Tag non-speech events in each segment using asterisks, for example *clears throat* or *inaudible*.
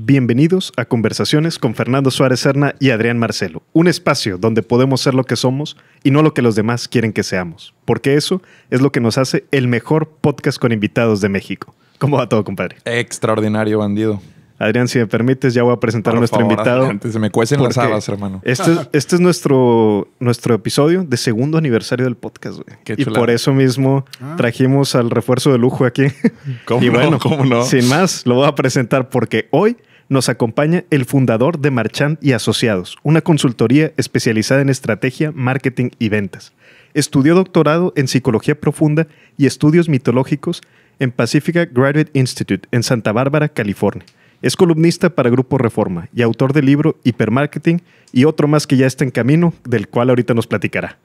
Bienvenidos a Conversaciones con Fernando Suárez Serna y Adrián Marcelo, un espacio donde podemos ser lo que somos y no lo que los demás quieren que seamos, porque eso es lo que nos hace el mejor podcast con invitados de México. ¿Cómo va todo, compadre? Extraordinario, bandido. Adrián, si me permites, ya voy a presentar a nuestro invitado. Antes se me cuecen las habas, hermano. Este, este es, nuestro, nuestro episodio de segundo aniversario del podcast, güey. y por eso mismo ah. trajimos al refuerzo de lujo aquí. *laughs* y ¿cómo no? sin más, lo voy a presentar porque hoy nos acompaña el fundador de Marchand y Asociados, una consultoría especializada en estrategia, marketing y ventas. Estudió doctorado en psicología profunda y estudios mitológicos en Pacifica Graduate Institute en Santa Bárbara, California. Es columnista para Grupo Reforma y autor del libro Hipermarketing y otro más que ya está en camino, del cual ahorita nos platicará.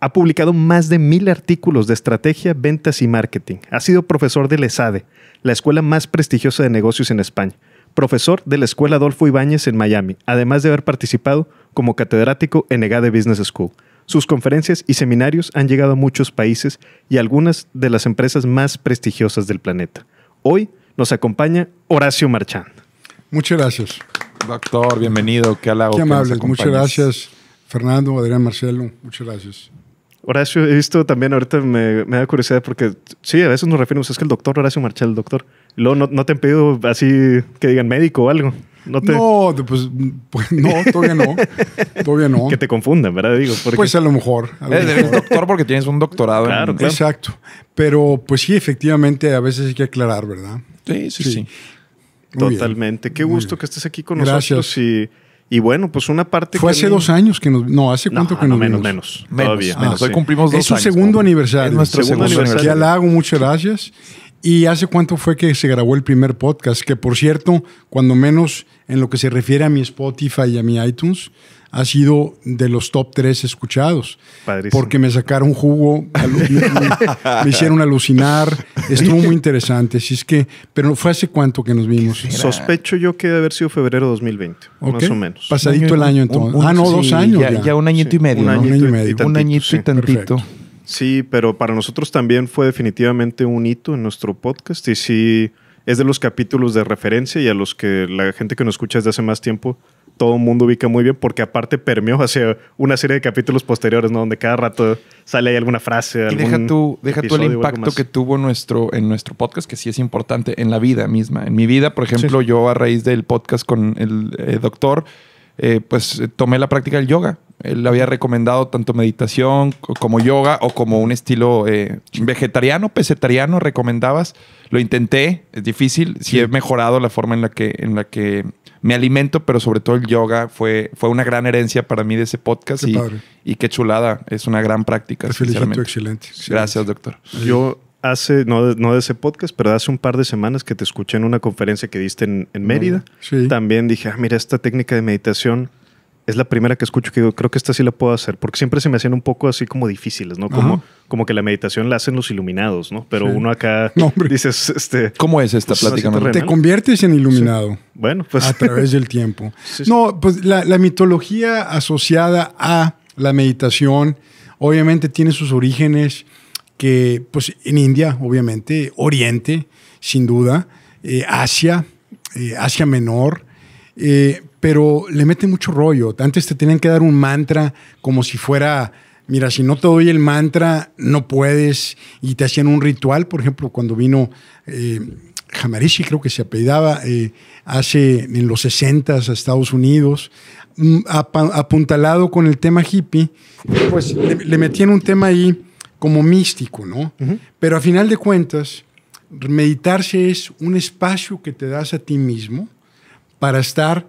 Ha publicado más de mil artículos de estrategia, ventas y marketing. Ha sido profesor de ESADE, e, la escuela más prestigiosa de negocios en España profesor de la Escuela Adolfo Ibáñez en Miami, además de haber participado como catedrático en EGADE Business School. Sus conferencias y seminarios han llegado a muchos países y algunas de las empresas más prestigiosas del planeta. Hoy nos acompaña Horacio Marchand. Muchas gracias. Doctor, bienvenido. Qué halago. muchas gracias, Fernando, Adrián, Marcelo. Muchas gracias. Horacio, he visto también, ahorita me, me da curiosidad porque sí, a veces nos referimos, es que el doctor Horacio Marchand, el doctor no, no, te han pedido así que digan médico o algo? No, te... no pues, pues, no, todavía no. *laughs* todavía no. Que te confundan, ¿verdad? Digo, Pues a lo mejor. A doctor porque tienes un doctorado. Claro, Exacto. Pero pues sí, efectivamente, a veces hay que aclarar, ¿verdad? Sí, sí, sí. Totalmente. Qué gusto que estés aquí con nosotros y... Y bueno, pues una parte. Fue hace dos años que nos. No, ¿hace cuánto que nos menos, menos, menos. Todavía. Ah, Hoy cumplimos dos años. Es su segundo aniversario. Es nuestro segundo, segundo aniversario. Ya la hago, muchas gracias. ¿Y hace cuánto fue que se grabó el primer podcast? Que por cierto, cuando menos en lo que se refiere a mi Spotify y a mi iTunes, ha sido de los top tres escuchados. Porque me sacaron jugo, me, hicieron alucinar, estuvo muy interesante. es que, pero fue hace cuánto que nos vimos. Sospecho yo que debe haber sido febrero de 2020, más o menos. Pasadito el año entonces. ah, no, dos años. Ya, ya. un añito y medio. Un añito, y, medio. un y tantito. Sí, pero para nosotros también fue definitivamente un hito en nuestro podcast y sí es de los capítulos de referencia y a los que la gente que nos escucha desde hace más tiempo todo el mundo ubica muy bien porque aparte permeó hacia una serie de capítulos posteriores, ¿no? Donde cada rato sale ahí alguna frase. Y deja tú, deja el impacto que tuvo nuestro, en nuestro podcast, que sí es importante, en la vida misma. En mi vida, por ejemplo, yo a raíz del podcast con el eh, doctor, eh, pues tomé la práctica del yoga. Él había recomendado tanto meditación como yoga o como un estilo eh, vegetariano, pesetariano, recomendabas. Lo intenté, es difícil. Sí. he mejorado la forma en la, que, en la que me alimento, pero sobre todo el yoga fue, fue una gran herencia para mí de ese podcast. y, qué chulada, es una gran práctica. Excelente, excelente. Gracias, doctor. Yo hace, no, de ese podcast, pero hace un par de semanas que te escuché en una conferencia que diste en, Mérida. También dije, ah, mira, esta técnica de meditación es la primera que escucho que digo, creo que esta sí la puedo hacer, porque siempre se me hacían un poco así como difíciles, ¿no? Como, como que la meditación la hacen los iluminados, ¿no? Pero uno acá *laughs* no, dices, este... ¿Cómo es esta pues, plática? Te conviertes en iluminado. Bueno, pues... A través del tiempo. *laughs* no, pues la, mitología asociada a la meditación, obviamente tiene sus orígenes que, pues en India, obviamente, Oriente, sin duda, eh, Asia, eh, Asia Menor, eh, pero le mete mucho rollo. Antes te tenían que dar un mantra como si fuera, mira, si no te doy el mantra, no puedes. Y te hacían un ritual, por ejemplo, cuando vino... Jamarishi eh, creo que se apellidaba, eh, hace en los 60 a Estados Unidos, mm, apuntalado con el tema hippie, pues le, metían un tema ahí como místico, ¿no? Pero a final de cuentas, meditarse es un espacio que te das a ti mismo para estar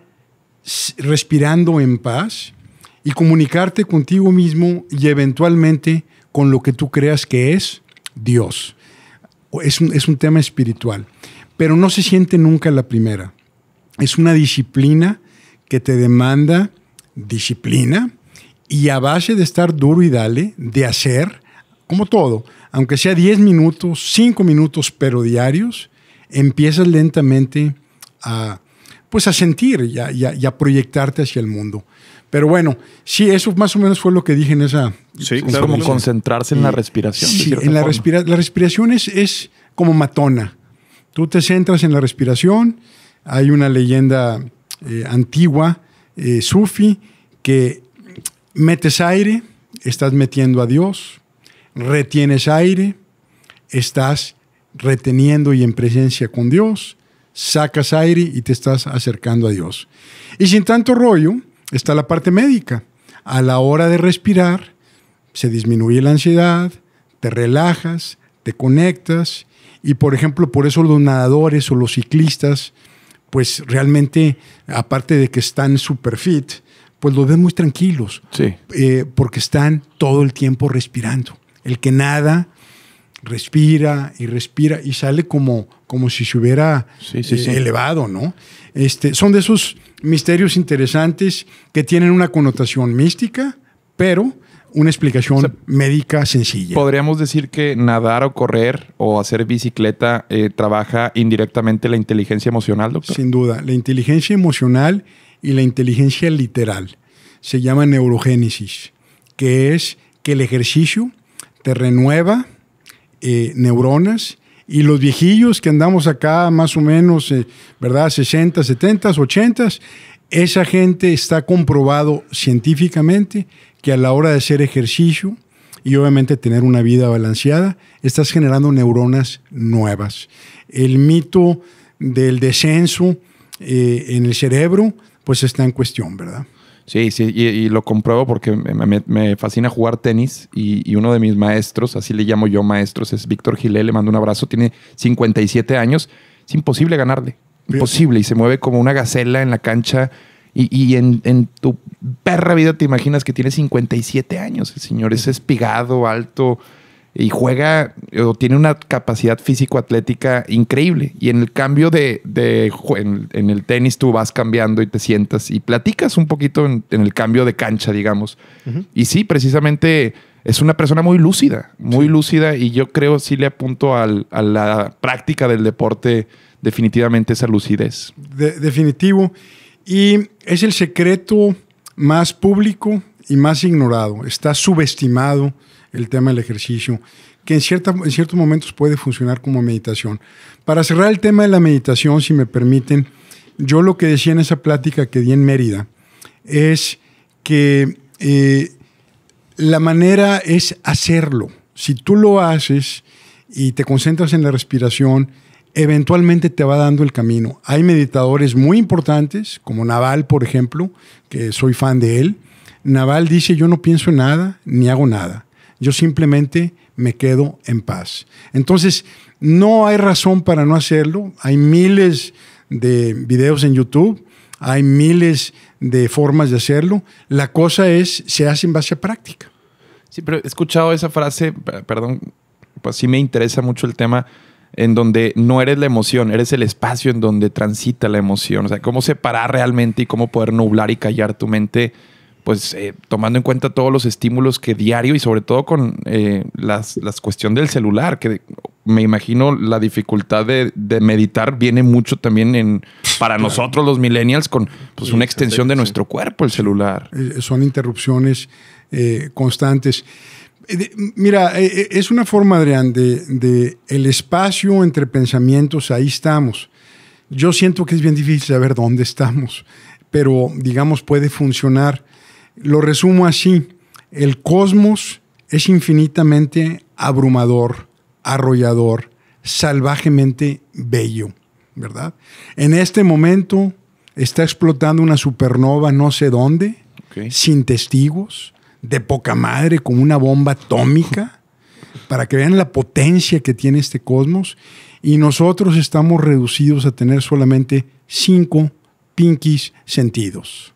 respirando en paz y comunicarte contigo mismo y eventualmente con lo que tú creas que es Dios. Es un, tema espiritual, pero no se siente nunca la primera. Es una disciplina que te demanda disciplina y a base de estar duro y dale, de hacer, como todo, aunque sea 10 minutos, 5 minutos, pero diarios, empiezas lentamente a pues a sentir y a, proyectarte hacia el mundo. Pero bueno, sí, eso más o menos fue lo que dije en esa... Sí, como concentrarse en la eh, respiración. Sí, en la, respiración es, como matona. Tú te centras en la respiración. Hay una leyenda eh, antigua, eh, sufi, que metes aire, estás metiendo a Dios, retienes aire, estás reteniendo y en presencia con Dios, sacas aire y te estás acercando a Dios. Y sin tanto rollo está la parte médica. A la hora de respirar, se disminuye la ansiedad, te relajas, te conectas y por ejemplo por eso los nadadores o los ciclistas, pues realmente aparte de que están super fit, pues los ven muy tranquilos, sí. Eh, porque están todo el tiempo respirando. El que nada respira y respira y sale como, como si se hubiera eh, elevado, ¿no? Este, son de esos misterios interesantes que tienen una connotación mística, pero una explicación médica sencilla. Podríamos decir que nadar o correr o hacer bicicleta eh, trabaja indirectamente la inteligencia emocional, doctor. Sin duda, la inteligencia emocional y la inteligencia literal se llama neurogénesis, que es que el ejercicio te renueva, eh, neuronas. Y los viejillos que andamos acá más o menos, eh, ¿verdad? 60, 70, 80, esa gente está comprobado científicamente que a la hora de hacer ejercicio y obviamente tener una vida balanceada, estás generando neuronas nuevas. El mito del descenso eh, en el cerebro, pues está en cuestión, ¿verdad? Sí, sí, y, lo compruebo porque me, fascina jugar tenis y, uno de mis maestros, así le llamo yo maestros, es Víctor Gilé, le mando un abrazo, tiene 57 años, es imposible ganarle, imposible, y se mueve como una gacela en la cancha y, en, en, tu perra vida te imaginas que tiene 57 años, el señor es espigado, alto, y juega eh, o tiene una capacidad físico-atlética increíble. Y en el cambio de, en, el tenis tú vas cambiando y te sientas y platicas un poquito en, el cambio de cancha, digamos. Y sí, precisamente es una persona muy lúcida, muy lúcida y yo creo sí le apunto a la práctica del deporte definitivamente esa lucidez. definitivo. Y es el secreto más público y más ignorado. Está subestimado el tema del ejercicio, que en, en ciertos momentos puede funcionar como meditación. Para cerrar el tema de la meditación, si me permiten, yo lo que decía en esa plática que di en Mérida es que eh, la manera es hacerlo. Si tú lo haces y te concentras en la respiración, eventualmente te va dando el camino. Hay meditadores muy importantes, como Naval, por ejemplo, que soy fan de él. Naval dice, yo no pienso en nada, ni hago nada yo simplemente me quedo en paz. Entonces, no hay razón para no hacerlo. Hay miles de videos en YouTube, hay miles de formas de hacerlo. La cosa es, se hace en base a práctica. Sí, pero he escuchado esa frase, perdón, pues sí me interesa mucho el tema en donde no eres la emoción, eres el espacio en donde transita la emoción. O sea, cómo separar realmente y cómo poder nublar y callar tu mente pues eh, tomando en cuenta todos los estímulos que diario y sobre todo con eh, las, las cuestión del celular, que me imagino la dificultad de, meditar viene mucho también en para nosotros los millennials con pues, una extensión de nuestro cuerpo, el celular. Eh, son interrupciones eh, constantes. Mira, es una forma, Adrián, de, de el espacio entre pensamientos, ahí estamos. Yo siento que es bien difícil saber dónde estamos, pero digamos puede funcionar lo resumo así, el cosmos es infinitamente abrumador, arrollador, salvajemente bello, ¿verdad? En este momento está explotando una supernova no sé dónde, sin testigos, de poca madre, con una bomba atómica, *laughs* para que vean la potencia que tiene este cosmos, y nosotros estamos reducidos a tener solamente cinco Pinkies, sentidos.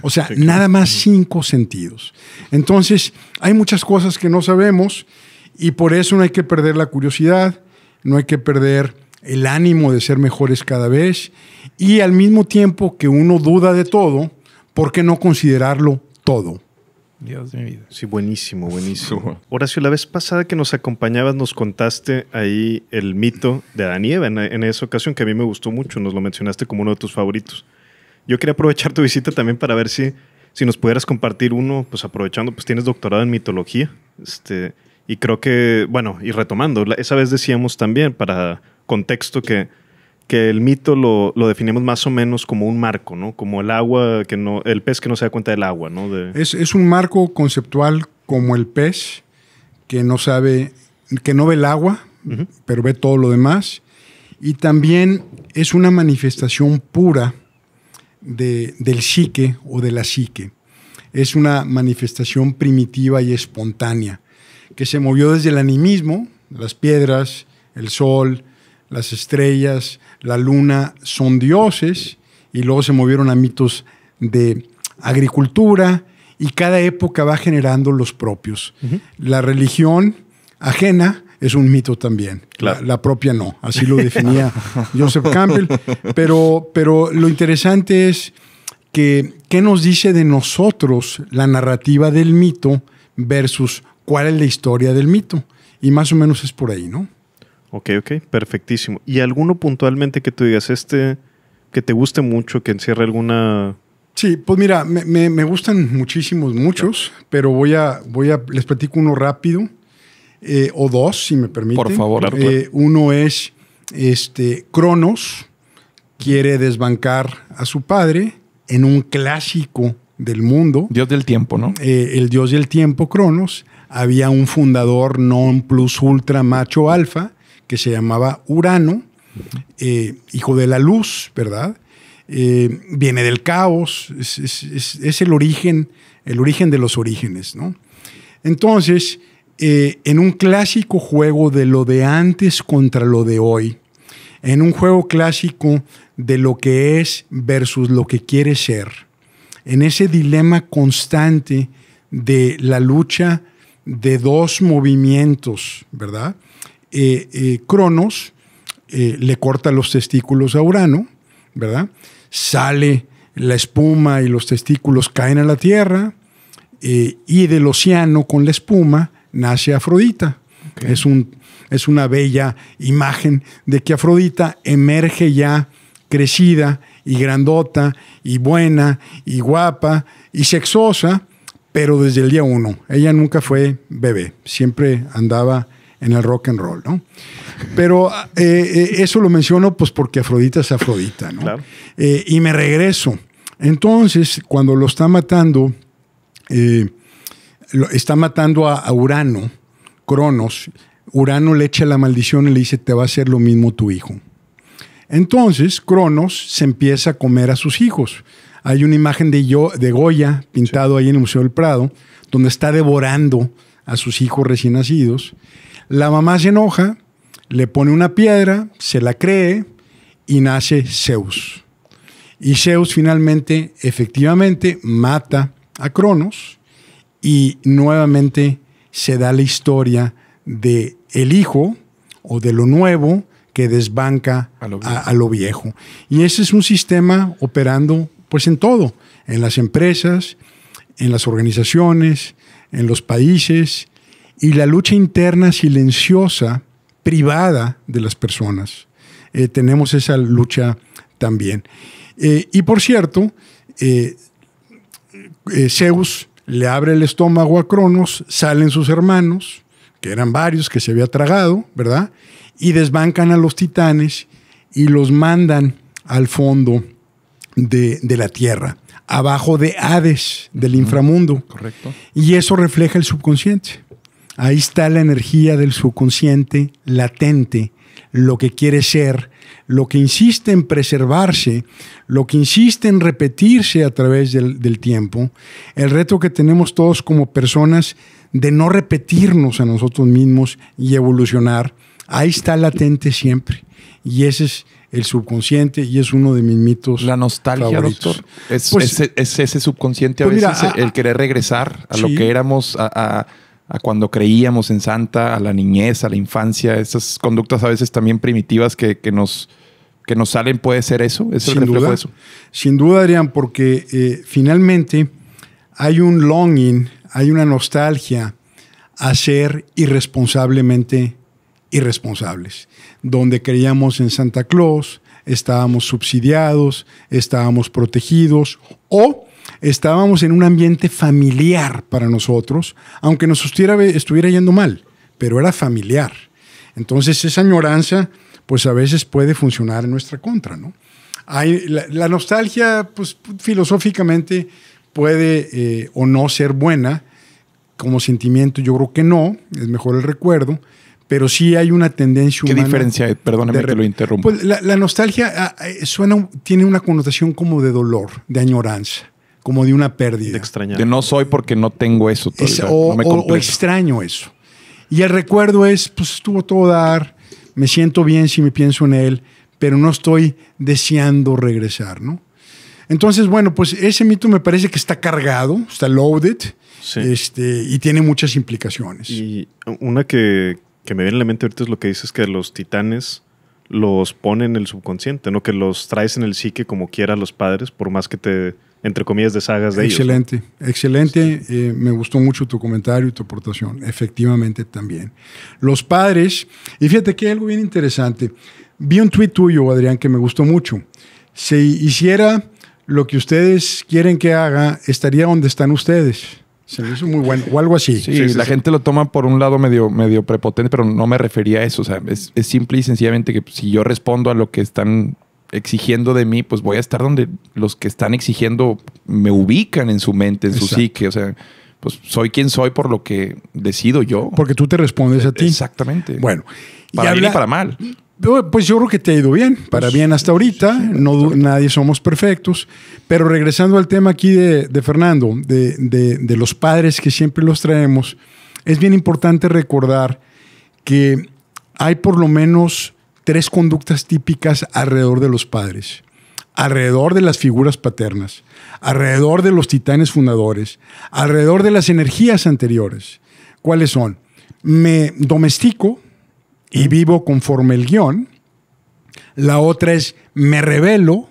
O sea, *laughs* nada más cinco sentidos. Entonces, hay muchas cosas que no sabemos y por eso no hay que perder la curiosidad, no hay que perder el ánimo de ser mejores cada vez y al mismo tiempo que uno duda de todo, ¿por qué no considerarlo todo? Dios de mi vida. Sí, buenísimo, buenísimo. *laughs* Horacio, la vez pasada que nos acompañabas nos contaste ahí el mito de Adán y Eva en, esa ocasión que a mí me gustó mucho, nos lo mencionaste como uno de tus favoritos. Yo quería aprovechar tu visita también para ver si, si nos pudieras compartir uno, pues aprovechando, pues tienes doctorado en mitología, este, y creo que, bueno, y retomando, esa vez decíamos también para contexto que que el mito lo, lo, definimos más o menos como un marco, ¿no? Como el agua, que no, el pez que no se da cuenta del agua, ¿no? Es, un marco conceptual como el pez que no sabe, que no ve el agua, pero ve todo lo demás. Y también es una manifestación pura del psique o de la psique. Es una manifestación primitiva y espontánea, que se movió desde el animismo, las piedras, el sol, las estrellas, la luna son dioses, y luego se movieron a mitos de agricultura, y cada época va generando los propios. La religión ajena es un mito también, la, propia no, así lo definía *laughs* Joseph Campbell, pero, pero lo interesante es que qué nos dice de nosotros la narrativa del mito versus cuál es la historia del mito. Y más o menos es por ahí, ¿no? Ok, ok, perfectísimo. ¿Y alguno puntualmente que tú digas, este, que te guste mucho, que encierre alguna... Sí, pues mira, me, gustan muchísimos, muchos, pero voy a, voy a, les platico uno rápido, eh, o dos, si me permiten. Por favor. Eh, uno es, este, Cronos quiere desbancar a su padre en un clásico del mundo. Dios del tiempo, ¿no? Eh, el dios del tiempo, Cronos. Había un fundador non plus ultra macho alfa que se llamaba Urano, eh, hijo de la luz, ¿verdad? Eh, viene del caos, es, el origen, el origen de los orígenes, ¿no? Entonces, eh, en un clásico juego de lo de antes contra lo de hoy, en un juego clásico de lo que es versus lo que quiere ser, en ese dilema constante de la lucha de dos movimientos, ¿verdad? Eh, eh, Cronos eh, le corta los testículos a Urano, ¿verdad? Sale la espuma y los testículos caen a la tierra y del océano con la espuma nace Afrodita. Es, un, es una bella imagen de que Afrodita emerge ya crecida y grandota y buena y guapa y sexosa, pero desde el día uno. Ella nunca fue bebé, siempre andaba en el rock and roll, ¿no? Pero ah, eh, eh, eso lo menciono pues porque Afrodita es Afrodita, ¿no? Eh, y me regreso. Entonces, cuando lo está matando, está matando a, Urano, Cronos, Urano le echa la maldición y le dice, te va a hacer lo mismo tu hijo. Entonces, Cronos se empieza a comer a sus hijos. Hay una imagen de, Yo, de Goya pintado ahí en el Museo del Prado, donde está devorando a sus hijos recién nacidos. La mamá se enoja, le pone una piedra, se la cree y nace Zeus. Y Zeus finalmente, efectivamente, mata a Cronos y nuevamente se da la historia de el hijo o de lo nuevo que desbanca a lo, viejo. Y ese es un sistema operando pues en todo, en las empresas, en las organizaciones, en los países, y la lucha interna silenciosa, privada de las personas. Eh, tenemos esa lucha también. Eh, y por cierto, eh, Zeus le abre el estómago a Cronos, salen sus hermanos, que eran varios que se había tragado, ¿verdad? Y desbancan a los titanes y los mandan al fondo de, de la tierra, abajo de Hades, del inframundo. Correcto. Y eso refleja el subconsciente. Ahí está la energía del subconsciente latente, lo que quiere ser, lo que insiste en preservarse, lo que insiste en repetirse a través del, tiempo, el reto que tenemos todos como personas de no repetirnos a nosotros mismos y evolucionar, ahí está latente siempre. Y ese es el subconsciente y es uno de mis mitos. La nostalgia, doctor. Es, pues, ese subconsciente a pues veces el querer regresar a lo que éramos, a a cuando creíamos en Santa, a la niñez, a la infancia, esas conductas a veces también primitivas que, nos, que nos salen, puede ser eso, ¿Es sin duda, eso. Sin duda, Adrián, porque eh, finalmente hay un longing, hay una nostalgia a ser irresponsablemente irresponsables, donde creíamos en Santa Claus, estábamos subsidiados, estábamos protegidos o estábamos en un ambiente familiar para nosotros, aunque nos estuviera, estuviera yendo mal, pero era familiar. Entonces esa añoranza, pues a veces puede funcionar en nuestra contra, ¿no? Hay, la, nostalgia, pues filosóficamente puede eh, o no ser buena, como sentimiento yo creo que no, es mejor el recuerdo, pero sí hay una tendencia humana. ¿Qué diferencia? Perdóname que lo interrumpa. Pues, la, nostalgia ah, eh, tiene una connotación como de dolor, de añoranza como de una pérdida. De extrañar. De no soy porque no tengo eso. Todavía. o, extraño eso. Y el recuerdo es, pues estuvo todo dar, me siento bien si me pienso en él, pero no estoy deseando regresar, ¿no? Entonces, bueno, pues ese mito me parece que está cargado, está loaded, este, y tiene muchas implicaciones. Y una que, me viene en la mente ahorita es lo que dices que los titanes los ponen en el subconsciente, ¿no? Que los traes en el psique como quiera los padres, por más que te entre comillas, de sagas de ellos. Excelente, excelente. Eh, me gustó mucho tu comentario y tu aportación, efectivamente también. Los padres, y fíjate que hay algo bien interesante. Vi un tuit tuyo, Adrián, que me gustó mucho. Si hiciera lo que ustedes quieren que haga, estaría donde están ustedes. Se me hizo muy bueno, o algo así. Sí, la gente lo toma por un lado medio, medio prepotente, pero no me refería a eso. O sea, es, es simple y sencillamente que si yo respondo a lo que están exigiendo de mí, pues voy a estar donde los que están exigiendo me ubican en su mente, en su psique. O sea, pues soy quien soy por lo que decido yo. Porque tú te respondes a ti. Exactamente. Bueno. Para bien y para mal. Pues yo creo que te ha ido bien, para pues bien hasta ahorita, no, nadie somos perfectos, pero regresando al tema aquí de, Fernando, de, los padres que siempre los traemos, es bien importante recordar que hay por lo menos tres conductas típicas alrededor de los padres, alrededor de las figuras paternas, alrededor de los titanes fundadores, alrededor de las energías anteriores. ¿Cuáles son? Me domestico y vivo conforme el guión. La otra es me revelo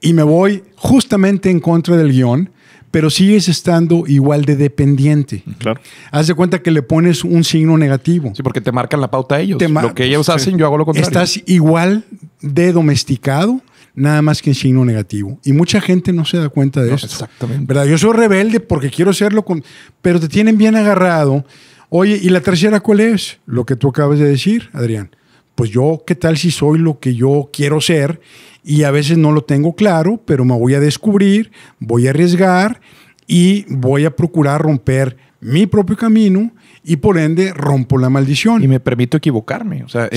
y me voy justamente en contra del guión pero sigues estando igual de dependiente. Claro. Haz de cuenta que le pones un signo negativo. Sí, porque te marcan la pauta ellos. lo que ellos hacen, yo hago lo contrario. Estás igual de domesticado, nada más que en signo negativo. Y mucha gente no se da cuenta de eso. Exactamente. ¿Verdad? Yo soy rebelde porque quiero serlo, con... pero te tienen bien agarrado. Oye, ¿y la tercera cuál es? Lo que tú acabas de decir, Adrián. Pues yo, ¿qué tal si soy lo que yo quiero ser y a veces no lo tengo claro, pero me voy a descubrir, voy a arriesgar y voy a procurar romper mi propio camino y por ende rompo la maldición. Y me permito equivocarme. O sea,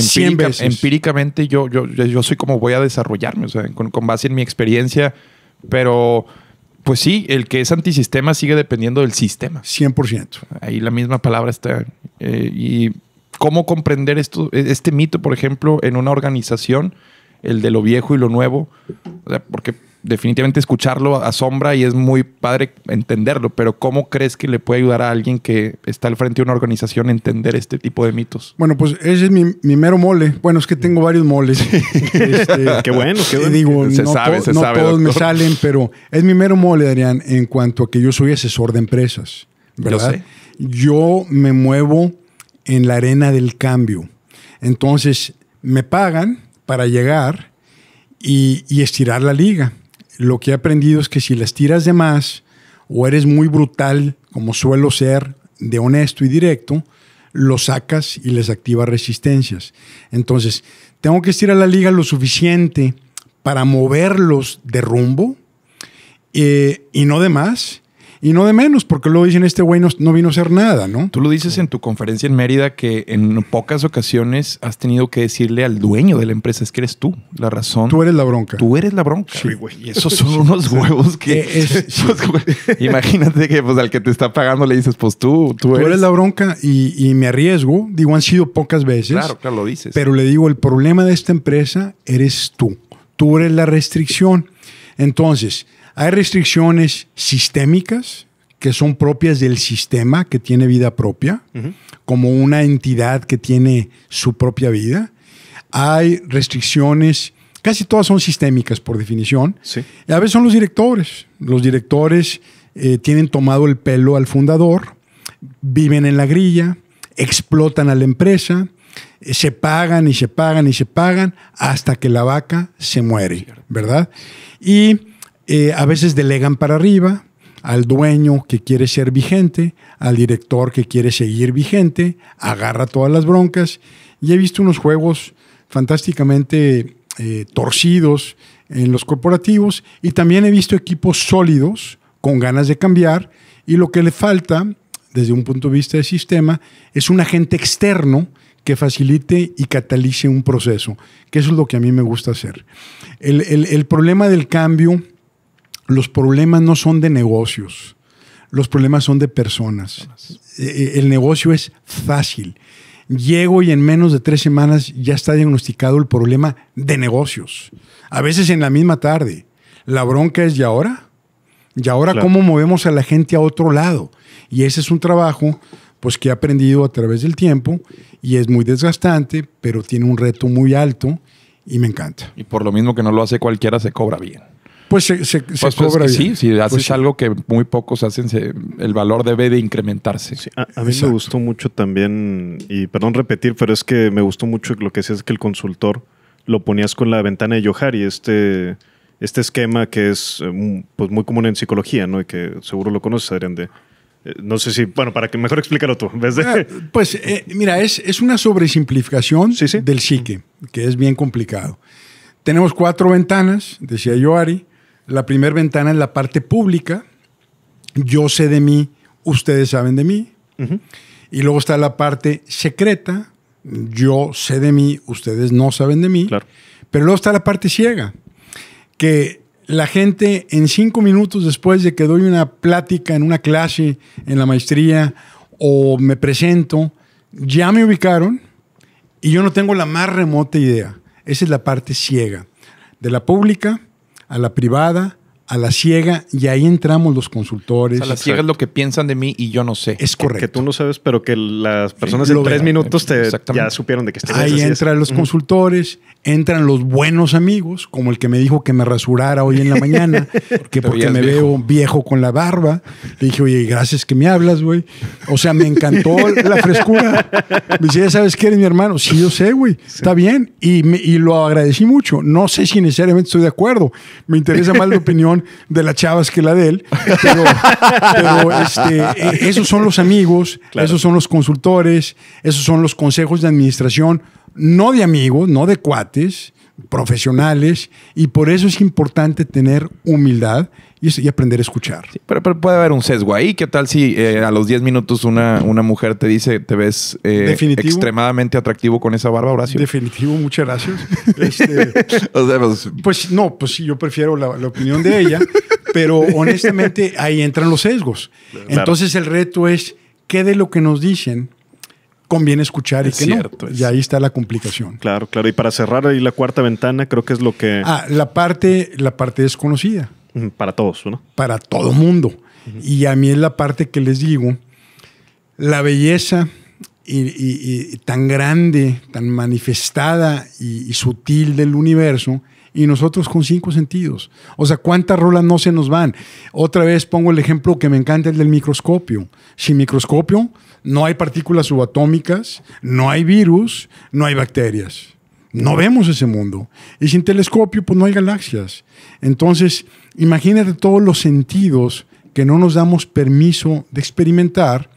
empíricamente yo, yo, yo soy como voy a desarrollarme, o sea, con, base en mi experiencia, pero pues sí, el que es antisistema sigue dependiendo del sistema. 100%. Ahí la misma palabra está. Eh, y cómo comprender esto, este mito, por ejemplo, en una organización el de lo viejo y lo nuevo, porque definitivamente escucharlo asombra y es muy padre entenderlo, pero ¿cómo crees que le puede ayudar a alguien que está al frente de una organización a entender este tipo de mitos? Bueno, pues ese es mi, mero mole. Bueno, es que tengo varios moles. *laughs* Este, *laughs* qué bueno, qué bueno. Digo, se no, sabe, se no todos me salen, pero es mi mero mole, Adrián, en cuanto a que yo soy asesor de empresas. ¿verdad? yo me muevo en la arena del cambio. Entonces, me pagan, para llegar y, estirar la liga. Lo que he aprendido es que si la estiras de más o eres muy brutal, como suelo ser, de honesto y directo, lo sacas y les activas resistencias. Entonces, tengo que estirar la liga lo suficiente para moverlos de rumbo eh, y no de más y no de menos, porque luego dicen, este güey no, no, vino a hacer nada, ¿no? Tú lo dices en tu conferencia en Mérida que en pocas ocasiones has tenido que decirle al dueño de la empresa, es que eres tú, la razón. Tú eres la bronca. Tú eres la bronca. Sí, güey. Y esos son unos *laughs* huevos que... Eh, es, *laughs* imagínate que pues, al que te está pagando le dices, pues tú, tú eres... Tú eres la bronca y, y me arriesgo, digo, han sido pocas veces. Claro, claro, lo dices. Pero le digo, el problema de esta empresa eres tú. Tú eres la restricción. Entonces, hay restricciones sistémicas que son propias del sistema, que tiene vida propia, como una entidad que tiene su propia vida. Hay restricciones, casi todas son sistémicas por definición. a veces son los directores. Los directores eh, tienen tomado el pelo al fundador, viven en la grilla, explotan a la empresa, eh, se pagan y se pagan y se pagan hasta que la vaca se muere, ¿verdad? Y eh, a veces delegan para arriba al dueño que quiere ser vigente, al director que quiere seguir vigente, agarra todas las broncas y he visto unos juegos fantásticamente eh, torcidos en los corporativos y también he visto equipos sólidos con ganas de cambiar y lo que le falta desde un punto de vista de sistema es un agente externo que facilite y catalice un proceso, que eso es lo que a mí me gusta hacer. el problema del cambio los problemas no son de negocios, los problemas son de personas. E, e, el negocio es fácil. Llego y en menos de tres semanas ya está diagnosticado el problema de negocios. A veces en la misma tarde. La bronca es, ¿y ahora? ¿Y ahora cómo movemos a la gente a otro lado? Y ese es un trabajo pues que he aprendido a través del tiempo y es muy desgastante, pero tiene un reto muy alto y me encanta. Y por lo mismo que no lo hace cualquiera, se cobra bien. Pues se, pues, pues, sí, si haces pues algo que muy pocos hacen, el valor debe de incrementarse. a, mí me gustó mucho también, y perdón repetir, pero es que me gustó mucho lo que decías que el consultor lo ponías con la ventana de Johari, este, este esquema que es mm, muy común en psicología, ¿no? Y que seguro lo conoces, Adrián, de eh, no sé si, bueno, para que mejor explícalo tú. vez ah, Pues eh, mira, es, es una sobresimplificación del psique, que es bien complicado. Tenemos cuatro ventanas, decía Johari, la primera ventana es la parte pública. Yo sé de mí, ustedes saben de mí. Y luego está la parte secreta. Yo sé de mí, ustedes no saben de mí. Pero luego está la parte ciega, que la gente en cinco minutos después de que doy una plática en una clase, en la maestría, o me presento, ya me ubicaron y yo no tengo la más remota idea. Esa es la parte ciega. De la pública, a la privada a la ciega y ahí entramos los consultores. a la ciega es lo que piensan de mí y yo no sé. Es correcto. Que, tú no sabes, pero que las personas en tres minutos te, ya supieron de que estás Ahí entran los consultores, entran los buenos amigos, como el que me dijo que me rasurara hoy en la mañana, *laughs* porque me veo viejo con la barba. Le dije, oye, gracias que me hablas, güey. O sea, me encantó la frescura. Me dice, ¿Ya ¿sabes qué eres mi hermano? Sí, yo sé, güey. Está bien. Y, y lo agradecí mucho. No sé si necesariamente estoy de acuerdo. Me interesa más la opinión de las chavas que la de él. Pero, este, eh, esos son los amigos, esos son los consultores, esos son los consejos de administración, no de amigos, no de cuates, profesionales y por eso es importante tener humildad y, aprender a escuchar. pero, puede haber un sesgo ahí. ¿Qué tal si eh, a los 10 minutos una, una mujer te dice, te ves eh, extremadamente atractivo con esa barba, Horacio? Definitivo, muchas gracias. *laughs* Este, *laughs* pues, pues, no, pues sí, yo prefiero la, opinión de ella, pero honestamente ahí entran los sesgos. Entonces el reto es, ¿qué de lo que nos dicen conviene escuchar y que no. Y ahí está la complicación. Claro, claro. Y para cerrar ahí la cuarta ventana, creo que es lo que... Ah, la parte, la parte desconocida. Para todos, ¿no? Para todo mundo. Y a mí es la parte que les digo, la belleza y, y tan grande, tan manifestada y, sutil del universo, y nosotros con cinco sentidos. O sea, ¿cuántas rolas no se nos van? Otra vez pongo el ejemplo que me encanta, el del microscopio. Sin microscopio, no hay partículas subatómicas, no hay virus, no hay bacterias. No vemos ese mundo. Y sin telescopio, pues no hay galaxias. Entonces, imagínate todos los sentidos que no nos damos permiso de experimentar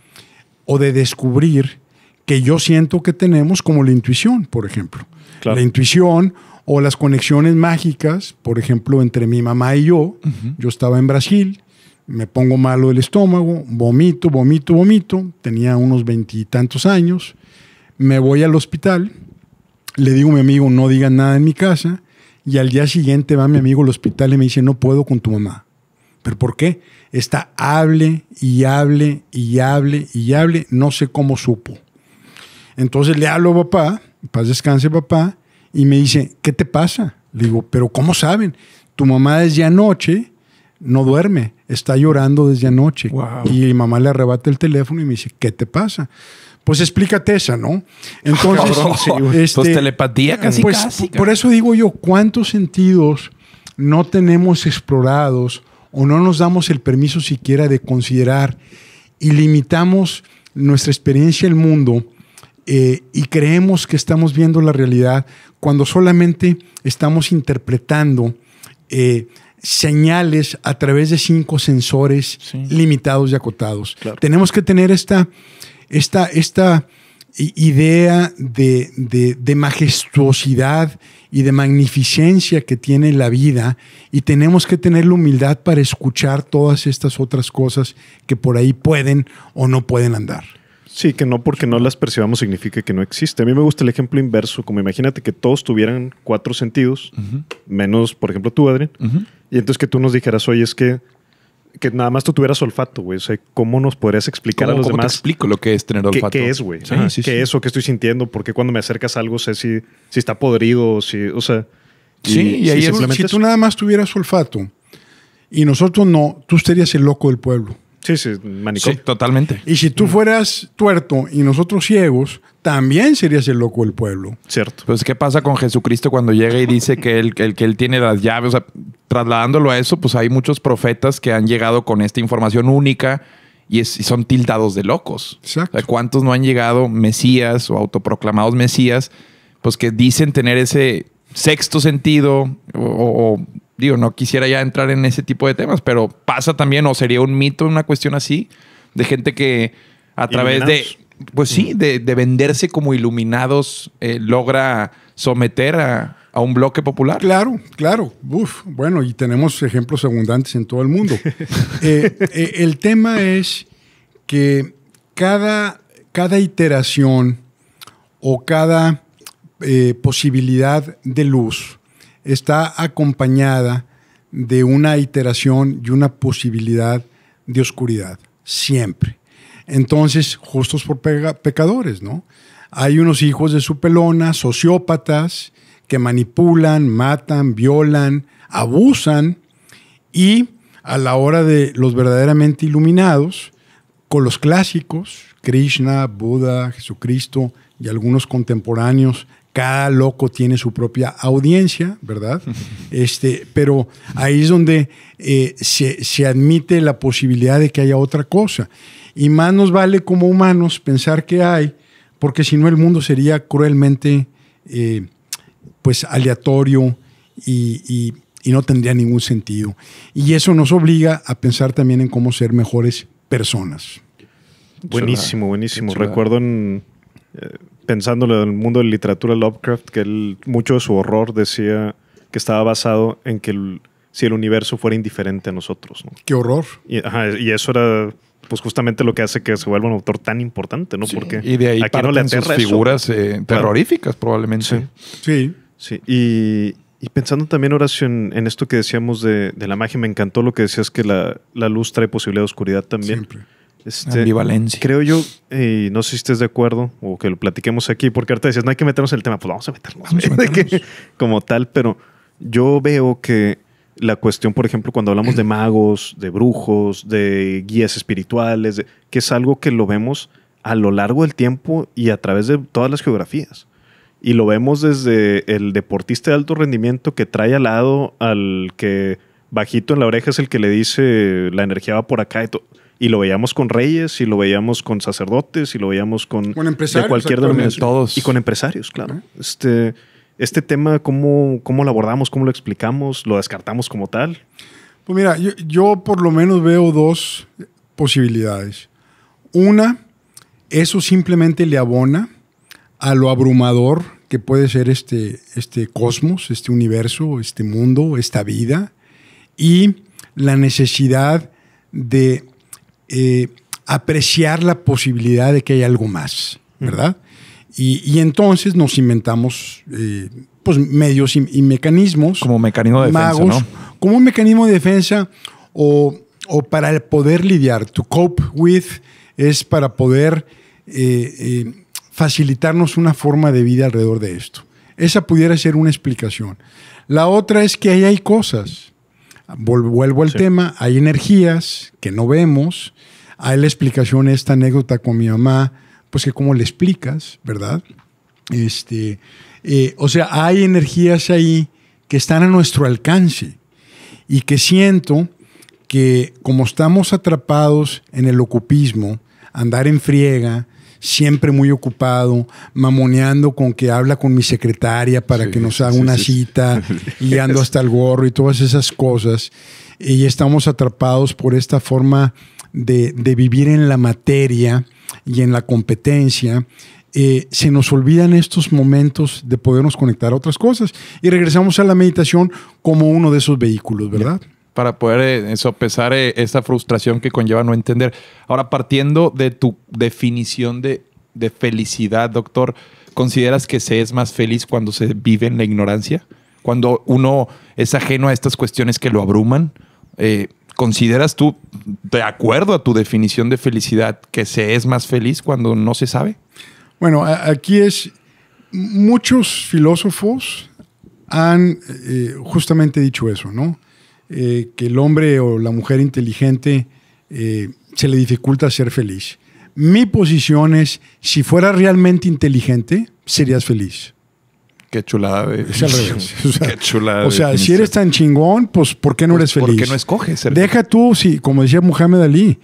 o de descubrir que yo siento que tenemos, como la intuición, por ejemplo. La intuición o las conexiones mágicas, por ejemplo, entre mi mamá y yo. Yo estaba en Brasil me pongo malo el estómago, vomito, vomito, vomito, tenía unos veintitantos años, me voy al hospital, le digo a mi amigo, no digan nada en mi casa, y al día siguiente va mi amigo al hospital y me dice, no puedo con tu mamá. ¿Pero por qué? Está hable y hable y hable y hable, no sé cómo supo. Entonces le hablo a papá, paz descanse papá, y me dice, ¿qué te pasa? Le digo, pero ¿cómo saben? Tu mamá desde anoche no duerme está llorando desde anoche. Y mamá le arrebata el teléfono y me dice, ¿qué te pasa? Pues explícate esa, ¿no? Entonces, *laughs* pues este, telepatía casi, pues, Por eso digo yo, ¿cuántos sentidos no tenemos explorados o no nos damos el permiso siquiera de considerar y limitamos nuestra experiencia el mundo eh, y creemos que estamos viendo la realidad cuando solamente estamos interpretando eh, señales a través de cinco sensores limitados y acotados. Tenemos que tener esta, esta, esta idea de, de, majestuosidad y de magnificencia que tiene la vida y tenemos que tener la humildad para escuchar todas estas otras cosas que por ahí pueden o no pueden andar. Sí, que no porque no las percibamos significa que no existe. A mí me gusta el ejemplo inverso, como imagínate que todos tuvieran cuatro sentidos, menos, por ejemplo, tú, Adrián, y entonces que tú nos dijeras, oye, es que, que nada más tú tuvieras olfato, güey. O sea, ¿cómo nos podrías explicar a los demás? explico lo que es tener olfato. ¿Qué, es, güey? ¿Qué es o qué estoy sintiendo? Porque cuando me acercas a algo sé si, si está podrido, si, o sea... sí, y ahí si, si tú nada más tuvieras olfato y nosotros no, tú serías el loco del pueblo. Sí, sí, totalmente. Y si tú fueras tuerto y nosotros ciegos, también serías el loco del pueblo. Cierto. Pues, ¿qué pasa con Jesucristo cuando llega y dice que él, que él, tiene las llaves? O sea, trasladándolo a eso, pues hay muchos profetas que han llegado con esta información única y, son tildados de locos. Exacto. ¿Cuántos no han llegado mesías o autoproclamados mesías? Pues que dicen tener ese sexto sentido o digo, no quisiera ya entrar en ese tipo de temas, pero pasa también, o sería un mito, una cuestión así, de gente que a través de, pues sí, mm. de, venderse como iluminados eh, logra someter a, un bloque popular. Claro, claro. bueno, y tenemos ejemplos abundantes en todo el mundo. *laughs* Eh, eh, el tema es que cada, cada iteración o cada posibilidad de luz, está acompañada de una iteración y una posibilidad de oscuridad, siempre. Entonces, justos por pecadores, ¿no? Hay unos hijos de su pelona, sociópatas, que manipulan, matan, violan, abusan y a la hora de los verdaderamente iluminados, con los clásicos, Krishna, Buda, Jesucristo y algunos contemporáneos cada loco tiene su propia audiencia, ¿verdad? Este, pero ahí es donde eh, se, admite la posibilidad de que haya otra cosa. Y más nos vale como humanos pensar que hay, porque si no el mundo sería cruelmente eh, pues aleatorio y, no tendría ningún sentido. Y eso nos obliga a pensar también en cómo ser mejores personas. Buenísimo, buenísimo. Recuerdo en... Eh, pensándolo en el mundo de la literatura Lovecraft, que él, mucho de su horror decía que estaba basado en que si el universo fuera indiferente a nosotros. ¡Qué horror! Y, eso era pues justamente lo que hace que se vuelva un autor tan importante, ¿no? Porque y de ahí aquí no le sus figuras eh, terroríficas probablemente. Sí. Sí. Y, pensando también, Horacio, en, esto que decíamos de, la magia, me encantó lo que decías que la, la luz trae posibilidad de oscuridad también. Siempre este, ambivalencia. Creo yo, y eh, no sé si estés de acuerdo o que lo platiquemos aquí, porque ahorita decías, no hay que meternos en el tema, pues vamos a meternos, *laughs* como tal, pero yo veo que la cuestión, por ejemplo, cuando hablamos de magos, de brujos, de guías espirituales, que es algo que lo vemos a lo largo del tiempo y a través de todas las geografías. Y lo vemos desde el deportista de alto rendimiento que trae al lado al que bajito en la oreja es el que le dice la energía va por acá y todo y lo veíamos con reyes, y lo veíamos con sacerdotes, y lo veíamos con, con empresarios, de cualquier denominación. Todos. Y con empresarios, claro. Este, este tema, ¿cómo, ¿cómo lo abordamos? ¿Cómo lo explicamos? ¿Lo descartamos como tal? Pues mira, yo, por lo menos veo dos posibilidades. Una, eso simplemente le abona a lo abrumador que puede ser este, este cosmos, este universo, este mundo, esta vida, y la necesidad de eh, apreciar la posibilidad de que hay algo más, ¿verdad? Y, entonces nos inventamos eh, pues medios y, mecanismos. Como mecanismo de defensa. ¿no? Como un mecanismo de defensa o, para poder lidiar. To cope with es para poder eh, facilitarnos una forma de vida alrededor de esto. Esa pudiera ser una explicación. La otra es que ahí hay cosas. Vuelvo al tema, hay energías que no vemos, hay la explicación esta anécdota con mi mamá, pues que cómo le explicas, ¿verdad? Este, eh, o sea, hay energías ahí que están a nuestro alcance y que siento que como estamos atrapados en el ocupismo, andar en friega, siempre muy ocupado, mamoneando con que habla con mi secretaria para que nos haga una cita y ando hasta el gorro y todas esas cosas, y estamos atrapados por esta forma de, de vivir en la materia y en la competencia, eh, se nos olvidan estos momentos de podernos conectar a otras cosas y regresamos a la meditación como uno de esos vehículos, ¿verdad? Para poder eh, sopesar eh, esta frustración que conlleva no entender. Ahora, partiendo de tu definición de, de, felicidad, doctor, ¿consideras que se es más feliz cuando se vive en la ignorancia? Cuando uno es ajeno a estas cuestiones que lo abruman. ¿Consideras tú, de acuerdo a tu definición de felicidad, que se es más feliz cuando no se sabe? Bueno, aquí es, muchos filósofos han eh, justamente dicho eso, ¿no? Eh, que el hombre o la mujer inteligente eh, se le dificulta ser feliz. Mi posición es, si fueras realmente inteligente, serías feliz. Qué chulada *laughs* O sea, Qué chulada. O sea, si eres tan chingón, pues ¿por qué no eres feliz? Pues, ¿Por qué no escoges? Deja tú, sí, como decía Muhammad Ali,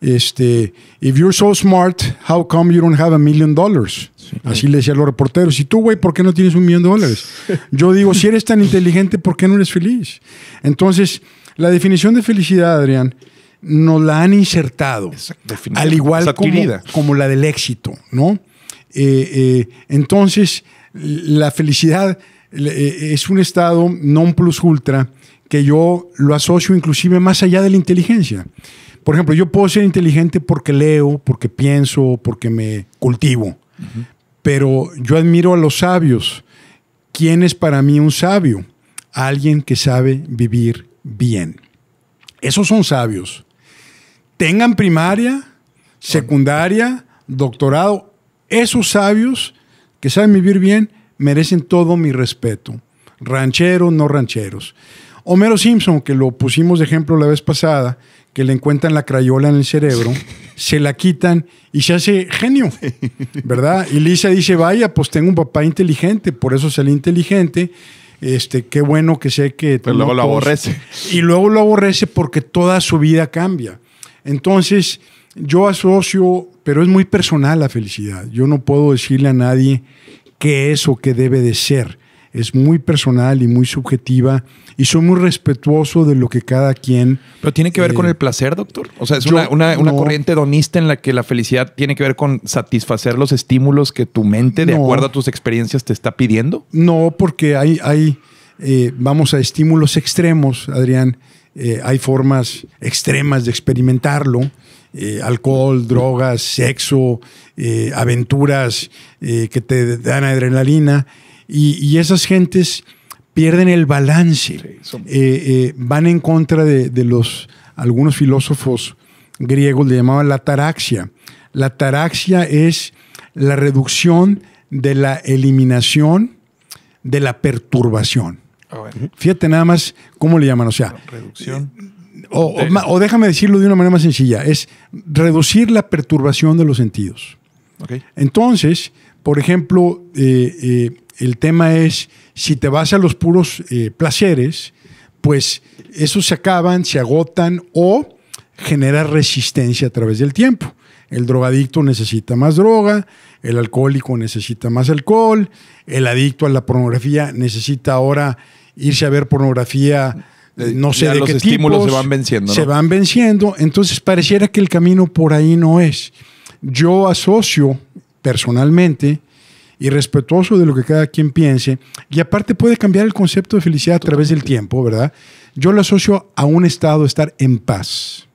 este, if you're so smart, how come you don't have a million dollars? Así le decían los reporteros. Y tú, güey, ¿por qué no tienes un millón de dólares? *laughs* Yo digo, si eres tan inteligente, ¿por qué no eres feliz? Entonces, la definición de felicidad, Adrián, nos la han insertado. Al igual como, la del éxito, ¿no? Eh, eh, entonces, la felicidad eh, es un estado non plus ultra que yo lo asocio inclusive más allá de la inteligencia. Por ejemplo, yo puedo ser inteligente porque leo, porque pienso, porque me cultivo, pero yo admiro a los sabios. ¿Quién es para mí un sabio? Alguien que sabe vivir bien. Esos son sabios. Tengan primaria, secundaria, doctorado, esos sabios que saben vivir bien, merecen todo mi respeto. Rancheros, no rancheros. Homero Simpson, que lo pusimos de ejemplo la vez pasada, que le encuentran la crayola en el cerebro, *laughs* se la quitan y se hace genio, ¿verdad? Y Lisa dice, vaya, pues tengo un papá inteligente, por eso salí inteligente. Este, qué bueno que sé que... Pero luego lo aborrece. Y luego lo aborrece porque toda su vida cambia. Entonces, yo asocio pero es muy personal la felicidad. Yo no puedo decirle a nadie qué es o qué debe de ser. Es muy personal y muy subjetiva y soy muy respetuoso de lo que cada quien... Pero tiene que ver con eh, el placer, doctor. O sea, es una, corriente donista en la que la felicidad tiene que ver con satisfacer los estímulos que tu mente, de acuerdo a tus experiencias, te está pidiendo. No, porque hay, hay eh, vamos a estímulos extremos, Adrián. Eh, hay formas extremas de experimentarlo eh, alcohol, drogas, sexo, eh, aventuras eh, que te dan adrenalina. Y, esas gentes pierden el balance, van en contra de, de, los algunos filósofos griegos, le llamaban la taraxia. La taraxia es la reducción de la eliminación de la perturbación. Ah, Fíjate nada más cómo le llaman, o sea, reducción o, déjame decirlo de una manera más sencilla, es reducir la perturbación de los sentidos. Entonces, por ejemplo, eh, eh, el tema es, si te vas a los puros eh, placeres, pues esos se acaban, se agotan o genera resistencia a través del tiempo. El drogadicto necesita más droga, el alcohólico necesita más alcohol, el adicto a la pornografía necesita ahora irse a ver pornografía eh, no sé ya de los estímulos se van venciendo. Se van venciendo, entonces pareciera que el camino por ahí no es. Yo asocio personalmente y respetuoso de lo que cada quien piense, y aparte puede cambiar el concepto de felicidad a través del tiempo, ¿verdad? Yo lo asocio a un estado estar en paz.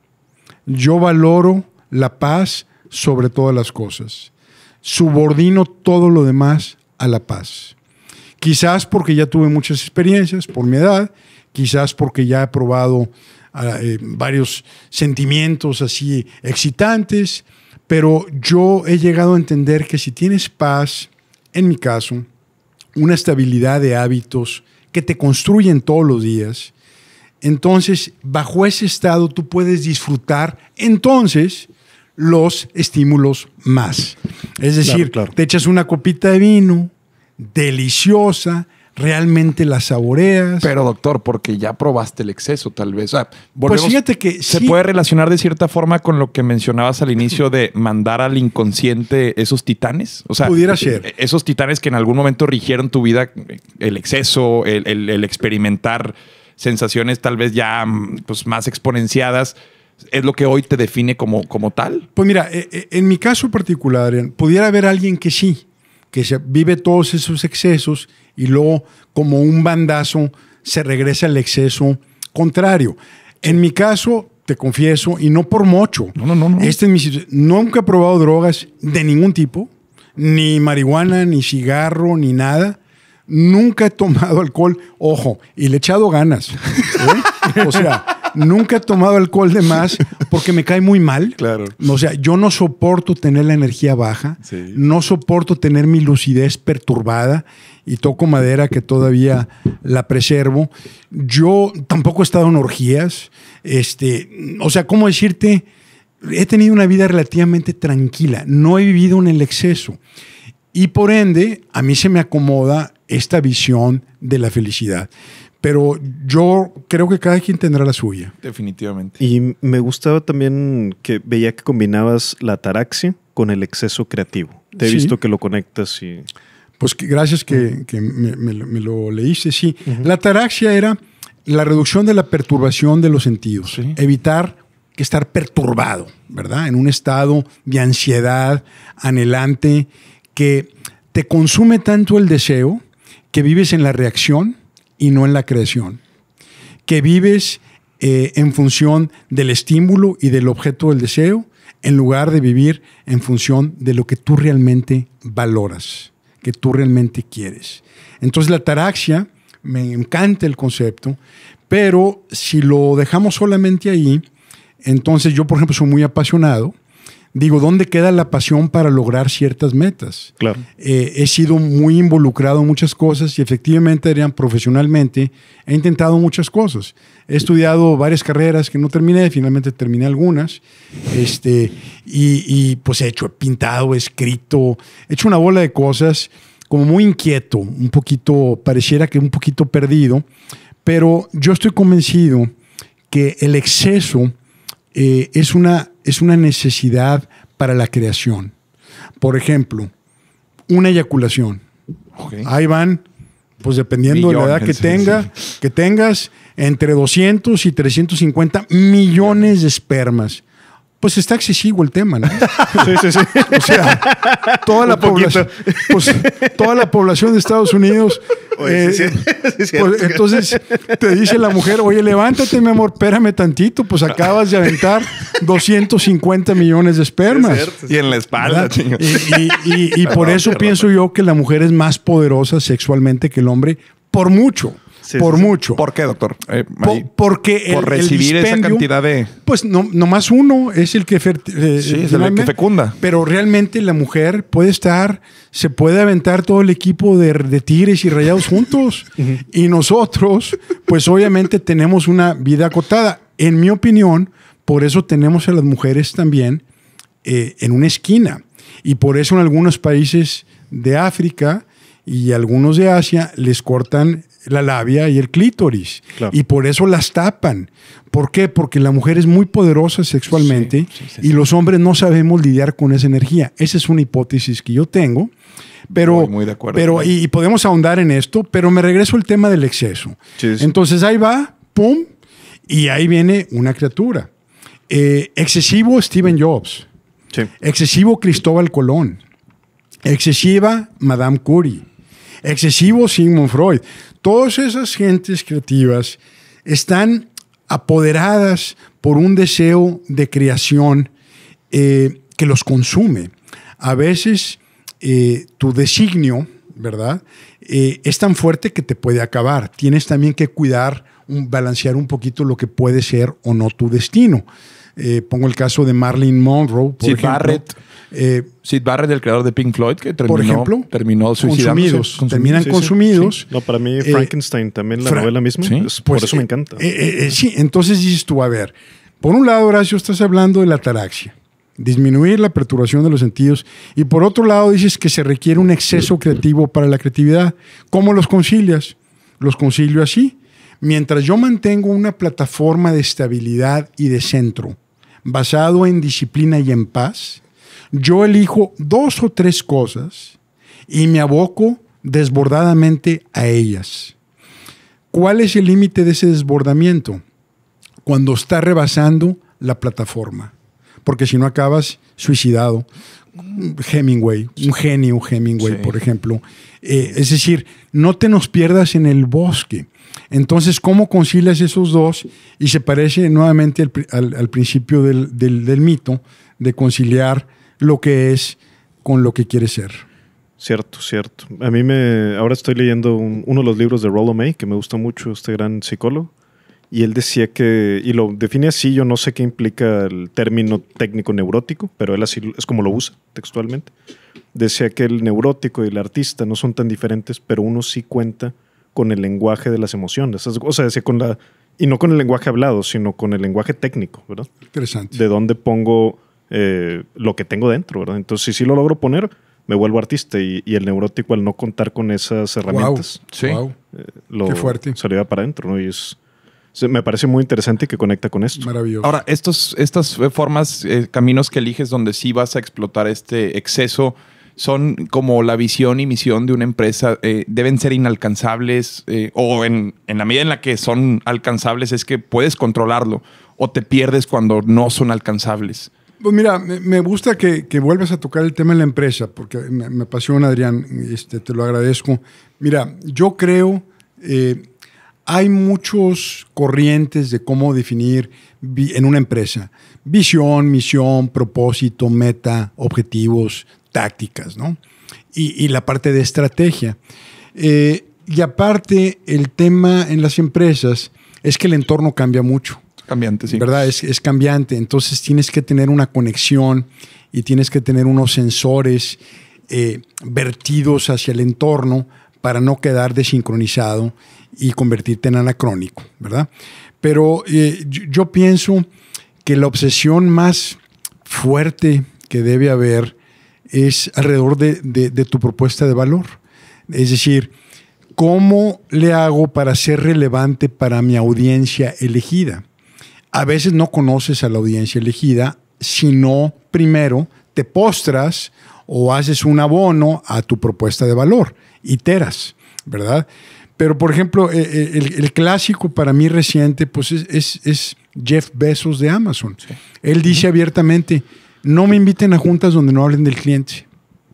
Yo valoro la paz sobre todas las cosas. Subordino todo lo demás a la paz. Quizás porque ya tuve muchas experiencias por mi edad, quizás porque ya he probado ah, eh, varios sentimientos así excitantes, pero yo he llegado a entender que si tienes paz, en mi caso, una estabilidad de hábitos que te construyen todos los días, entonces bajo ese estado tú puedes disfrutar entonces los estímulos más. Es decir, te echas una copita de vino, deliciosa, realmente la saboreas. Pero doctor, porque ya probaste el exceso, tal vez. pues fíjate que se puede relacionar de cierta forma con lo que mencionabas al inicio de mandar al inconsciente esos titanes. O sea, pudiera ser eh, esos titanes que en algún momento rigieron tu vida, el exceso, el, experimentar sensaciones tal vez ya mm, pues, más exponenciadas. ¿Es lo que hoy te define como, como tal? Pues mira, eh, eh, en mi caso particular, pudiera haber alguien que sí, que se vive todos esos excesos y luego como un bandazo se regresa al exceso contrario. En mi caso, te confieso, y no por mucho. No, no, no, Este nunca he probado drogas de ningún tipo, ni marihuana, ni cigarro, ni nada. Nunca he tomado alcohol, ojo, y le he echado ganas. ¿eh? O sea, Nunca he tomado alcohol de más porque me cae muy mal. Claro. O sea, yo no soporto tener la energía baja, no soporto tener mi lucidez perturbada y toco madera que todavía la preservo. Yo tampoco he estado en orgías. Este, o sea, ¿cómo decirte? He tenido una vida relativamente tranquila, no he vivido en el exceso. Y por ende, a mí se me acomoda esta visión de la felicidad. Pero yo creo que cada quien tendrá la suya. Definitivamente. Y me gustaba también que veía que combinabas la taraxia con el exceso creativo. Te he visto que lo conectas y... Pues gracias que, me, lo leíste, sí. La ataraxia era la reducción de la perturbación de los sentidos. Evitar que estar perturbado, ¿verdad? En un estado de ansiedad anhelante que te consume tanto el deseo que vives en la reacción y no en la creación. Que vives eh, en función del estímulo y del objeto del deseo, en lugar de vivir en función de lo que tú realmente valoras, que tú realmente quieres. Entonces la taraxia me encanta el concepto, pero si lo dejamos solamente ahí, entonces yo, por ejemplo, soy muy apasionado digo, ¿dónde queda la pasión para lograr ciertas metas? Claro. Eh, he sido muy involucrado en muchas cosas y efectivamente, profesionalmente he intentado muchas cosas. He estudiado varias carreras que no terminé, finalmente terminé algunas. Este, y, y pues he hecho, he pintado, he escrito, he hecho una bola de cosas como muy inquieto, un poquito, pareciera que un poquito perdido, pero yo estoy convencido que el exceso eh, es, una, es una necesidad para la creación. Por ejemplo, una eyaculación. Ahí van, pues dependiendo de la edad que, tenga, que tengas, entre 200 y 350 millones de espermas pues está excesivo el tema, ¿no? *laughs* Sí, sí, sí. O sea, toda la población, pues, toda la población de Estados Unidos. Eh, pues, entonces te dice la mujer, oye, levántate, mi amor, espérame tantito, pues acabas de aventar 250 millones de espermas. y en la espalda, Y, *laughs* por eso pienso yo que la mujer es más poderosa sexualmente que el hombre, por mucho por mucho. ¿Por qué, doctor? Eh, eh, por, porque recibir esa cantidad de. Pues no, nomás uno es el que, eh, sí, es el que fecunda. Pero realmente la mujer puede estar, se puede aventar todo el equipo de, de tigres y rayados juntos. *laughs* y nosotros, pues obviamente tenemos una vida acotada. En mi opinión, por eso tenemos a las mujeres también en una esquina. Y por eso en algunos países de África y algunos de Asia les cortan la labia y el clítoris. Y por eso las tapan. ¿Por qué? Porque la mujer es muy poderosa sexualmente y los hombres no sabemos lidiar con esa energía. Esa es una hipótesis que yo tengo. Pero, muy, de acuerdo. pero y, podemos ahondar en esto, pero me regreso al tema del exceso. Entonces ahí va, pum, y ahí viene una criatura. Eh, excesivo Steven Jobs. Excesivo Cristóbal Colón. Excesiva Madame Curie. Excesivo Sigmund Freud todas esas gentes creativas están apoderadas por un deseo de creación eh, que los consume. A veces eh, tu designio, ¿verdad? Eh, es tan fuerte que te puede acabar. Tienes también que cuidar, balancear un poquito lo que puede ser o no tu destino. Eh, pongo el caso de Marlene Monroe. Por Sid ejemplo. Barrett. Eh, Sid Barrett, el creador de Pink Floyd, que terminó, por ejemplo, terminó Consumidos, terminan consumidos. No, para mí eh, Frankenstein también la novela misma. por pues, eso me encanta. sí, entonces dices tú, a ver, por un lado, Horacio, estás hablando de la ataraxia disminuir la perturbación de los sentidos. Y por otro lado, dices que se requiere un exceso creativo para la creatividad. ¿Cómo los concilias? Los concilio así. Mientras yo mantengo una plataforma de estabilidad y de centro basado en disciplina y en paz, yo elijo dos o tres cosas y me aboco desbordadamente a ellas. ¿Cuál es el límite de ese desbordamiento? Cuando está rebasando la plataforma, porque si no acabas suicidado. Hemingway, un genio Hemingway, por ejemplo. Eh, es decir, no te nos pierdas en el bosque. Entonces, ¿cómo concilias esos dos? Y se parece nuevamente al, principio del, mito de conciliar lo que es con lo que quiere ser. Cierto, cierto. A mí me. Ahora estoy leyendo uno de los libros de Rollo May, que me gusta mucho, este gran psicólogo. Y él decía que, y lo define así, yo no sé qué implica el término técnico neurótico, pero él así es como lo usa textualmente. Decía que el neurótico y el artista no son tan diferentes, pero uno sí cuenta con el lenguaje de las emociones. O sea, con la, y no con el lenguaje hablado, sino con el lenguaje técnico, ¿verdad? Interesante. De dónde pongo eh, lo que tengo dentro, ¿verdad? Entonces, si sí lo logro poner, me vuelvo artista y, el neurótico al no contar con esas herramientas. Wow, sí. Eh, lo Qué fuerte. salía para adentro, ¿no? Y me parece muy interesante que conecta con esto. Maravilloso. Ahora, estos, estas eh, formas, caminos que eliges donde sí vas a explotar este exceso son como la visión y misión de una empresa, eh, deben ser inalcanzables eh, o en, la medida en la que son alcanzables es que puedes controlarlo o te pierdes cuando no son alcanzables. Pues mira, me gusta que, vuelvas a tocar el tema de la empresa, porque me, apasiona, Adrián, este, te lo agradezco. Mira, yo creo, que eh, hay muchos corrientes de cómo definir en una empresa visión, misión, propósito, meta, objetivos, tácticas, ¿no? Y, la parte de estrategia. Eh, y aparte, el tema en las empresas es que el entorno cambia mucho. Cambiante, sí. ¿Verdad? Es, cambiante. Entonces tienes que tener una conexión y tienes que tener unos sensores eh, vertidos hacia el entorno para no quedar desincronizado y convertirte en anacrónico, ¿verdad? Pero eh, yo pienso que la obsesión más fuerte que debe haber es alrededor de, tu propuesta de valor. Es decir, ¿cómo le hago para ser relevante para mi audiencia elegida? A veces no conoces a la audiencia elegida, sino primero te postras o haces un abono a tu propuesta de valor, iteras, ¿verdad? Pero, por ejemplo, e, e, el, clásico para mí reciente, pues es, Jeff Bezos de Amazon. Él dice abiertamente, no me inviten a juntas donde no hablen del cliente.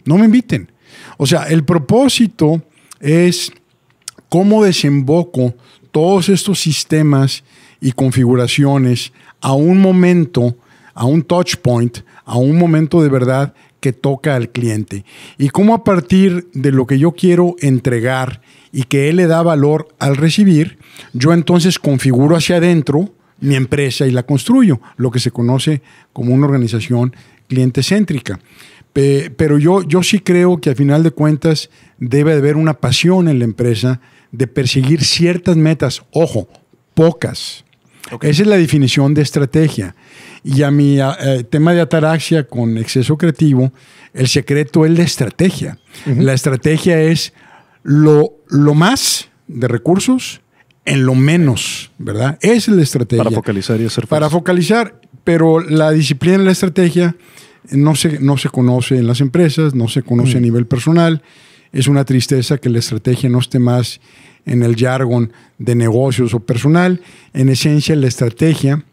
No me inviten. O sea, el propósito es cómo desemboco todos estos sistemas y configuraciones a un momento, a un touch point, a un momento de verdad que toca al cliente. Y cómo a partir de lo que yo quiero entregar y que él le da valor al recibir, yo entonces configuro hacia adentro mi empresa y la construyo, lo que se conoce como una organización cliente céntrica. Pero yo, yo sí creo que al final de cuentas debe haber una pasión en la empresa de perseguir ciertas metas, ojo, pocas. Esa es la definición de estrategia. Y a mi eh, tema de ataraxia con exceso creativo, el secreto es la estrategia. La estrategia es lo, lo más de recursos, en lo menos, ¿verdad? es la estrategia. Para focalizar y hacer. Para focalizar, pero la disciplina en la estrategia no se, no se conoce en las empresas, no se conoce a mm. nivel personal. Es una tristeza que la estrategia no esté más en el jargon de negocios o personal. En esencia, la estrategia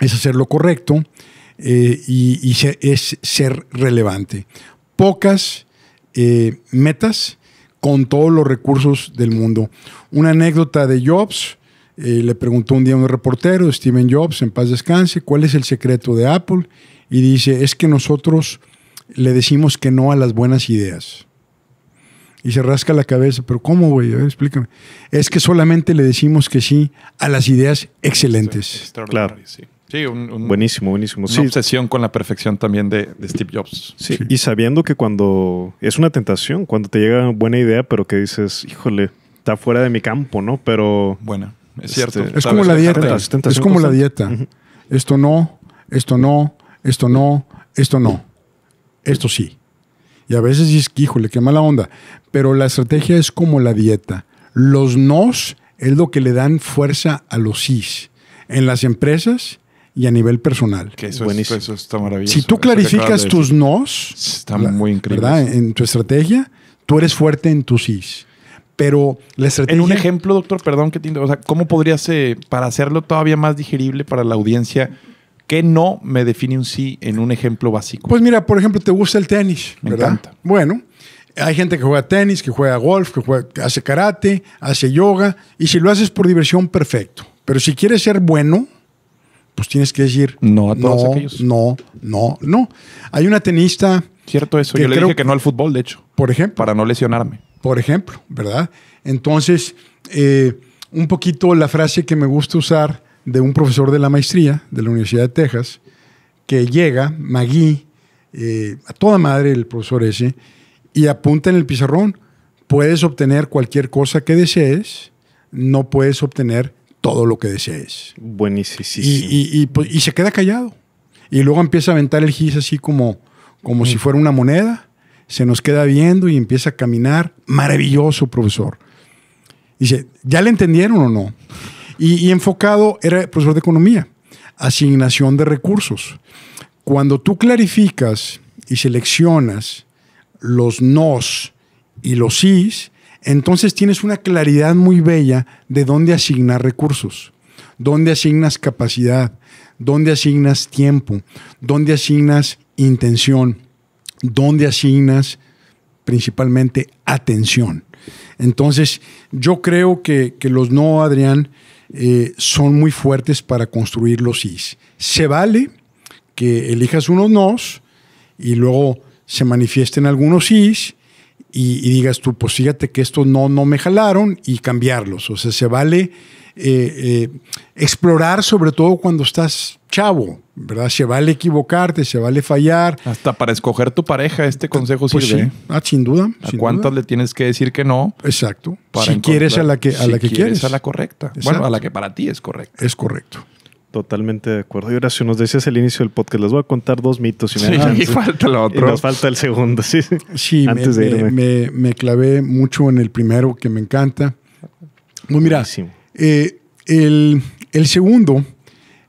es hacer lo correcto eh, y, es ser relevante. Pocas eh, metas, con todos los recursos del mundo. Una anécdota de Jobs, eh, le preguntó un día un reportero, Steven Jobs, en paz descanse, ¿cuál es el secreto de Apple? Y dice, es que nosotros le decimos que no a las buenas ideas. Y se rasca la cabeza, pero ¿cómo, güey? explícame. Es que solamente le decimos que sí a las ideas excelentes. Claro, sí. Sí, un, buenísimo, buenísimo. Una sí. obsesión con la perfección también de, Steve Jobs. Sí. y sabiendo que cuando es una tentación, cuando te llega una buena idea, pero que dices, híjole, está fuera de mi campo, ¿no? Pero. Bueno, es cierto. Este, es, como la dieta. es como la dieta. Esto no, esto no, esto no, esto no. Esto sí. Y a veces dices, híjole, qué mala onda. Pero la estrategia es como la dieta. Los nos es lo que le dan fuerza a los sís. En las empresas, y a nivel personal. Que eso, es, eso está maravilloso. Si tú clarificas tus nos, está muy increíble. ¿verdad? En tu estrategia, tú eres fuerte en tus sí. Pero la estrategia. En un ejemplo, doctor, perdón que O sea, ¿cómo podrías, ser para hacerlo todavía más digerible para la audiencia, ¿Qué no me define un sí en un ejemplo básico? Pues mira, por ejemplo, te gusta el tenis. Me encanta. Bueno, hay gente que juega tenis, que juega golf, que, juega, que, hace karate, hace yoga, y si lo haces por diversión, perfecto. Pero si quieres ser bueno, pues tienes que decir no a todos no, aquellos. No, no, no. Hay una tenista. Cierto eso. Yo le dije que no al fútbol, de hecho. Por ejemplo. Para no lesionarme. Por ejemplo, ¿verdad? Entonces, eh, un poquito la frase que me gusta usar de un profesor de la maestría de la Universidad de Texas, que llega, Magui, eh, a toda madre el profesor ese, y apunta en el pizarrón, puedes obtener cualquier cosa que desees, no puedes obtener todo lo que desees. Buenísimo. Pues, y, se queda callado. Y luego empieza a aventar el gis así como, como si mm. fuera una moneda. Se nos queda viendo y empieza a caminar. Maravilloso, profesor. Dice, ¿ya le entendieron o no? Y, enfocado era profesor de economía, asignación de recursos. Cuando tú clarificas y seleccionas los nos y los sís, entonces tienes una claridad muy bella de dónde asignar recursos, dónde asignas capacidad, dónde asignas tiempo, dónde asignas intención, dónde asignas principalmente atención. Entonces, yo creo que, los no, Adrián, eh, son muy fuertes para construir los sí. Se vale que elijas unos nos y luego se manifiesten algunos sís y, digas tú, pues fíjate que esto no, no me jalaron y cambiarlos. O sea, se vale eh, eh, explorar sobre todo cuando estás chavo, ¿verdad? Se vale equivocarte, se vale fallar. Hasta para escoger tu pareja, este pues consejo sirve. ¿eh? Ah, sin duda. ¿A cuántas le tienes que decir que no? Exacto. si quieres a la que, a si la que quieres, A la correcta. Bueno, a la que para ti es correcta. Es correcto. Totalmente de acuerdo. Y ahora si nos decías el inicio del podcast, les voy a contar dos mitos. Y me sí, falta el otro. nos falta el segundo, sí. Sí, Antes me, de Me, clavé mucho en el primero, que me encanta. Muy pues mira, eh, el, segundo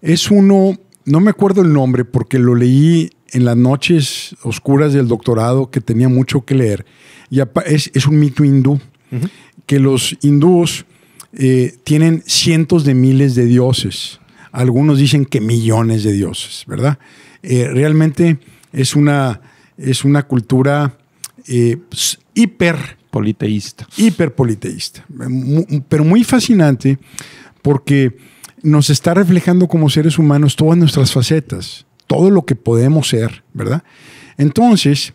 es uno, no me acuerdo el nombre porque lo leí en las noches oscuras del doctorado que tenía mucho que leer. Y es, un mito hindú, que los hindúes eh, tienen cientos de miles de dioses. Algunos dicen que millones de dioses, ¿verdad? Eh, realmente es una, es una cultura eh, hiper... Politeísta. Hiper Pero muy fascinante porque nos está reflejando como seres humanos todas nuestras facetas, todo lo que podemos ser, ¿verdad? Entonces,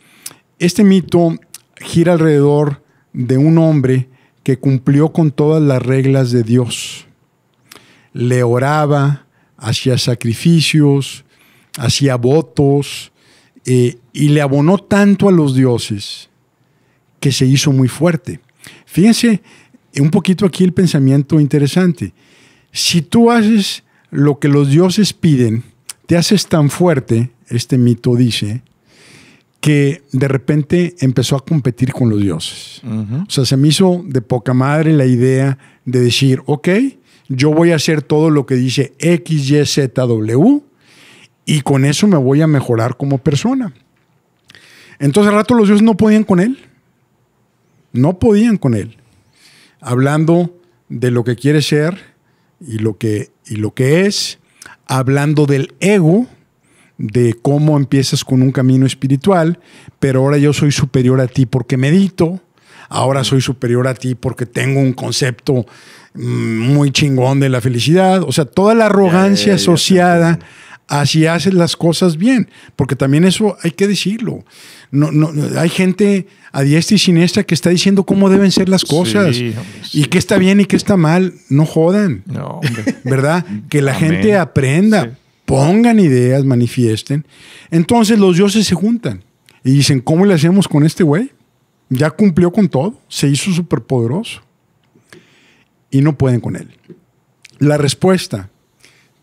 este mito gira alrededor de un hombre que cumplió con todas las reglas de Dios. Le oraba, hacía sacrificios, hacía votos eh, y le abonó tanto a los dioses que se hizo muy fuerte. Fíjense un poquito aquí el pensamiento interesante. Si tú haces lo que los dioses piden, te haces tan fuerte, este mito dice, que de repente empezó a competir con los dioses. O sea, se me hizo de poca madre la idea de decir, ok, yo voy a hacer todo lo que dice XYZW y con eso me voy a mejorar como persona. Entonces, al rato los dioses no podían con él. No podían con él. Hablando de lo que quiere ser y lo que, y lo que es, hablando del ego, de cómo empiezas con un camino espiritual, pero ahora yo soy superior a ti porque medito, ahora soy superior a ti porque tengo un concepto Mm, muy chingón de la felicidad, o sea, toda la arrogancia asociada a si haces las cosas bien, porque también eso hay que decirlo. No, no, hay gente a diestra y siniestra que está diciendo cómo deben ser las cosas y qué está bien y qué está mal. No jodan, no, ¿verdad? Que la gente aprenda, pongan ideas, manifiesten. Entonces los dioses se juntan y dicen, ¿cómo le hacemos con este güey? Ya cumplió con todo, se hizo superpoderoso y no pueden con él. La respuesta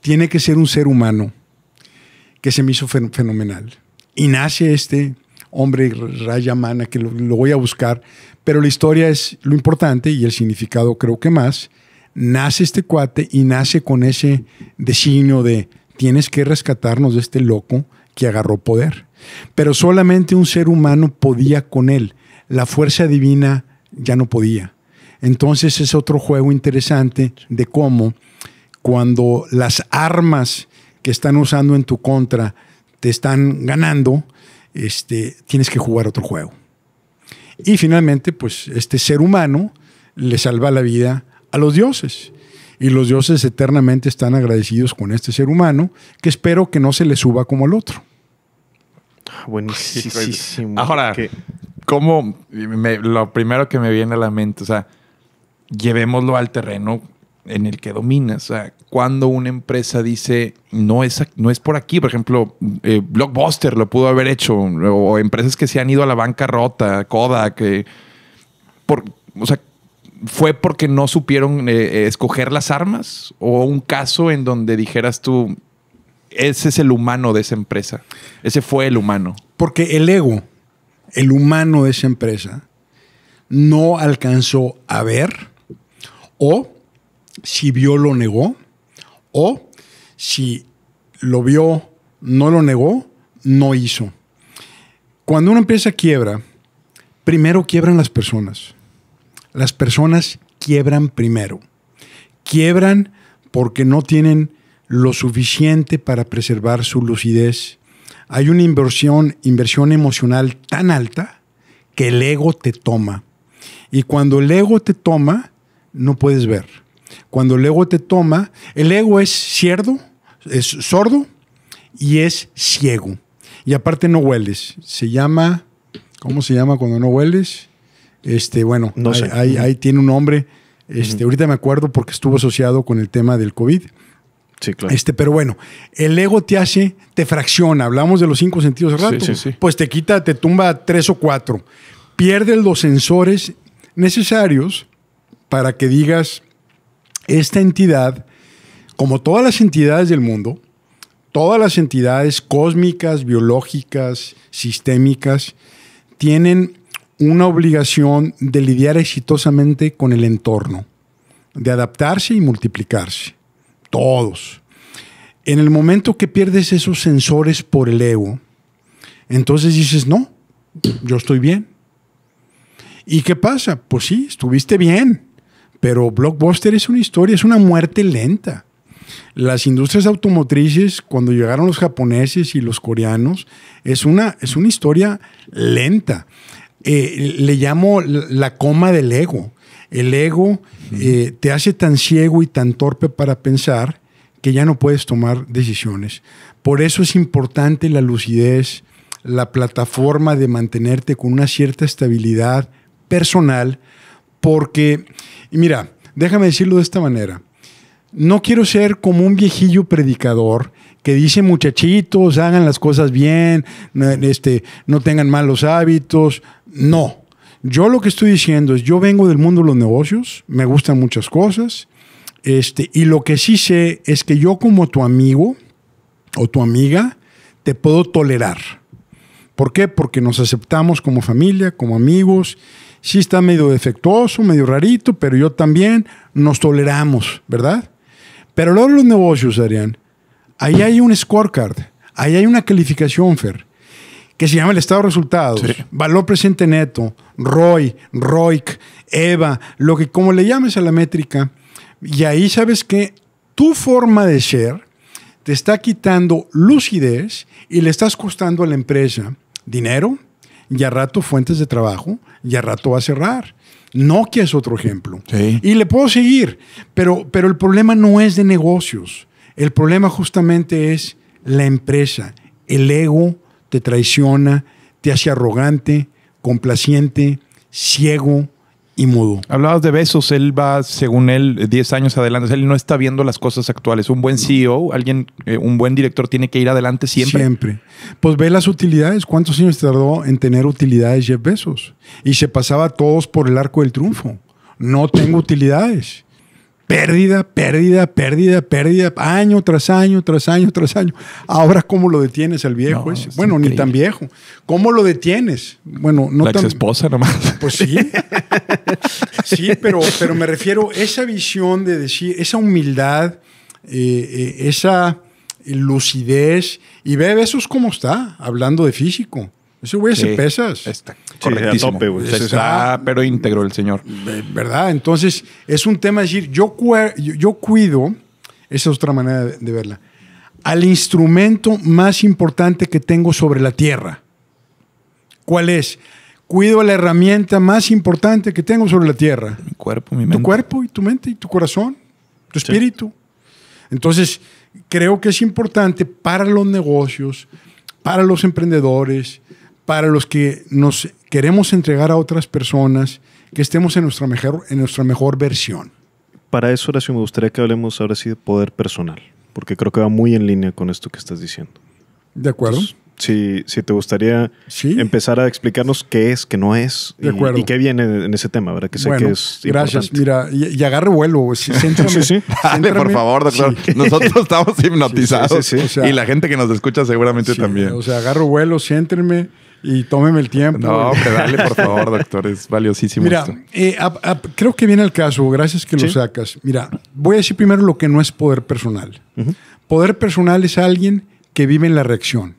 tiene que ser un ser humano que se me hizo fenomenal. Y nace este hombre Rayamana, que lo, lo, voy a buscar, pero la historia es lo importante y el significado creo que más. Nace este cuate y nace con ese designio de tienes que rescatarnos de este loco que agarró poder. Pero solamente un ser humano podía con él. La fuerza divina ya no podía. Entonces es otro juego interesante de cómo cuando las armas que están usando en tu contra te están ganando, este, tienes que jugar otro juego. Y finalmente, pues este ser humano le salva la vida a los dioses. Y los dioses eternamente están agradecidos con este ser humano, que espero que no se le suba como al otro. Buenísimo. Ahora, ¿cómo? lo primero que me viene a la mente, o sea, llevémoslo al terreno en el que dominas. cuando una empresa dice, no es, no es por aquí, por ejemplo, eh, Blockbuster lo pudo haber hecho, o empresas que se han ido a la bancarrota, Kodak, que eh, o sea, ¿fue porque no supieron eh, escoger las armas? ¿O un caso en donde dijeras tú, ese es el humano de esa empresa? Ese fue el humano. Porque el ego, el humano de esa empresa, no alcanzó a ver o si vio lo negó, o si lo vio, no lo negó, no hizo. Cuando una empresa quiebra, primero quiebran las personas. Las personas quiebran primero. Quiebran porque no tienen lo suficiente para preservar su lucidez. Hay una inversión, inversión emocional tan alta que el ego te toma. Y cuando el ego te toma, no puedes ver. Cuando el ego te toma, el ego es cierdo, es sordo y es ciego. Y aparte no hueles. Se llama, ¿cómo se llama cuando no hueles? Este, bueno, no sé. ahí, tiene un nombre. Este, Ahorita me acuerdo porque estuvo asociado con el tema del COVID. Sí, claro. Este, pero bueno, el ego te hace, te fracciona. Hablamos de los cinco sentidos hace rato. Sí, sí, sí. Pues te quita, te tumba tres o cuatro. Pierdes los sensores necesarios para que digas, esta entidad, como todas las entidades del mundo, todas las entidades cósmicas, biológicas, sistémicas, tienen una obligación de lidiar exitosamente con el entorno, de adaptarse y multiplicarse. Todos. En el momento que pierdes esos sensores por el ego, entonces dices, no, yo estoy bien. ¿Y qué pasa? Pues sí, estuviste bien, pero Blockbuster es una historia, es una muerte lenta. Las industrias automotrices, cuando llegaron los japoneses y los coreanos, es una, es una historia lenta. Eh, le llamo la coma del ego. El ego eh, te hace tan ciego y tan torpe para pensar que ya no puedes tomar decisiones. Por eso es importante la lucidez, la plataforma de mantenerte con una cierta estabilidad personal, porque, y mira, déjame decirlo de esta manera. No quiero ser como un viejillo predicador que dice muchachitos, hagan las cosas bien, este, no tengan malos hábitos. No. Yo lo que estoy diciendo es, yo vengo del mundo de los negocios, me gustan muchas cosas, este, y lo que sí sé es que yo como tu amigo o tu amiga te puedo tolerar. ¿Por qué? Porque nos aceptamos como familia, como amigos, sí está medio defectuoso, medio rarito, pero yo también nos toleramos, ¿verdad? Pero luego los negocios, Adrián, ahí hay un scorecard, ahí hay una calificación, Fer, que se llama el estado de resultados, valor presente neto, ROI, ROIC, EVA, lo que como le llames a la métrica, y ahí sabes que tu forma de ser te está quitando lucidez y le estás costando a la empresa dinero, ya rato fuentes de trabajo ya rato va a cerrar. Nokia es otro ejemplo. Y le puedo seguir, pero, pero el problema no es de negocios. El problema justamente es la empresa. El ego te traiciona, te hace arrogante, complaciente, ciego, y mudo. Hablabas de besos, él va, según él, 10 eh, años adelante, él no está viendo las cosas actuales. Un buen CEO, e alguien, eh, un buen director tiene que ir adelante siempre. Siempre. Pues ve las utilidades, cuántos años tardó en tener utilidades Jeff Besos? Y se pasaba todos por el arco del triunfo. No tengo utilidades. Pérdida, pérdida, pérdida, pérdida, año tras año, tras año, tras año. Ahora, ¿cómo lo detienes al viejo? bueno, ni tan viejo. ¿Cómo lo detienes? Bueno, no La ex esposa nomás. Pues sí. *laughs* sí, pero, pero me refiero a esa visión de decir, esa humildad, eh, eh, esa lucidez, y ve eso Besos cómo está, hablando de físico. Ese güey hace pesas. Está correctísimo. tope, güey. Está, ah, pero íntegro el señor. ¿Verdad? Entonces, es un tema de decir, yo, yo cuido, esa es otra manera de, verla, al instrumento más importante que tengo sobre la tierra. ¿Cuál es? Cuido la herramienta más importante que tengo sobre la tierra. Mi cuerpo, mi mente. Tu cuerpo y tu mente y tu corazón, tu espíritu. Entonces, creo que es importante para los negocios, para los emprendedores, para los que nos queremos entregar a otras personas, que estemos en nuestra mejor, en nuestra mejor versión. Para eso, Horacio, me gustaría que hablemos ahora sí de poder personal, porque creo que va muy en línea con esto que estás diciendo. De acuerdo. Sí, si, te gustaría empezar a explicarnos qué es, qué no es y, qué viene en ese tema, ¿verdad? Que sé que es Gracias, mira, y, agarro vuelo. sí, *laughs* por favor, doctor. Nosotros estamos hipnotizados y la gente que nos escucha seguramente también. O sea, agarro vuelo, siéntrenme y tómeme el tiempo. No, que dale, por *laughs* favor, doctor, es valiosísimo. Mira, eh, creo que viene el caso, gracias que lo sacas. Mira, voy a decir primero lo que no es poder personal. Poder personal es alguien que vive en la reacción,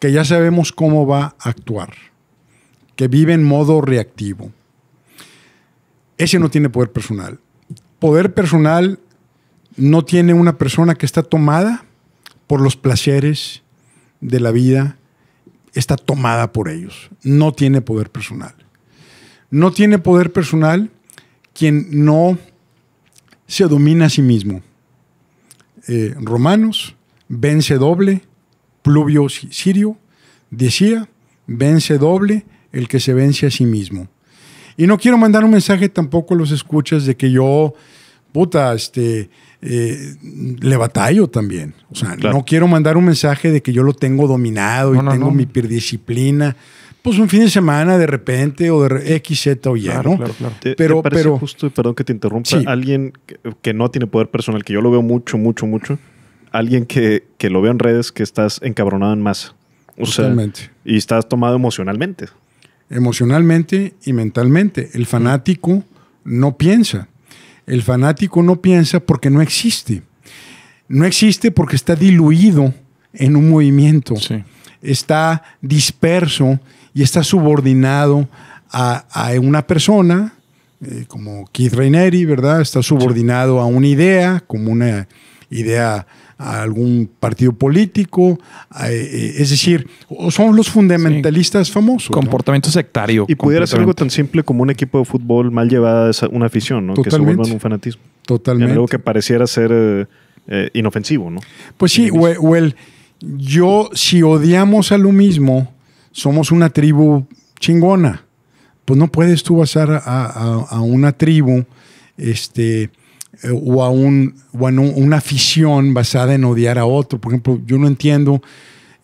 que ya sabemos cómo va a actuar, que vive en modo reactivo. Ese no tiene poder personal. Poder personal no tiene una persona que está tomada por los placeres de la vida, está tomada por ellos. No tiene poder personal. No tiene poder personal quien no se domina a sí mismo. Eh, Romanos, vence doble, Pluvio Sirio, decía, vence doble el que se vence a sí mismo. Y no quiero mandar un mensaje tampoco a los escuchas de que yo, puta, este, eh, le batallo también. O sea, no quiero mandar un mensaje de que yo lo tengo dominado y tengo mi disciplina. Pues un fin de semana de repente o de X, Z o Y, pero, pero justo, perdón que te interrumpa, alguien que, no tiene poder personal, que yo lo veo mucho, mucho, mucho, alguien que, lo veo en redes que estás encabronado en masa. y estás tomado emocionalmente. Emocionalmente y mentalmente. El fanático no piensa. El fanático no piensa porque no existe. No existe porque está diluido en un movimiento. Está disperso y está subordinado a, una persona, eh, como Keith Raineri, ¿verdad? Está subordinado a una idea, como una idea a algún partido político, eh, eh, es decir, somos los fundamentalistas famosos. Comportamiento sectario. Y pudiera ser algo tan simple como un equipo de fútbol mal llevado a una afición, ¿no? Que se vuelva un fanatismo. Totalmente. algo que pareciera ser eh, inofensivo, ¿no? Pues sí, o, yo, si odiamos a lo mismo, somos una tribu chingona. Pues no puedes tú basar a, a una tribu este, eh, o a, una afición basada en odiar a otro. Por ejemplo, yo no entiendo,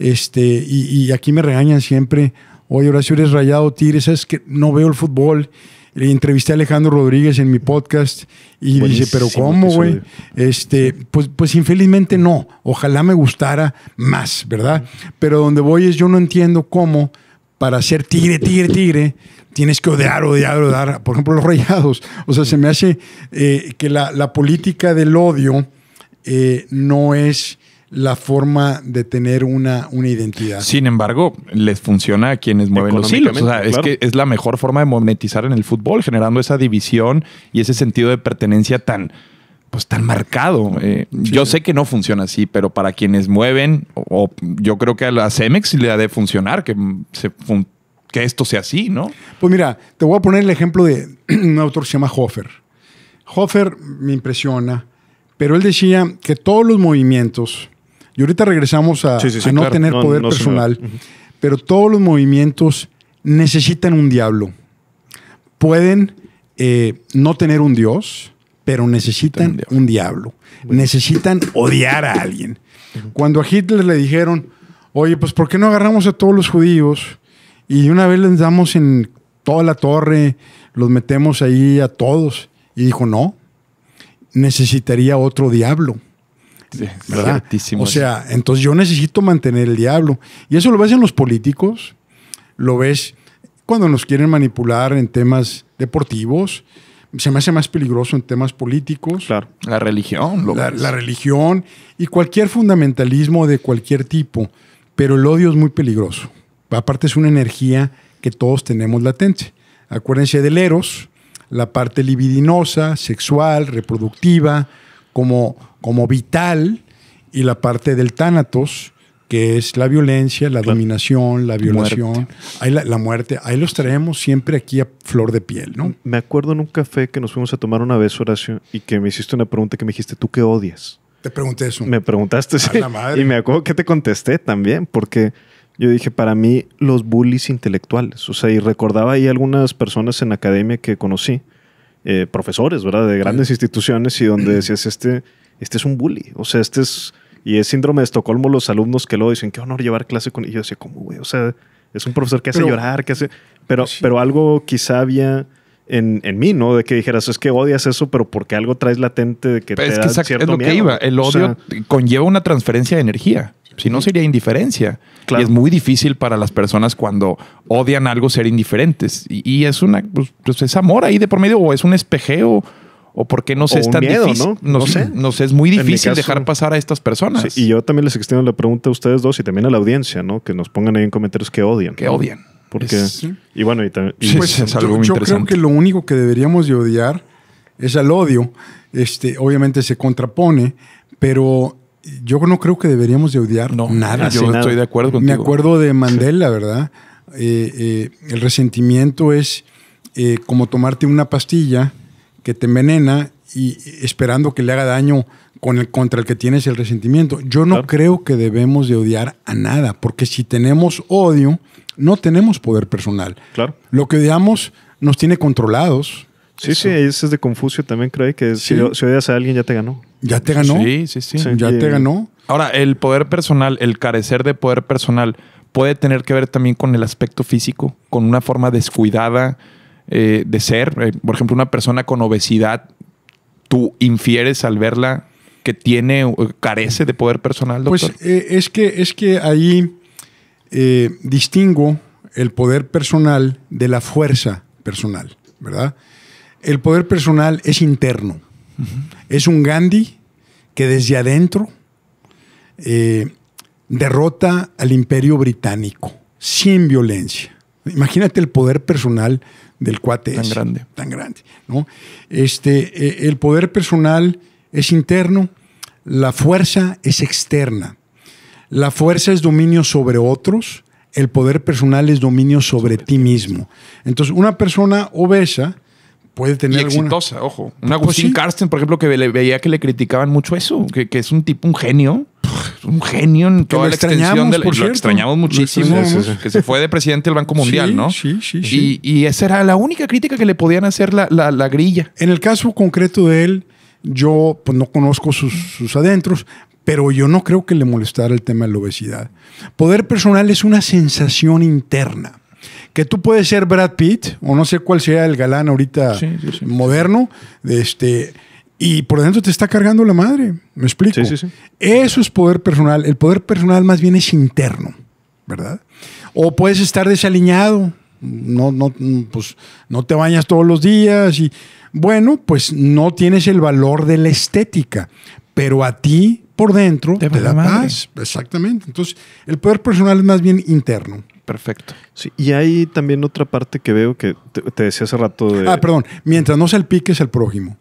este, y, aquí me regañan siempre, oye si eres rayado, Tigre, sabes que no veo el fútbol. Le entrevisté a Alejandro Rodríguez en mi podcast y dice, pero ¿cómo, güey? Este, pues, pues infelizmente no. Ojalá me gustara más, ¿verdad? Pero donde voy es yo no entiendo cómo para ser tigre, tigre, tigre, tienes que odiar, odiar, odiar. Por ejemplo, los rayados. O sea, se me hace eh, que la, política del odio eh, no es la forma de tener una, una identidad. Sin embargo, les funciona a quienes mueven los hilos. O sea, es que es la mejor forma de monetizar en el fútbol, generando esa división y ese sentido de pertenencia tan, pues tan marcado. Eh, yo sé que no funciona así, pero para quienes mueven, o, yo creo que a la CEMEX le ha de funcionar, que se, que esto sea así, ¿no? Pues mira, te voy a poner el ejemplo de *clears throat* un autor que se llama Hofer. Hofer me impresiona, pero él decía que todos los movimientos, y ahorita regresamos a, no tener poder personal, pero todos los movimientos necesitan un diablo. Pueden eh, no tener un Dios, pero necesitan un diablo. Necesitan odiar a alguien. Cuando a Hitler le dijeron, oye, pues ¿por qué no agarramos a todos los judíos? Y una vez les damos en toda la torre, los metemos ahí a todos. Y dijo, no, necesitaría otro diablo. Sí, O sea, entonces yo necesito mantener el diablo. Y eso lo ves en los políticos, lo ves cuando nos quieren manipular en temas deportivos, se me hace más peligroso en temas políticos. Claro, la religión. la, religión y cualquier fundamentalismo de cualquier tipo, pero el odio es muy peligroso aparte es una energía que todos tenemos latente. Acuérdense del eros, la parte libidinosa, sexual, reproductiva, como, como vital, y la parte del tánatos, que es la violencia, la dominación, la violación, la, muerte. Ahí los traemos siempre aquí a flor de piel, ¿no? Me acuerdo en un café que nos fuimos a tomar una vez, Horacio, y que me hiciste una pregunta que me dijiste, ¿tú qué odias? Te pregunté eso. Me preguntaste, eso. Y me acuerdo que te contesté también, porque yo dije, para mí, los bullies intelectuales. O sea, y recordaba ahí algunas personas en academia que conocí, eh, profesores, ¿verdad? De grandes instituciones y donde decías, *clears throat* este, este es un bully. O sea, este es... Y es síndrome de Estocolmo los alumnos que lo dicen, qué honor llevar clase con... Y yo decía, ¿cómo, güey? O sea, es un profesor que hace llorar, que hace... Pero, pero algo quizá había... En, mí, ¿no? De que dijeras, es que odias eso, pero porque algo traes latente de que te da es lo que iba. El odio conlleva una transferencia de energía. Si no, sería indiferencia. Y es muy difícil para las personas cuando odian algo ser indiferentes. Y, es una pues, pues, es amor ahí de por medio, o es un espejeo, o por qué no se es tan ¿no? sé no sé. es muy difícil dejar pasar a estas personas. y yo también les extiendo la pregunta a ustedes dos y también a la audiencia, ¿no? Que nos pongan ahí en comentarios que odian. Que odian. Porque, y bueno, y también. Pues, es algo yo, creo que lo único que deberíamos de odiar es al odio. Este, obviamente se contrapone, pero yo no creo que deberíamos de odiar nada. Yo estoy de acuerdo contigo. Me acuerdo de Mandela, ¿verdad? Eh, eh, el resentimiento es eh, como tomarte una pastilla que te envenena y esperando que le haga daño con el, contra el que tienes el resentimiento. Yo no creo que debemos de odiar a nada, porque si tenemos odio, no tenemos poder personal. Claro. Lo que odiamos nos tiene controlados, Sí, sí, ese es de Confucio también, creo que si, odias a alguien ya te ganó. ¿Ya te ganó? Sí, sí, sí. ya te ganó. Ahora, el poder personal, el carecer de poder personal, puede tener que ver también con el aspecto físico, con una forma descuidada eh, de ser. Eh, por ejemplo, una persona con obesidad, tú infieres al verla que tiene, carece de poder personal, pues, doctor? Pues es, que, es que ahí distingo el poder personal de la fuerza personal, ¿verdad? El poder personal es interno. Es un Gandhi que desde adentro eh, derrota al imperio británico sin violencia. Imagínate el poder personal del cuate. Tan grande. Tan grande. Este, eh, el poder personal es interno, la fuerza es externa. La fuerza es dominio sobre otros, el poder personal es dominio sobre ti mismo. Entonces, una persona obesa puede tener y exitosa, ojo. Un pues Agustín Carsten, por ejemplo, que veía que le criticaban mucho eso, que, es un tipo, un genio, un genio en toda la extensión del... Lo extrañamos muchísimo, que se fue de presidente del Banco Mundial, ¿no? Sí, sí, Y, esa era la única crítica que le podían hacer la, grilla. En el caso concreto de él, yo pues, no conozco sus, sus adentros, pero yo no creo que le molestara el tema de la obesidad. Poder personal es una sensación interna que tú puedes ser Brad Pitt, o no sé cuál sea el galán ahorita moderno, este, y por dentro te está cargando la madre. ¿Me explico? Eso es poder personal. El poder personal más bien es interno, ¿verdad? O puedes estar desaliñado. No, no, pues, no te bañas todos los días y bueno, pues no tienes el valor de la estética, pero a ti por dentro te, da paz. Exactamente. Entonces, el poder personal es más bien interno perfecto. Sí, y hay también otra parte que veo que te, decía hace rato de... Ah, perdón. Mientras no salpiques el prójimo.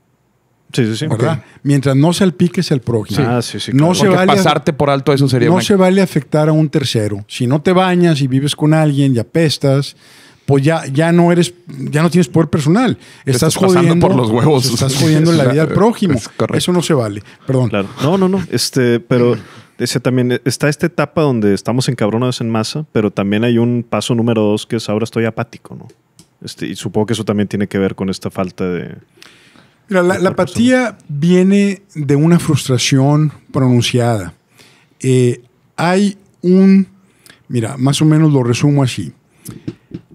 Sí, sí, sí. ¿Verdad? Mientras no salpiques al prójimo. Sí. Ah, sí, sí. No se vale pasarte por alto eso sería. No se vale afectar a un tercero. Si no te bañas y vives con alguien y apestas, pues ya, ya no eres, ya no tienes poder personal. Estás, estás jodiendo por los huevos. Estás jodiendo la *laughs* vida al prójimo. eso no se vale. Perdón. No, no, no. Este, pero *clears throat* también, e, está esta etapa donde estamos encabronados en masa, pero también hay un paso número dos que es ahora estoy apático, ¿no? Este, y supongo que eso también tiene que ver con esta falta de... la, apatía viene de una frustración pronunciada. Eh, hay un, mira, más o menos lo resumo así.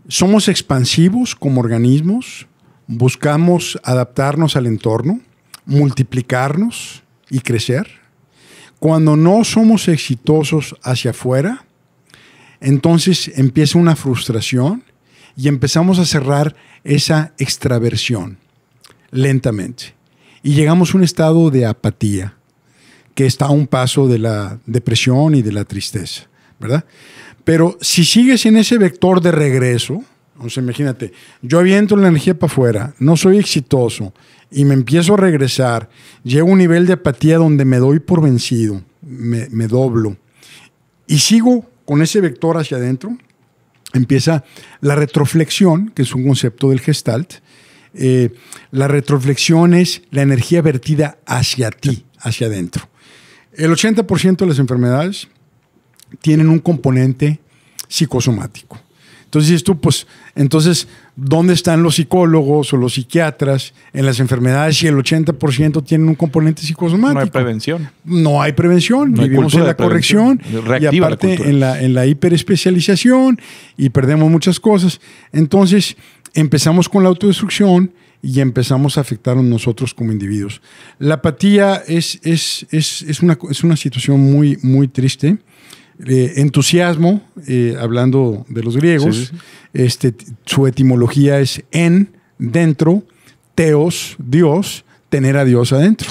Somos expansivos como organismos, buscamos adaptarnos al entorno, multiplicarnos y crecer cuando no somos exitosos hacia afuera, entonces empieza una frustración y empezamos a cerrar esa extraversión lentamente. Y llegamos a un estado de apatía que está a un paso de la depresión y de la tristeza, ¿verdad? Pero si sigues en ese vector de regreso, o imagínate, yo aviento la energía para afuera, no soy exitoso y me empiezo a regresar, llego a un nivel de apatía donde me doy por vencido, me, doblo y sigo con ese vector hacia adentro, empieza la retroflexión, que es un concepto del gestalt. Eh, la retroflexión es la energía vertida hacia ti, hacia adentro. El 80% de las enfermedades tienen un componente psicosomático. Entonces tú, pues, entonces, ¿dónde están los psicólogos o los psiquiatras en las enfermedades si el 80% tienen un componente psicosomático? No hay prevención. No hay prevención, vivimos en la corrección y aparte en, la, en la hiperespecialización y perdemos muchas cosas. Entonces, empezamos con la autodestrucción y empezamos a afectarnos nosotros como individuos. La apatía es, es, es, es una, una, situación muy, muy triste entusiasmo, eh, hablando de los griegos, Este, su etimología es en, dentro, teos, Dios, tener a Dios adentro.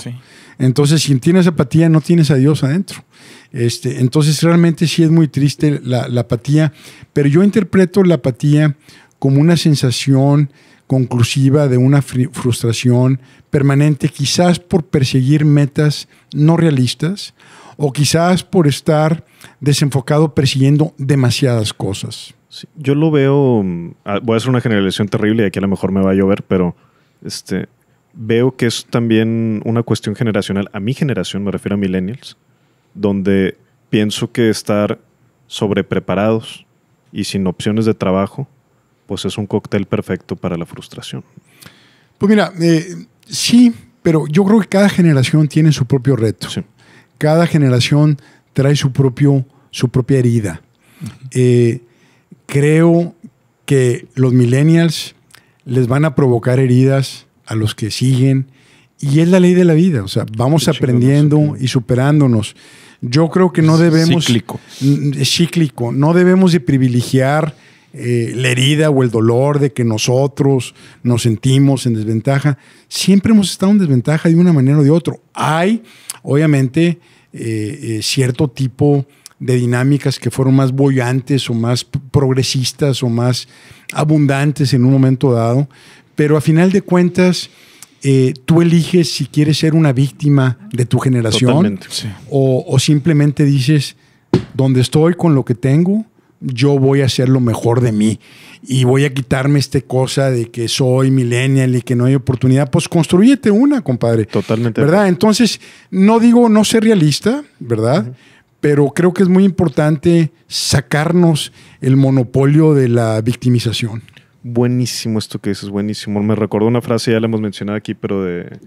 Entonces, si tienes apatía, no tienes a Dios adentro. Este, entonces, realmente sí es muy triste la apatía, pero yo interpreto la apatía como una sensación conclusiva de una frustración permanente, quizás por perseguir metas no realistas o quizás por estar desenfocado persiguiendo demasiadas cosas. yo lo veo, mm, ah, voy a hacer una generación terrible y aquí a lo mejor me va a llover, pero este, veo que es también una cuestión generacional. A mi generación, me refiero a millennials, donde pienso que estar sobrepreparados y sin opciones de trabajo, pues es un cóctel perfecto para la frustración. Pues mira, eh, sí, pero yo creo que cada generación tiene su propio reto. Cada generación trae su, propio, su propia herida. Eh, creo que los millennials les van a provocar heridas a los que siguen y es la ley de la vida, o sea, vamos aprendiendo y superándonos. Yo creo que no debemos... Cíclico. Mm, cíclico, no debemos de privilegiar eh, la herida o el dolor de que nosotros nos sentimos en desventaja. Siempre hemos estado en desventaja de una manera o de otra. Hay, obviamente, eh, eh, cierto tipo de dinámicas que fueron más bollantes o más progresistas o más abundantes en un momento dado, pero a final de cuentas eh, tú eliges si quieres ser una víctima de tu generación o, o, simplemente dices, donde estoy con lo que tengo, yo voy a hacer lo mejor de mí y voy a quitarme esta cosa de que soy millennial y que no hay oportunidad, pues construyete una, compadre. Totalmente. ¿Verdad? Entonces, no digo no ser realista, ¿verdad? Pero creo que es muy importante sacarnos el monopolio de la victimización. Buenísimo esto que dices, buenísimo. Me recordó una frase, ya la hemos mencionado aquí, pero de,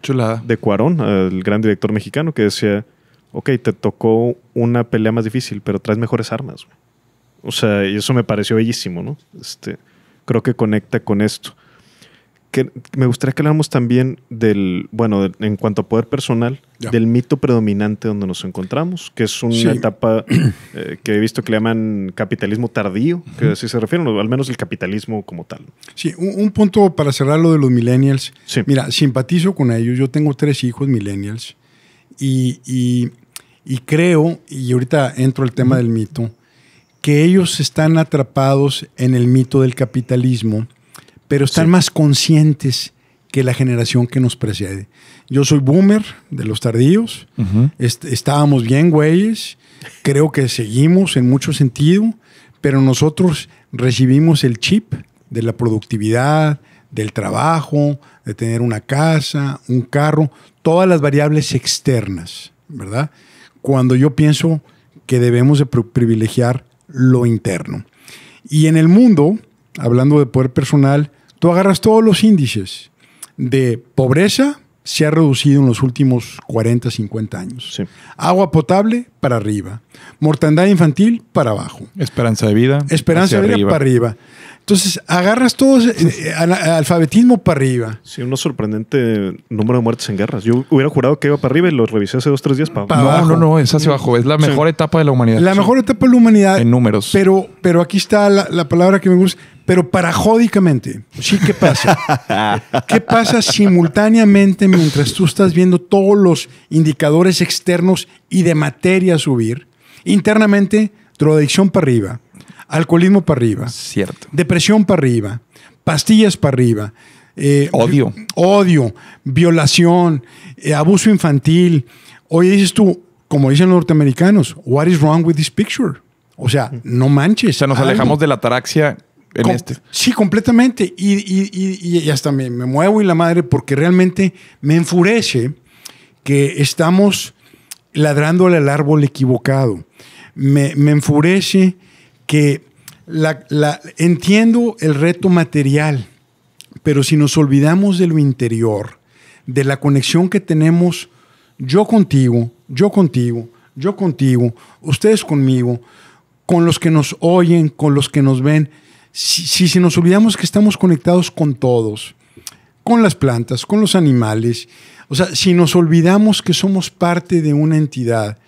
de Cuarón, el gran director mexicano, que decía, ok, te tocó una pelea más difícil, pero traes mejores armas. Güey. O sea, y eso me pareció bellísimo, ¿no? Este, creo que conecta con esto. Que, me gustaría que habláramos también del, bueno, en cuanto a poder personal, del mito predominante donde nos encontramos, que es una etapa eh, que he visto que le llaman capitalismo tardío, que así se refieren, o al menos el capitalismo como tal. Sí, un, punto para cerrar lo de los millennials. Sí. Mira, simpatizo con ellos, yo tengo tres hijos millennials y, creo, y ahorita entro al tema del mito, que ellos están atrapados en el mito del capitalismo, pero están más conscientes que la generación que nos precede. Yo soy boomer de los tardíos, estábamos bien, güeyes, creo que seguimos en mucho sentido, pero nosotros recibimos el chip de la productividad, del trabajo, de tener una casa, un carro, todas las variables externas, ¿verdad? Cuando yo pienso que debemos de privilegiar lo interno. Y en el mundo, hablando de poder personal, tú agarras todos los índices de pobreza, se ha reducido en los últimos 40, 50 años. Agua potable para arriba. Mortandad infantil para abajo. Esperanza de vida. Esperanza de vida para arriba. Entonces, agarras todo eh, alfabetismo para arriba. Sí, un sorprendente número de muertes en guerras. Yo hubiera jurado que iba para arriba y lo revisé hace dos, tres días para, abajo. no, No, no, es hacia abajo. Es la mejor etapa de la humanidad. La mejor etapa de la humanidad. En números. Pero, aquí está la, palabra que me gusta. Pero parajódicamente. Sí, ¿qué pasa? *laughs* ¿Qué pasa simultáneamente mientras tú estás viendo todos los indicadores externos y de materia subir? Internamente, drogadicción para arriba Alcoholismo para arriba. Cierto. Depresión para arriba. Pastillas para arriba. Eh, odio. Odio. Violación. Eh, abuso infantil. Oye, dices tú, como dicen los norteamericanos, what is wrong with this picture? O sea, no manches. O sea, nos alejamos de la ataraxia en este. Sí, completamente. Y, y, y, hasta me, muevo y la madre porque realmente me enfurece que estamos ladrándole al árbol equivocado. Me, me enfurece que la, entiendo el reto material, pero si nos olvidamos de lo interior, de la conexión que tenemos yo contigo, yo contigo, yo contigo, ustedes conmigo, con los que nos oyen, con los que nos ven, si nos olvidamos que estamos conectados con todos, con las plantas, con los animales, o sea, si nos olvidamos que somos parte de una entidad,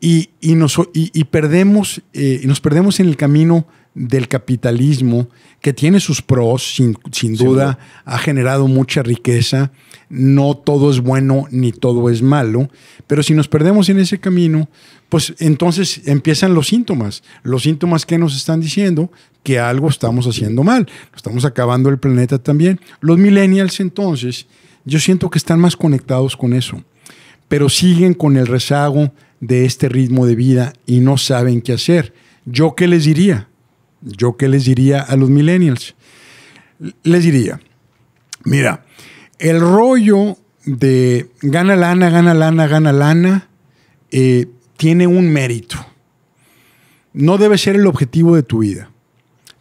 y, y, nos, y, perdemos, eh, nos perdemos en el camino del capitalismo, que tiene sus pros, sin, duda, ha generado mucha riqueza, no todo es bueno ni todo es malo, pero si nos perdemos en ese camino, pues entonces empiezan los síntomas, los síntomas que nos están diciendo que algo estamos haciendo mal, estamos acabando el planeta también. Los millennials entonces, yo siento que están más conectados con eso, pero siguen con el rezago de este ritmo de vida y no saben qué hacer. ¿Yo qué les diría? ¿Yo qué les diría a los millennials? Les diría, mira, el rollo de gana lana, gana lana, gana lana, eh, tiene un mérito. No debe ser el objetivo de tu vida.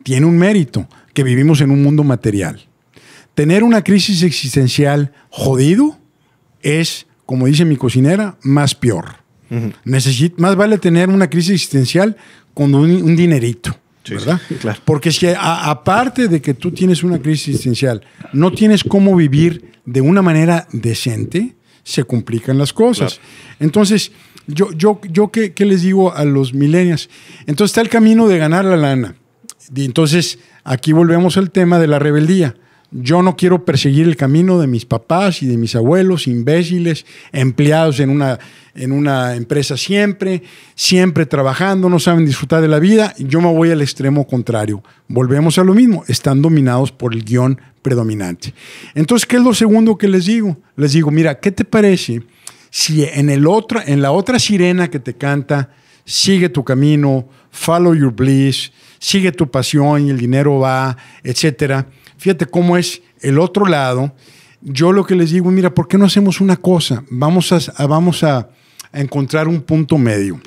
Tiene un mérito que vivimos en un mundo material. Tener una crisis existencial jodido es, como dice mi cocinera, más peor más vale tener una crisis existencial con un, dinerito. Porque si aparte de que tú tienes una crisis existencial, no tienes cómo vivir de una manera decente, se complican las cosas. Entonces, yo, yo, yo ¿qué, les digo a los millennials? Entonces está el camino de ganar la lana. Y entonces, aquí volvemos al tema de la rebeldía. Yo no quiero perseguir el camino de mis papás y de mis abuelos, imbéciles, empleados en una, empresa siempre, siempre trabajando, no saben disfrutar de la vida. Yo me voy al extremo contrario. Volvemos a lo mismo, están dominados por el guión predominante. Entonces, ¿qué es lo segundo que les digo? Les digo, mira, ¿qué te parece si en, el en la otra sirena que te canta, sigue tu camino, follow your bliss, sigue tu pasión y el dinero va, etcétera? Fíjate cómo es el otro lado. Yo lo que les digo, mira, ¿por qué no hacemos una cosa? Vamos a, vamos a, encontrar un punto medio.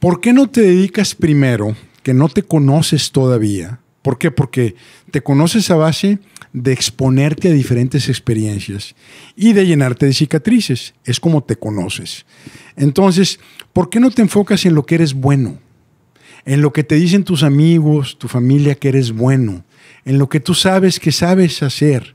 ¿Por qué no te dedicas primero, que no te conoces todavía? ¿Por qué? Porque te conoces a base de exponerte a diferentes experiencias y de llenarte de cicatrices. Es como te conoces. Entonces, ¿por qué no te enfocas en lo que eres bueno? En lo que te dicen tus amigos, tu familia, que eres bueno en lo que tú sabes que sabes hacer.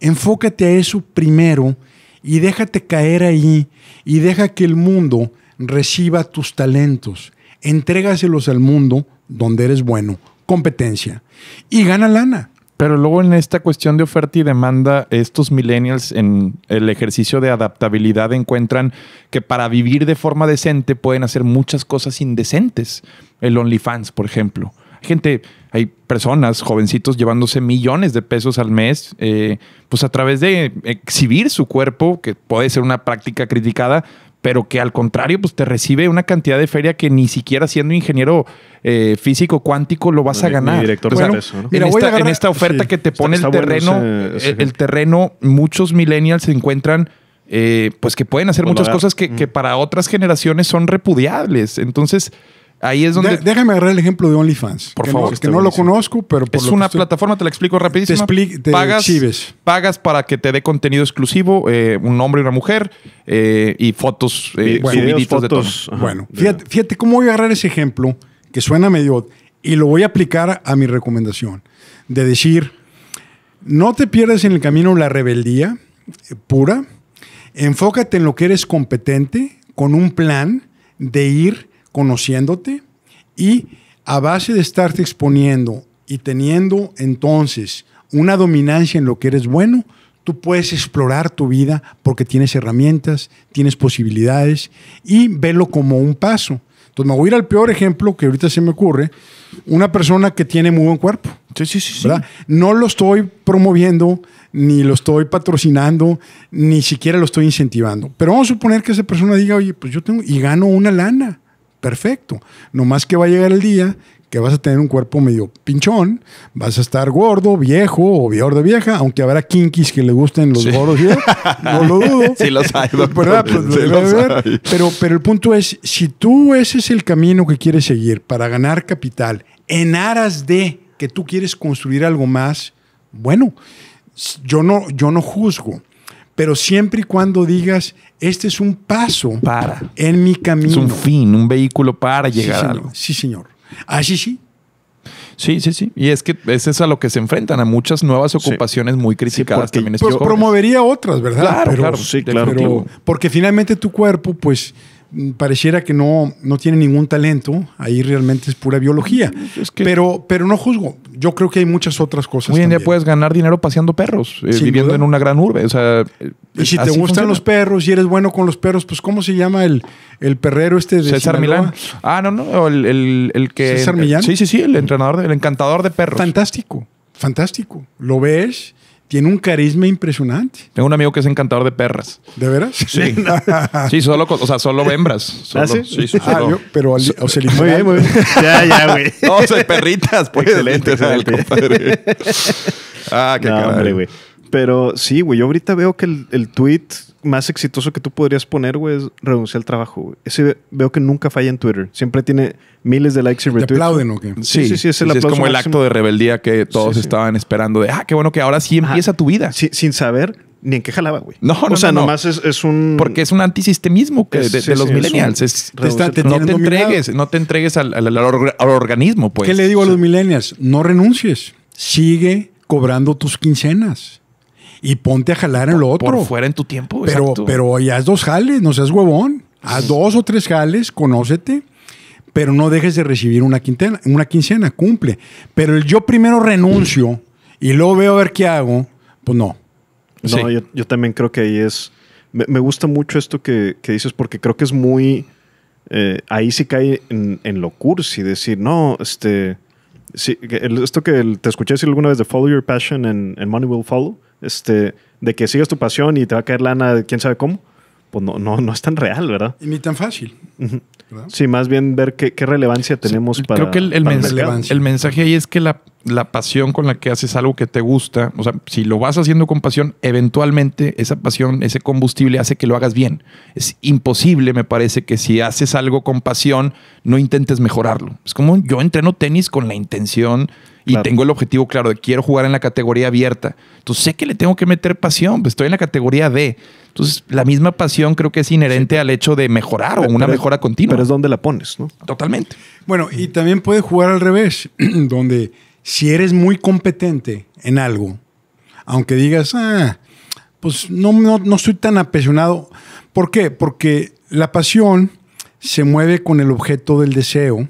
Enfócate a eso primero y déjate caer ahí y deja que el mundo reciba tus talentos. Entrégaselos al mundo donde eres bueno, competencia. Y gana lana. Pero luego en esta cuestión de oferta y demanda, estos millennials en el ejercicio de adaptabilidad encuentran que para vivir de forma decente pueden hacer muchas cosas indecentes. El OnlyFans, por ejemplo. Gente, hay personas, jovencitos, llevándose millones de pesos al mes, eh, pues a través de exhibir su cuerpo, que puede ser una práctica criticada, pero que al contrario, pues te recibe una cantidad de feria que ni siquiera siendo ingeniero eh, físico cuántico lo vas a ganar. director en, esta, oferta que te pone el terreno, eh, el terreno, muchos millennials se encuentran pues que pueden hacer pues muchas cosas que, para otras generaciones son repudiables. Entonces, Ahí es donde. déjame agarrar el ejemplo de OnlyFans. Por favor. que no lo conozco, pero. Por es una plataforma, te la explico rapidísimo. Te, te pagas, pagas para que te dé contenido exclusivo, eh, un hombre y una mujer, eh, y fotos, eh, fotos. de Bueno, fíjate, fíjate cómo voy a agarrar ese ejemplo que suena medio. y lo voy a aplicar a mi recomendación. De decir, no te pierdas en el camino la rebeldía eh, pura. Enfócate en lo que eres competente con un plan de ir conociéndote y a base de estarte exponiendo y teniendo entonces una dominancia en lo que eres bueno, tú puedes explorar tu vida porque tienes herramientas, tienes posibilidades y velo como un paso. Entonces me voy a ir al peor ejemplo que ahorita se me ocurre, una persona que tiene muy buen cuerpo. Sí, sí, sí. No lo estoy promoviendo, ni lo estoy patrocinando, ni siquiera lo estoy incentivando. Pero vamos a suponer que esa persona diga, oye, pues yo tengo y gano una lana perfecto. Nomás que va a llegar el día que vas a tener un cuerpo medio pinchón, vas a estar gordo, viejo o de vieja, aunque habrá kinkis que le gusten los gordos, no lo dudo. *laughs* Pues, sí lo hay, Pero, pero el punto es, si tú ese es el camino que quieres seguir para ganar capital en aras de que tú quieres construir algo más, bueno, yo no, yo no juzgo pero siempre y cuando digas, este es un paso en mi camino. Es un fin, un vehículo para llegar sí, a algo. Sí, señor. Así ah, sí. Sí, sí, sí. Y es que es a lo que se enfrentan, a muchas nuevas ocupaciones muy criticadas también. Pues, promovería otras, ¿verdad? Claro, claro, sí, claro. porque finalmente tu cuerpo, pues, pareciera que no, no tiene ningún talento, ahí realmente es pura biología. Mm, pero, pero no juzgo, yo creo que hay muchas otras cosas. Hoy en día puedes ganar dinero paseando perros, eh, viviendo en una gran urbe. O sea, y si te gustan los perros y eres bueno con los perros, pues ¿cómo se llama el, el perrero este de César Milán? Ah, no, no, el, el, que... César Millán. Sí, sí, sí, el entrenador, el encantador de perros. Fantástico, fantástico. Lo ves tiene un carisma impresionante. Tengo un amigo que es encantador de perras. ¿De veras? Sí. *laughs* sí, solo, o sea, solo hembras. ¿Ah, sí? sí, ah, pero al, o Muy bien, muy bien. ya, ya, güey. *laughs* No, o sea, perritas, pues. Excelente, el compadre. *laughs* Ah, qué cabrón. güey. Pero sí, güey, yo ahorita veo que el, el tweet más exitoso que tú podrías poner, güey, es renunciar al trabajo, Ese veo que nunca falla en Twitter. Siempre tiene miles de likes y retweets. ¿Te aplauden o qué? Sí, sí, sí, es el Es como el acto de rebeldía que todos estaban esperando de, ah, qué bueno que ahora sí empieza tu vida. sin saber ni en qué jalaba, güey. No, no, O sea, nomás Es, un... Porque es un antisistemismo que de, los millennials. no, te entregues, no te entregues al, al organismo, pues. ¿Qué le digo a los millennials? No renuncies. Sigue cobrando tus quincenas y ponte a jalar en lo otro. Por fuera en tu tiempo, pero, exacto. Pero ya haz dos jales, no seas huevón. Haz dos o tres jales, conócete, pero no dejes de recibir una quincena, una quincena, cumple. Pero el yo primero renuncio y luego veo a ver qué hago, pues no. No, yo, yo, también creo que ahí es. Me, gusta mucho esto que, que, dices porque creo que es muy. Eh, ahí sí cae en, en, lo cursi, decir, no, este. Sí, esto que te escuché decir alguna vez de follow your passion and money will follow este, de que sigas tu pasión y te va a caer lana, quién sabe cómo. Pues, no, no, no es tan real, ¿verdad? Y ni tan fácil. Sí, más bien ver qué, relevancia tenemos para. Creo que el, mensaje ahí es que la, pasión con la que haces algo que te gusta, o sea, si lo vas haciendo con pasión, eventualmente esa pasión, ese combustible hace que lo hagas bien. Es imposible, me parece, que si haces algo con pasión, no intentes mejorarlo. Es como yo entreno tenis con la intención y tengo el objetivo claro de quiero jugar en la categoría abierta. Entonces sé que le tengo que meter pasión, pues estoy en la categoría D entonces, la misma pasión creo que es inherente al hecho de mejorar o una mejora continua. Pero es donde la pones, ¿no? Totalmente. Bueno, y también puede jugar al revés, *clears throat* donde si eres muy competente en algo, aunque digas, ah, pues no, no, estoy tan apasionado. ¿Por qué? Porque la pasión se mueve con el objeto del deseo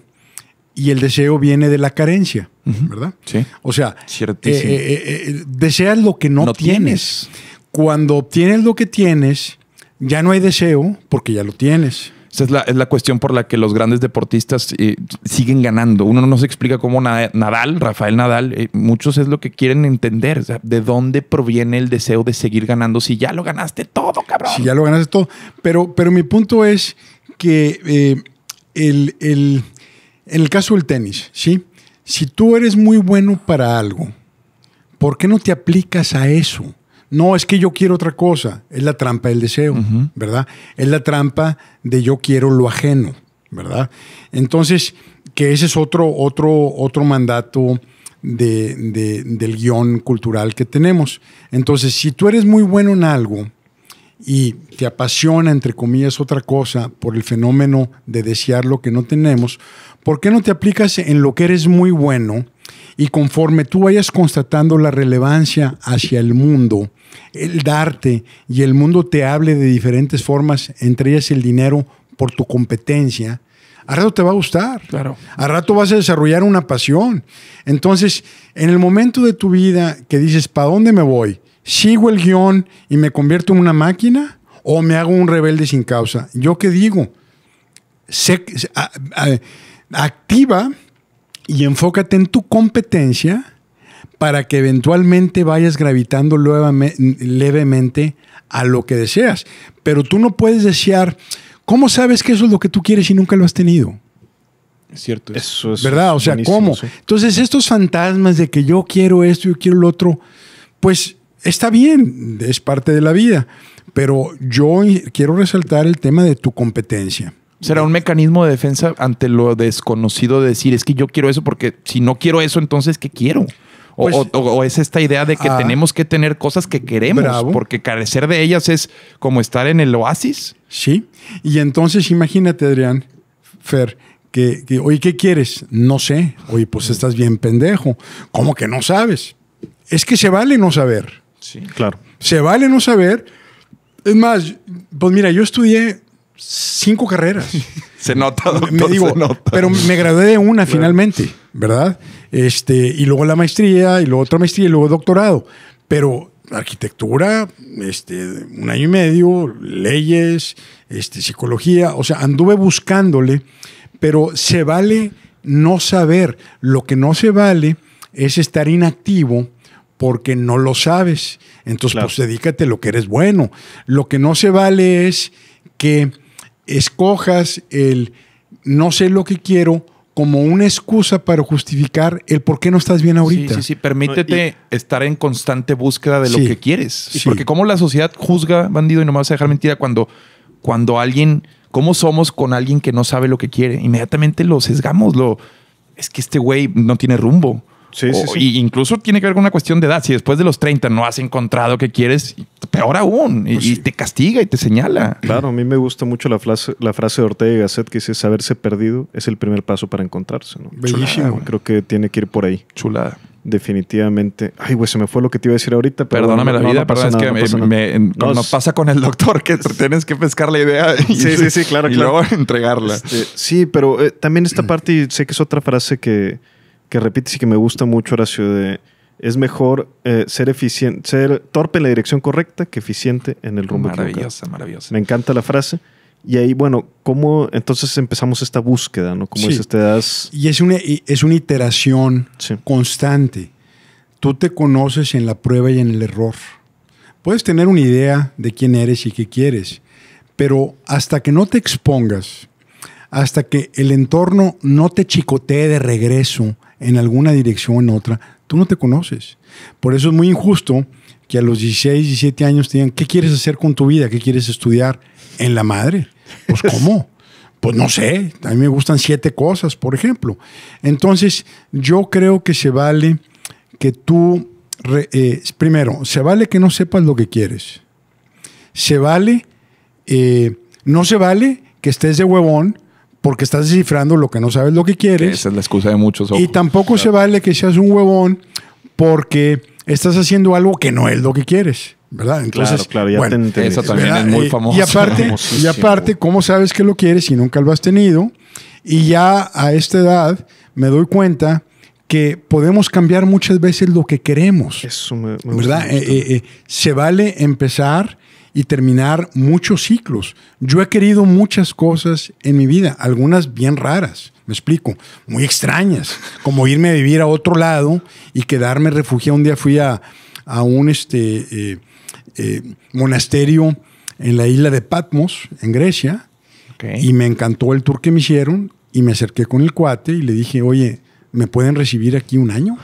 y el deseo viene de la carencia, ¿verdad? Sí. O sea, eh, eh, eh, deseas lo que no, tienes. tienes cuando obtienes lo que tienes, ya no hay deseo porque ya lo tienes. Esa es la, cuestión por la que los grandes deportistas eh, siguen ganando. Uno no se explica cómo Nadal, Rafael Nadal, eh, muchos es lo que quieren entender. ¿De dónde proviene el deseo de seguir ganando si ya lo ganaste todo, cabrón? Si ya lo ganaste todo. Pero, pero mi punto es que eh, el, en el caso del tenis, ¿sí? Si tú eres muy bueno para algo, ¿por qué no te aplicas a eso? No, es que yo quiero otra cosa. Es la trampa del deseo, ¿verdad? Es la trampa de yo quiero lo ajeno, ¿verdad? Entonces, que ese es otro, otro, otro mandato del guión cultural que tenemos. Entonces, si tú eres muy bueno en algo y te apasiona, entre comillas, otra cosa por el fenómeno de desear lo que no tenemos, ¿por qué no te aplicas en lo que eres muy bueno? Y conforme tú vayas constatando la relevancia hacia el mundo, el darte y el mundo te hable de diferentes formas, entre ellas el dinero por tu competencia, a rato te va a gustar. Claro. A rato vas a desarrollar una pasión. Entonces, en el momento de tu vida que dices, ¿para dónde me voy? ¿Sigo el guión y me convierto en una máquina? ¿O me hago un rebelde sin causa? ¿Yo qué digo? activa y enfócate en tu competencia para que eventualmente vayas gravitando levemente a lo que deseas. Pero tú no puedes desear, ¿cómo sabes que eso es lo que tú quieres y nunca lo has tenido? Es cierto. Eso es. ¿Verdad? O sea, ¿cómo? Entonces, estos fantasmas de que yo quiero esto, yo quiero lo otro, pues está bien, es parte de la vida. Pero yo quiero resaltar el tema de tu competencia. Será un mecanismo de defensa ante lo desconocido de decir, es que yo quiero eso, porque si no quiero eso, entonces, ¿qué quiero? Pues, o, es esta idea de que ah, tenemos que tener cosas que queremos, porque carecer de ellas es como estar en el oasis. Sí, y entonces imagínate, Adrián, Fer, que, que oye, ¿qué quieres? No sé. Oye, pues estás bien pendejo. ¿Cómo que no sabes? Es que se vale no saber. Sí, claro. Se vale no saber. Es más, pues mira, yo estudié cinco carreras. *laughs* se nota, doctor, me digo, Pero me gradué de una finalmente. ¿verdad? Este, y luego la maestría, y luego otra maestría, y luego doctorado. Pero arquitectura, este, un año y medio, leyes, este, psicología, o sea, anduve buscándole, pero se vale no saber. Lo que no se vale es estar inactivo porque no lo sabes. Entonces, pues dedícate a lo que eres bueno. Lo que no se vale es que escojas el no sé lo que quiero, como una excusa para justificar el por qué no estás bien ahorita. Sí, sí, sí. Permítete estar en constante búsqueda de lo que quieres. Porque cómo la sociedad juzga, bandido, y no me vas a dejar mentira, cuando, cuando alguien, cómo somos con alguien que no sabe lo que quiere. Inmediatamente lo sesgamos, lo... Es que este güey no tiene rumbo. Sí, sí, sí. incluso tiene que ver con una cuestión de edad. Si después de los 30 no has encontrado que quieres, peor aún, y, pues te castiga y te señala. Claro, a mí me gusta mucho la frase, la frase de Ortega y Gasset que dice, saberse perdido es el primer paso para encontrarse. ¿no? Bellísimo. Creo que tiene que ir por ahí. Chulada. Definitivamente. Ay, güey, se me fue lo que te iba a decir ahorita. Perdóname la vida, es que pasa con el doctor que tienes que pescar la idea y, *laughs* claro, luego entregarla. Este, sí, pero eh, también esta parte, sé que es otra frase que, que repites y que me gusta mucho, Horacio, de es mejor eh, ser eficiente, ser torpe en la dirección correcta que eficiente en el rumbo Maravillosa, maravillosa. Me encanta la frase. Y ahí, bueno, ¿cómo entonces empezamos esta búsqueda? ¿no? ¿Cómo te este das... Y es una, es una iteración constante. Tú te conoces en la prueba y en el error. Puedes tener una idea de quién eres y qué quieres, pero hasta que no te expongas, hasta que el entorno no te chicotee de regreso en alguna dirección o en otra, Tú no te conoces. Por eso es muy injusto que a los 16, 17 años te digan, ¿qué quieres hacer con tu vida? ¿Qué quieres estudiar? En la madre. Pues *laughs* ¿cómo? pues no sé, a mí me gustan siete cosas, por ejemplo. Entonces, yo creo que se vale que tú, eh, primero, se vale que no sepas lo que quieres. Se vale, eh, no se vale que estés de huevón porque estás descifrando lo que no sabes lo que quieres. Esa es la excusa de muchos. Ojos. Y tampoco se vale que seas un huevón porque estás haciendo algo que no es lo que quieres. ¿Verdad? Entonces, claro, claro ya bueno, eso también es muy famoso. *laughs* Y aparte, y aparte, ¿cómo sabes que lo quieres si nunca lo has tenido? Y ya a esta edad me doy cuenta que podemos cambiar muchas veces lo que queremos. Eso me, ¿Verdad? Eh, eh, eh, se vale empezar y terminar muchos ciclos. Yo he querido muchas cosas en mi vida, algunas bien raras, me explico, muy extrañas, como irme a vivir a otro lado y quedarme refugiado. Un día fui a, a un este, eh, eh, monasterio en la isla de Patmos, en Grecia, y me encantó el tour que me hicieron y me acerqué con el cuate y le dije, oye, ¿me pueden recibir aquí un año?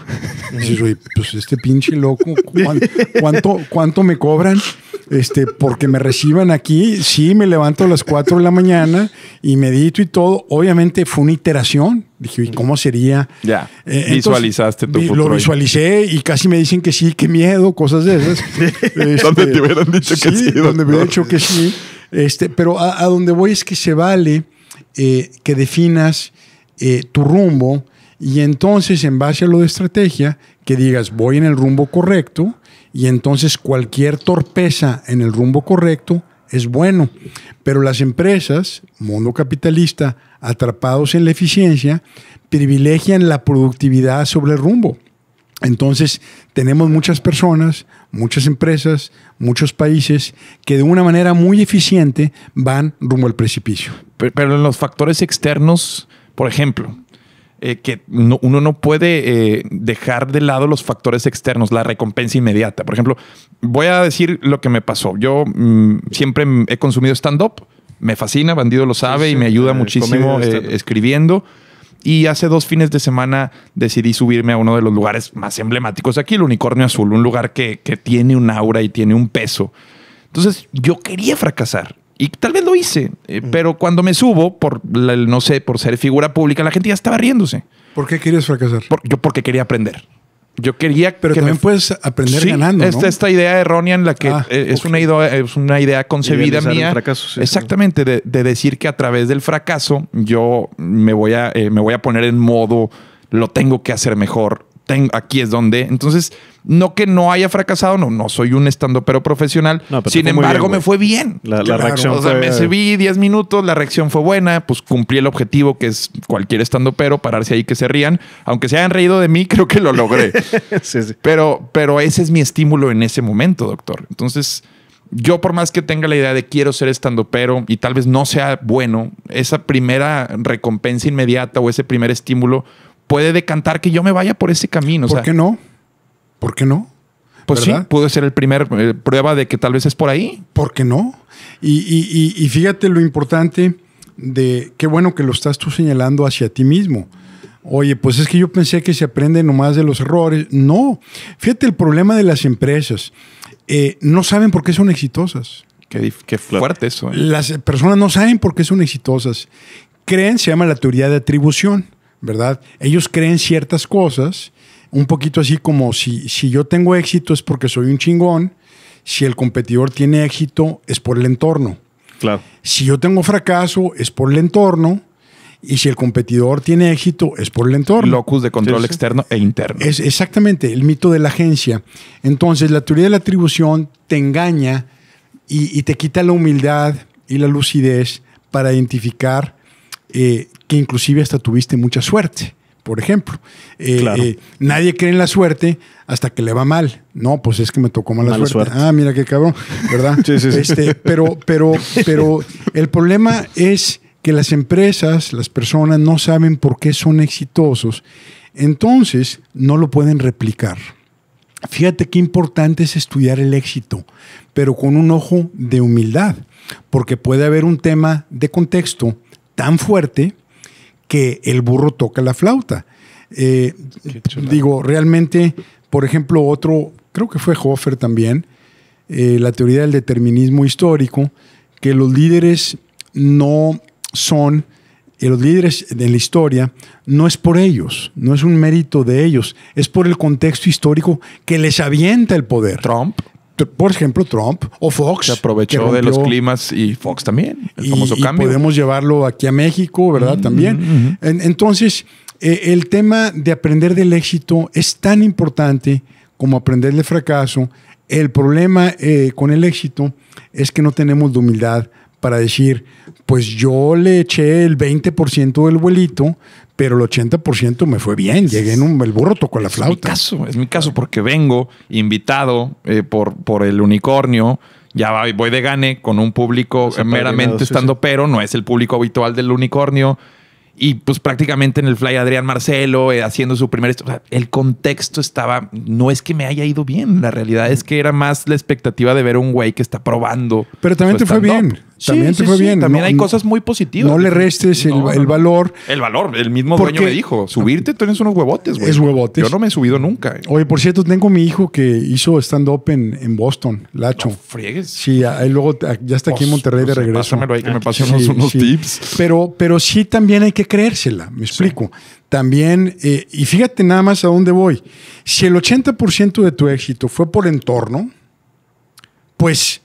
Y pues este pinche loco, ¿cuánto, cuánto me cobran? este, porque me reciban aquí. Sí, me levanto a las 4 de la mañana y medito y todo. Obviamente fue una iteración. Dije, ¿y cómo sería? Ya. Eh, visualizaste tu futuro. Lo visualicé y casi me dicen que sí, qué miedo, cosas de esas. *laughs* te este, hubieran dicho que sí. Donde me hubieran dicho que sí. Este, pero a, donde voy es que se vale eh, que definas eh, tu rumbo y entonces en base a lo de estrategia, que digas, voy en el rumbo correcto y entonces cualquier torpeza en el rumbo correcto es bueno. Pero las empresas, mundo capitalista, atrapados en la eficiencia, privilegian la productividad sobre el rumbo. Entonces, tenemos muchas personas, muchas empresas, muchos países que de una manera muy eficiente van rumbo al precipicio. Pero, en los factores externos, por ejemplo, eh, que uno no puede eh, dejar de lado los factores externos, la recompensa inmediata. Por ejemplo, voy a decir lo que me pasó. Yo mm, siempre he consumido stand-up, me fascina, Bandido lo sabe y me ayuda eh, muchísimo escribiendo. Y hace dos fines de semana decidí subirme a uno de los lugares más emblemáticos de aquí, el Unicornio Azul, un lugar que, que tiene un aura y tiene un peso. Entonces yo quería fracasar. Y tal vez lo hice, eh, mm. pero cuando me subo, por no sé, por ser figura pública, la gente ya estaba riéndose. ¿Por qué querías fracasar? yo porque quería aprender. Yo quería. Pero que también puedes aprender ganando. Esta, esta idea errónea en la que ah, eh, es, una idea, es una idea concebida mía. exactamente, De, decir que a través del fracaso yo me voy a, eh, me voy a poner en modo, lo tengo que hacer mejor, aquí es donde. Entonces, no que no haya fracasado, no, no soy un estando pero profesional. Sin embargo, me fue bien. La, reacción o sea, me subí 10 minutos, la reacción fue buena, pues cumplí el objetivo que es cualquier estando pero pararse ahí que se rían, aunque se hayan reído de mí, *laughs* creo que lo logré. *laughs* Pero pero ese es mi estímulo en ese momento, doctor. Entonces, yo por más que tenga la idea de quiero ser estando pero y tal vez no sea bueno, esa primera recompensa inmediata o ese primer estímulo puede decantar que yo me vaya por ese camino. ¿Por qué no? ¿Por qué no? Pues sí, pudo ser el primer eh, prueba de que tal vez es por ahí. ¿Por qué no? Y, fíjate lo importante de qué bueno que lo estás tú señalando hacia ti mismo. Oye, pues es que yo pensé que se aprende nomás de los errores. No, fíjate el problema de las empresas. Eh, no saben por qué son exitosas. Qué, fuerte eso. ¿eh? Las personas no saben por qué son exitosas. Creen, se llama la teoría de atribución ¿verdad? Ellos creen ciertas cosas, un poquito así como si, si yo tengo éxito es porque soy un chingón, si el competidor tiene éxito es por el entorno. Claro. Si yo tengo fracaso es por el entorno. Y si el competidor tiene éxito, es por el entorno. Locus de control externo e interno. Es exactamente el mito de la agencia. Entonces, la teoría de la atribución te engaña y te quita la humildad y la lucidez para identificar eh, que inclusive hasta tuviste mucha suerte por ejemplo. Eh, eh, nadie cree en la suerte hasta que le va mal. No, pues es que me tocó mala, suerte. Ah, mira qué cabrón, ¿verdad? *laughs* sí, sí, este, pero, pero, pero el problema es que las empresas, las personas no saben por qué son exitosos. Entonces, no lo pueden replicar. Fíjate qué importante es estudiar el éxito, pero con un ojo de humildad, porque puede haber un tema de contexto tan fuerte que el burro toca la flauta. Eh, digo, realmente, por ejemplo, otro, creo que fue Hoffer también, eh, la teoría del determinismo histórico, que los líderes no son, y eh, los líderes de la historia no es por ellos, no es un mérito de ellos, es por el contexto histórico que les avienta el poder. Trump por ejemplo, Trump o Fox. Se aprovechó de los climas y Fox también, el famoso cambio. podemos llevarlo aquí a México, ¿verdad? también. Entonces, eh, el tema de aprender del éxito es tan importante como aprender del fracaso. El problema eh, con el éxito es que no tenemos de humildad para decir, pues yo le eché el 20% del vuelito, pero el 80% me fue bien. Llegué en un, el burro tocó la flauta. Es mi caso, es mi caso porque vengo invitado eh, por, por el unicornio. Ya voy de gane con un público meramente estando, pero no es el público habitual del unicornio. Y pues prácticamente en el fly Adrián Marcelo eh, haciendo su primer... O el contexto estaba... No es que me haya ido bien. La realidad es que era más la expectativa de ver un güey que está probando. Pero también te fue bien también te fue bien. También hay cosas muy positivas. No le restes el, valor. El valor, el mismo dueño me dijo, subirte, tú eres unos huevotes, güey. Es huevotes. Yo no me he subido nunca. Eh. Oye, por cierto, tengo mi hijo que hizo stand-up en, Boston, Lacho. No friegues. Sí, ahí luego ya está aquí en pues, Monterrey de pues, regreso. Pásamelo ahí que me pasen unos, tips. Pero, pero sí también hay que creérsela, me explico. También, eh, y fíjate nada más a dónde voy. Si el 80% de tu éxito fue por entorno, pues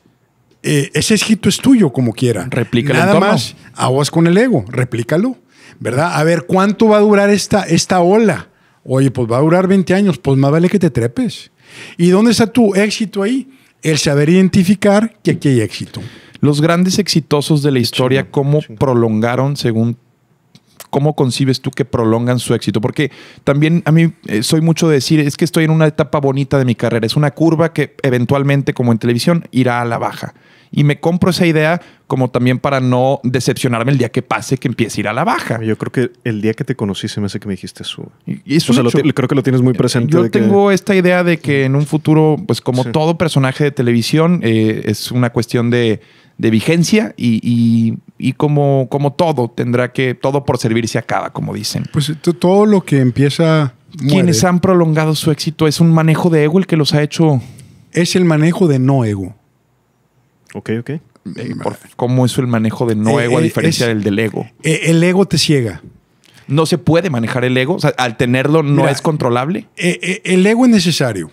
eh, ese éxito es tuyo como quiera. Replícalo. Nada más, aguas con el ego, replícalo, ¿verdad? A ver, ¿cuánto va a durar esta, esta ola? Oye, pues va a durar 20 años, pues más vale que te trepes. ¿Y dónde está tu éxito ahí? El saber identificar que aquí hay éxito. Los grandes exitosos de la historia, ¿cómo prolongaron según ¿cómo concibes tú que prolongan su éxito? Porque también a mí eh, soy mucho de decir, es que estoy en una etapa bonita de mi carrera, es una curva que eventualmente, como en televisión, irá a la baja y me compro esa idea como también para no decepcionarme el día que pase que empiece a ir a la baja. Yo creo que el día que te conocí se me hace que me dijiste eso. Y eso o creo que lo tienes muy eh, presente. Yo tengo esta idea de que en un futuro, pues como todo personaje de televisión, eh, es una cuestión de, vigencia y, como, como todo, tendrá que, todo por servirse a acaba, como dicen. Pues todo lo que empieza... Quienes han prolongado su éxito es un manejo de ego el que los ha hecho... Es el manejo de no ego. Ok, ok. Eh, ¿Cómo es el manejo de no eh, ego a eh, diferencia del del ego? el ego te ciega. ¿No se puede manejar el ego? al tenerlo no es controlable. el ego es necesario,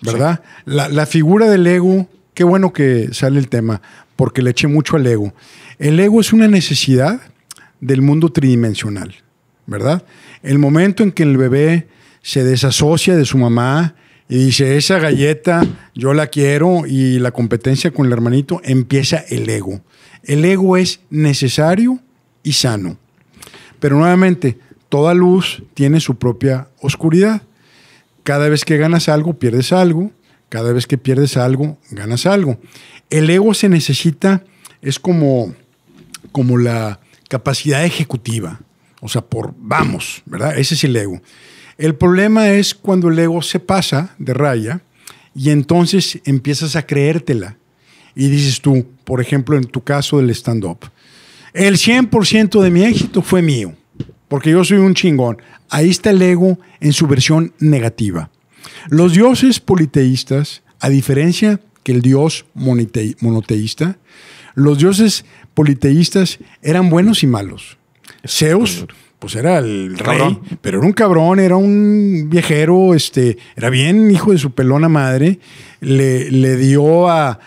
¿verdad? La, la figura del ego, qué bueno que sale el tema, porque le eché mucho al ego. El ego es una necesidad del mundo tridimensional, ¿verdad? El momento en que el bebé se desasocia de su mamá y dice, esa galleta yo la quiero y la competencia con el hermanito, empieza el ego. El ego es necesario y sano. Pero nuevamente, toda luz tiene su propia oscuridad. Cada vez que ganas algo, pierdes algo. Cada vez que pierdes algo, ganas algo. El ego se necesita, es como, como la capacidad ejecutiva. O sea, por vamos, ¿verdad? Ese es el ego. El problema es cuando el ego se pasa de raya y entonces empiezas a creértela. Y dices tú, por ejemplo, en tu caso del stand-up, el 100% de mi éxito fue mío, porque yo soy un chingón. Ahí está el ego en su versión negativa. Los dioses politeístas, a diferencia que el dios monoteísta, los dioses politeístas eran buenos y malos. Zeus pues era el rey, pero era un cabrón, era un viejero, este, era bien hijo de su pelona madre. Le, dio a,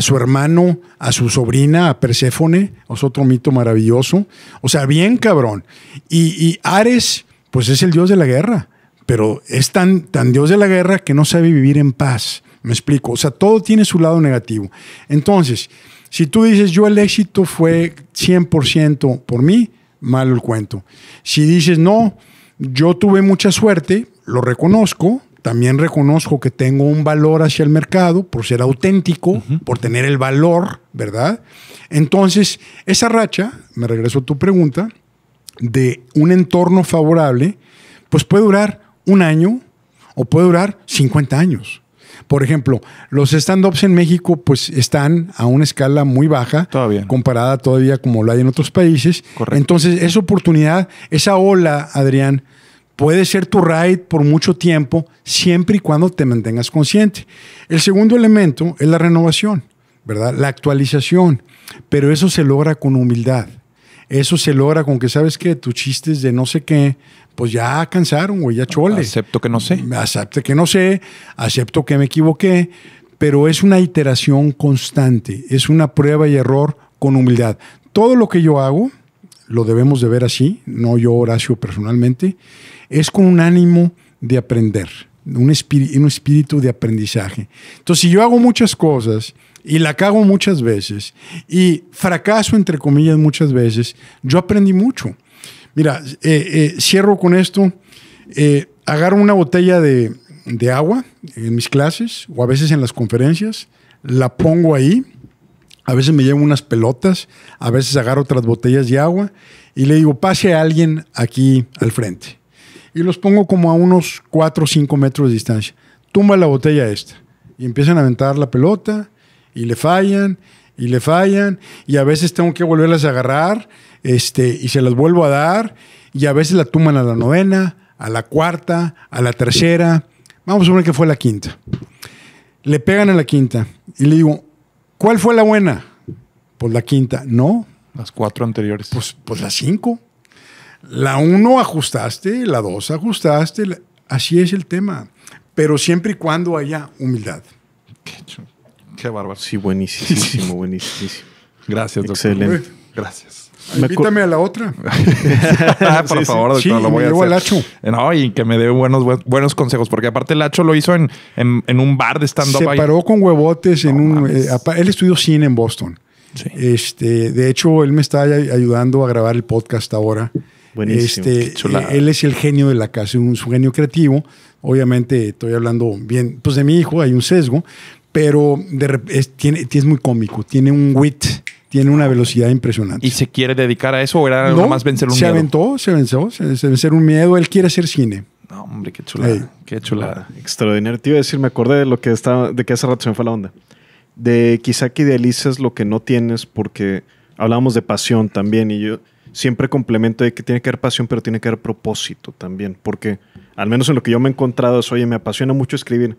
su hermano, a su sobrina, a Perséfone, es otro mito maravilloso. O sea, bien cabrón. Y, Ares, pues es el dios de la guerra, pero es tan, tan dios de la guerra que no sabe vivir en paz. Me explico. O sea, todo tiene su lado negativo. Entonces, si tú dices, yo el éxito fue 100% por mí, malo el cuento. Si dices, no, yo tuve mucha suerte, lo reconozco, también reconozco que tengo un valor hacia el mercado por ser auténtico, por tener el valor, ¿verdad? Entonces, esa racha, me regreso a tu pregunta, de un entorno favorable, pues puede durar un año o puede durar 50 años. Por ejemplo, los stand-ups en México pues están a una escala muy baja todavía. comparada todavía como lo hay en otros países. Entonces, esa oportunidad, esa ola, Adrián, puede ser tu ride por mucho tiempo, siempre y cuando te mantengas consciente. El segundo elemento es la renovación, ¿verdad? La actualización, pero eso se logra con humildad. Eso se logra con que sabes que tus chistes de no sé qué, pues ya cansaron, güey, ya chole. Acepto que no sé. Acepto que no sé, acepto que me equivoqué, pero es una iteración constante, es una prueba y error con humildad. Todo lo que yo hago, lo debemos de ver así, no yo Horacio personalmente, es con un ánimo de aprender, un, espíritu, un espíritu de aprendizaje. Entonces, si yo hago muchas cosas y la cago muchas veces y fracaso, entre comillas, muchas veces, yo aprendí mucho. Mira, eh, eh, cierro con esto. Eh, agarro una botella de, agua en mis clases o a veces en las conferencias, la pongo ahí, a veces me llevo unas pelotas, a veces agarro otras botellas de agua y le digo, pase a alguien aquí al frente. Y los pongo como a unos 4 o 5 metros de distancia. Tumba la botella esta. Y empiezan a aventar la pelota y le fallan y le fallan y a veces tengo que volverlas a agarrar este, y se las vuelvo a dar, y a veces la tuman a la novena, a la cuarta, a la tercera, vamos a ver qué fue la quinta. Le pegan a la quinta y le digo, ¿cuál fue la buena? Pues la quinta, no. Las cuatro anteriores. Pues, pues las cinco. La uno ajustaste, la dos ajustaste, así es el tema, pero siempre y cuando haya humildad. Qué, Qué bárbaro. Sí, *laughs* buenísimo, buenísimo. Gracias, doctor. Excelente. Gracias. Invítame a la otra. *laughs* por favor, doctor, sí, lo voy a Lacho. No, y que me dé buenos, buenos consejos, porque aparte Lacho lo hizo en, un bar de stand-up. Se paró con huevotes en un... Eh, él estudió cine en Boston. Este, de hecho, él me está ayudando a grabar el podcast ahora. Buenísimo. Este, eh, él es el genio de la casa, un, genio creativo. Obviamente, estoy hablando bien, pues de mi hijo, hay un sesgo, pero tiene, es muy cómico, tiene un wit tiene una velocidad impresionante. ¿Y se quiere dedicar a eso o era lo más vencer un se miedo? Aventó, se aventó, se venció, se vencer un miedo. Él quiere hacer cine. No, hombre, qué chulada. Qué chulada. Extraordinario. Te iba a decir, me acordé de lo que estaba, de que hace rato se me fue la onda. De quizá que idealices lo que no tienes, porque hablábamos de pasión también, y yo siempre complemento de que tiene que haber pasión, pero tiene que haber propósito también, porque al menos en lo que yo me he encontrado es, oye, me apasiona mucho escribir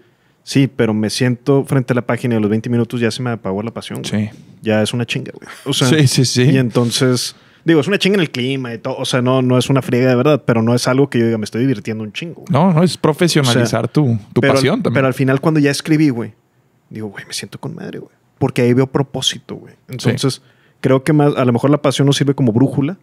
Sí, pero me siento frente a la página y a los 20 minutos ya se me apagó la pasión. Sí. Ya es una chinga, güey. O sea, sí, sí, sí. Y entonces, digo, es una chinga en el clima y todo. O sea, no, no es una friega de verdad, pero no es algo que yo diga, me estoy divirtiendo un chingo. No, no, es profesionalizar tu, pasión también. Pero al final, cuando ya escribí, güey, digo, güey, me siento con madre, güey. Porque ahí veo propósito, güey. Entonces, creo que más, a lo mejor la pasión no sirve como brújula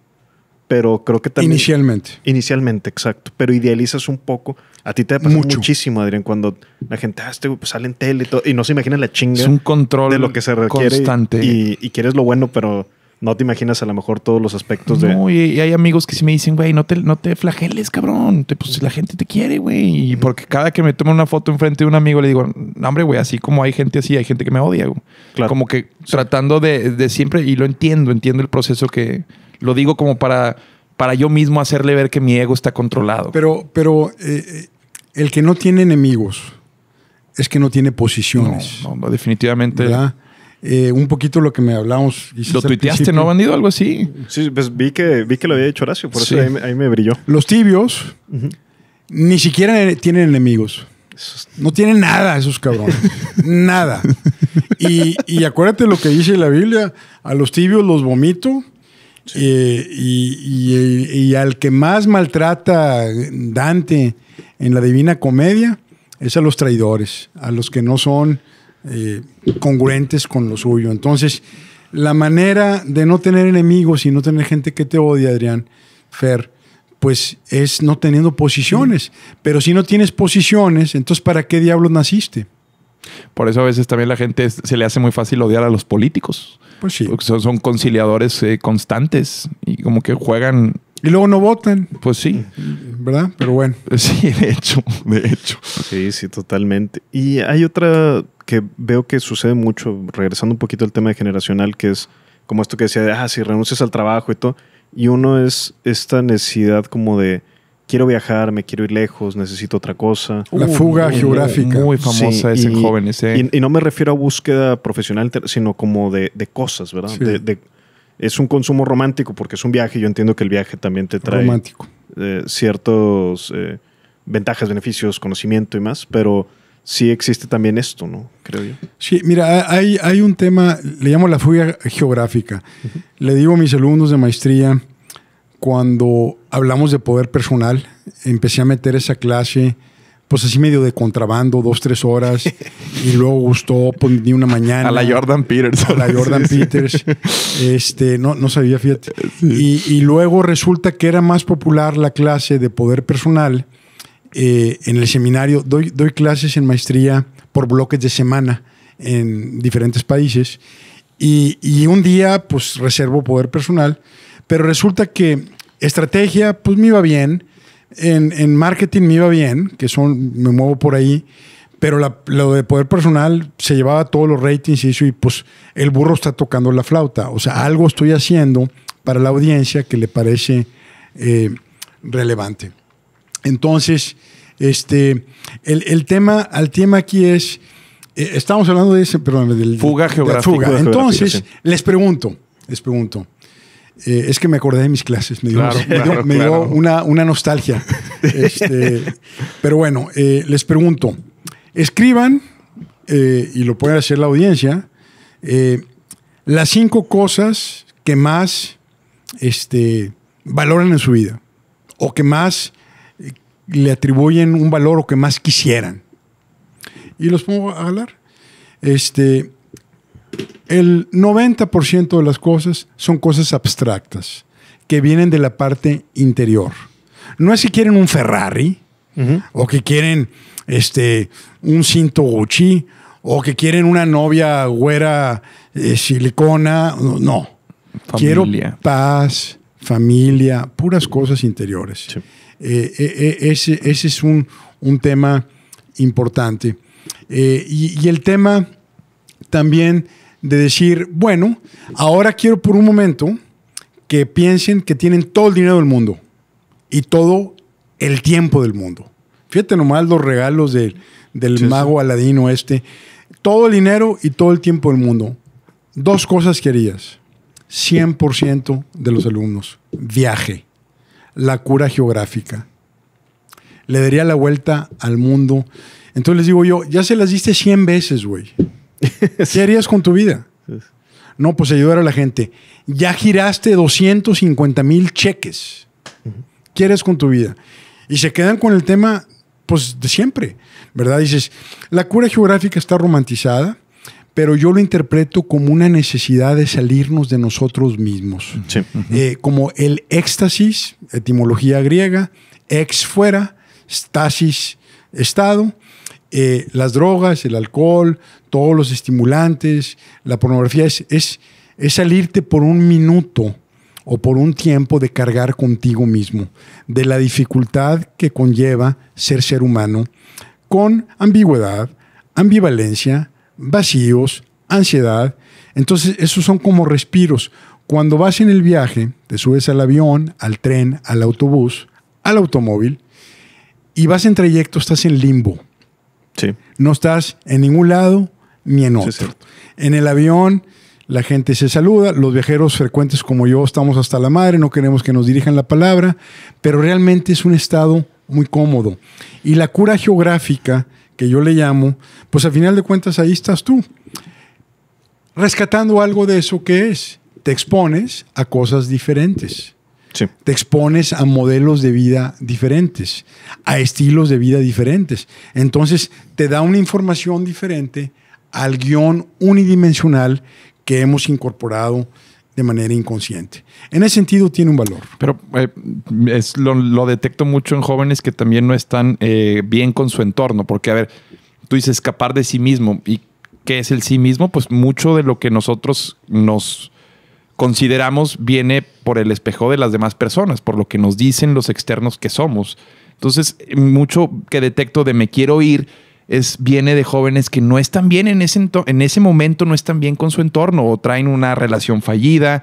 pero creo que también... Inicialmente. Inicialmente, exacto. Pero idealizas un poco. A ti te pasa muchísimo, Adrián, cuando la gente ah, este, pues, sale en tele y, todo, y no se imagina la chinga. Es un control de lo que se requiere. Constante. Y, quieres lo bueno, pero no te imaginas a lo mejor todos los aspectos de. y, hay amigos que sí me dicen, güey, no te, no te flageles, cabrón. Te, pues la gente te quiere, güey. Y porque cada que me tomo una foto enfrente de un amigo, le digo, hombre, güey, así como hay gente así, hay gente que me odia, Como que tratando de, de siempre, y lo entiendo, entiendo el proceso que, lo digo como para, para yo mismo hacerle ver que mi ego está controlado. Pero, pero eh, eh, el que no tiene enemigos es que no tiene posiciones. No, definitivamente. Eh, un poquito lo que me hablamos. Lo tuiteaste, ¿no, bandido? Algo así. Sí, pues vi que, vi que lo había dicho Horacio, por eso ahí, me brilló. Los tibios ni siquiera tienen enemigos. No tienen nada esos cabrones. nada. Y, y, acuérdate lo que dice la Biblia: a los tibios los vomito eh, y, al que más maltrata Dante en la Divina Comedia es a los traidores, a los que no son eh, congruentes con lo suyo. Entonces, la manera de no tener enemigos y no tener gente que te odie, Adrián, Fer, pues es no teniendo posiciones. Pero si no tienes posiciones, entonces ¿para qué diablos naciste? Por eso a veces también la gente se le hace muy fácil odiar a los políticos. Pues son, conciliadores eh, constantes y como que juegan. Y luego no votan. Pues sí. ¿Verdad? Pero bueno. *laughs* Sí, de hecho, de hecho. Sí, sí, totalmente. Y hay otra que veo que sucede mucho, regresando un poquito al tema generacional, que es como esto que decía de, ah, si renuncias al trabajo y todo. Y uno es esta necesidad como de, quiero viajar, me quiero ir lejos, necesito otra cosa. La uh, fuga geográfica. Muy famosa ese joven. y, Y, no me refiero a búsqueda profesional, sino como de, cosas, ¿verdad? es un consumo romántico porque es un viaje. Yo entiendo que el viaje también te trae eh, ciertos eh, ventajas, beneficios, conocimiento y más, pero sí existe también esto, ¿no? Creo yo. Sí, mira, hay, hay un tema, le llamo la fuga geográfica. Le digo a mis alumnos de maestría, cuando hablamos de poder personal, empecé a meter esa clase, pues así medio de contrabando, dos, tres horas, y luego gustó, pues, una mañana. A la Jordan Peters. A la Jordan *laughs* Peters. Este, no, no sabía, fíjate. Y, luego resulta que era más popular la clase de poder personal eh, en el seminario. Doy, clases en maestría por bloques de semana en diferentes países. Y, y un día, pues reservo poder personal, pero resulta que estrategia, pues me iba bien. En, marketing me iba bien, que son, me muevo por ahí. Pero lo de poder personal se llevaba todos los ratings y eso, y pues el burro está tocando la flauta. O sea, algo estoy haciendo para la audiencia que le parece eh, relevante. Entonces, este, el, el, tema, al tema aquí es, eh, estamos hablando de ese, perdón, del, fuga geográfica. Entonces, les pregunto, les pregunto, eh, es que me acordé de mis clases, me dio, una, nostalgia. *laughs* Este, pero bueno, eh, les pregunto, escriban, eh, y lo pueden hacer la audiencia, las cinco cosas que más este, valoran en su vida, o que más le atribuyen un valor o que más quisieran. Y los pongo a hablar. Este, el 90% de las cosas son cosas abstractas que vienen de la parte interior. No es que quieren un Ferrari o que quieren este, un cinto Gucci o que quieren una novia güera eh, silicona. No. Quiero paz, familia, puras cosas interiores. Eh, eh, ese, es un, tema importante. y, el tema también de decir, bueno, ahora quiero por un momento que piensen que tienen todo el dinero del mundo y todo el tiempo del mundo. Fíjate nomás los regalos del mago aladino este. Todo el dinero y todo el tiempo del mundo. Dos cosas querías. 100% de los alumnos. Viaje. La cura geográfica. Le daría la vuelta al mundo. Entonces les digo yo, ya se las diste 100 veces, güey. *laughs* ¿Qué harías con tu vida? No, pues ayudar a la gente. Ya giraste 250 mil cheques. ¿Qué harías con tu vida? Y se quedan con el tema, pues, de siempre, ¿verdad? Dices, la cura geográfica está romantizada, pero yo lo interpreto como una necesidad de salirnos de nosotros mismos. Eh, como el éxtasis, etimología griega, ex fuera, stasis, estado, eh, las drogas, el alcohol, todos los estimulantes, la pornografía, es, es, es salirte por un minuto o por un tiempo de cargar contigo mismo, de la dificultad que conlleva ser ser humano, con ambigüedad, ambivalencia, vacíos, ansiedad. Entonces, esos son como respiros. Cuando vas en el viaje, te subes al avión, al tren, al autobús, al automóvil, y vas en trayecto, estás en limbo. No estás en ningún lado ni en otro. en el avión, la gente se saluda, los viajeros frecuentes como yo estamos hasta la madre, no queremos que nos dirijan la palabra, pero realmente es un estado muy cómodo. Y la cura geográfica, que yo le llamo, pues al final de cuentas ahí estás tú, rescatando algo de eso que es. Te expones a cosas diferentes. Te expones a modelos de vida diferentes, a estilos de vida diferentes. Entonces, te da una información diferente al guión unidimensional que hemos incorporado de manera inconsciente. En ese sentido tiene un valor. Pero eh, lo, detecto mucho en jóvenes que también no están eh, bien con su entorno, porque a ver, tú dices escapar de sí mismo. ¿Y qué es el sí mismo? Pues mucho de lo que nosotros nos consideramos viene por el espejo de las demás personas, por lo que nos dicen los externos que somos. Entonces, mucho que detecto de me quiero ir es viene de jóvenes que no están bien en ese, en ese momento, no están bien con su entorno o traen una relación fallida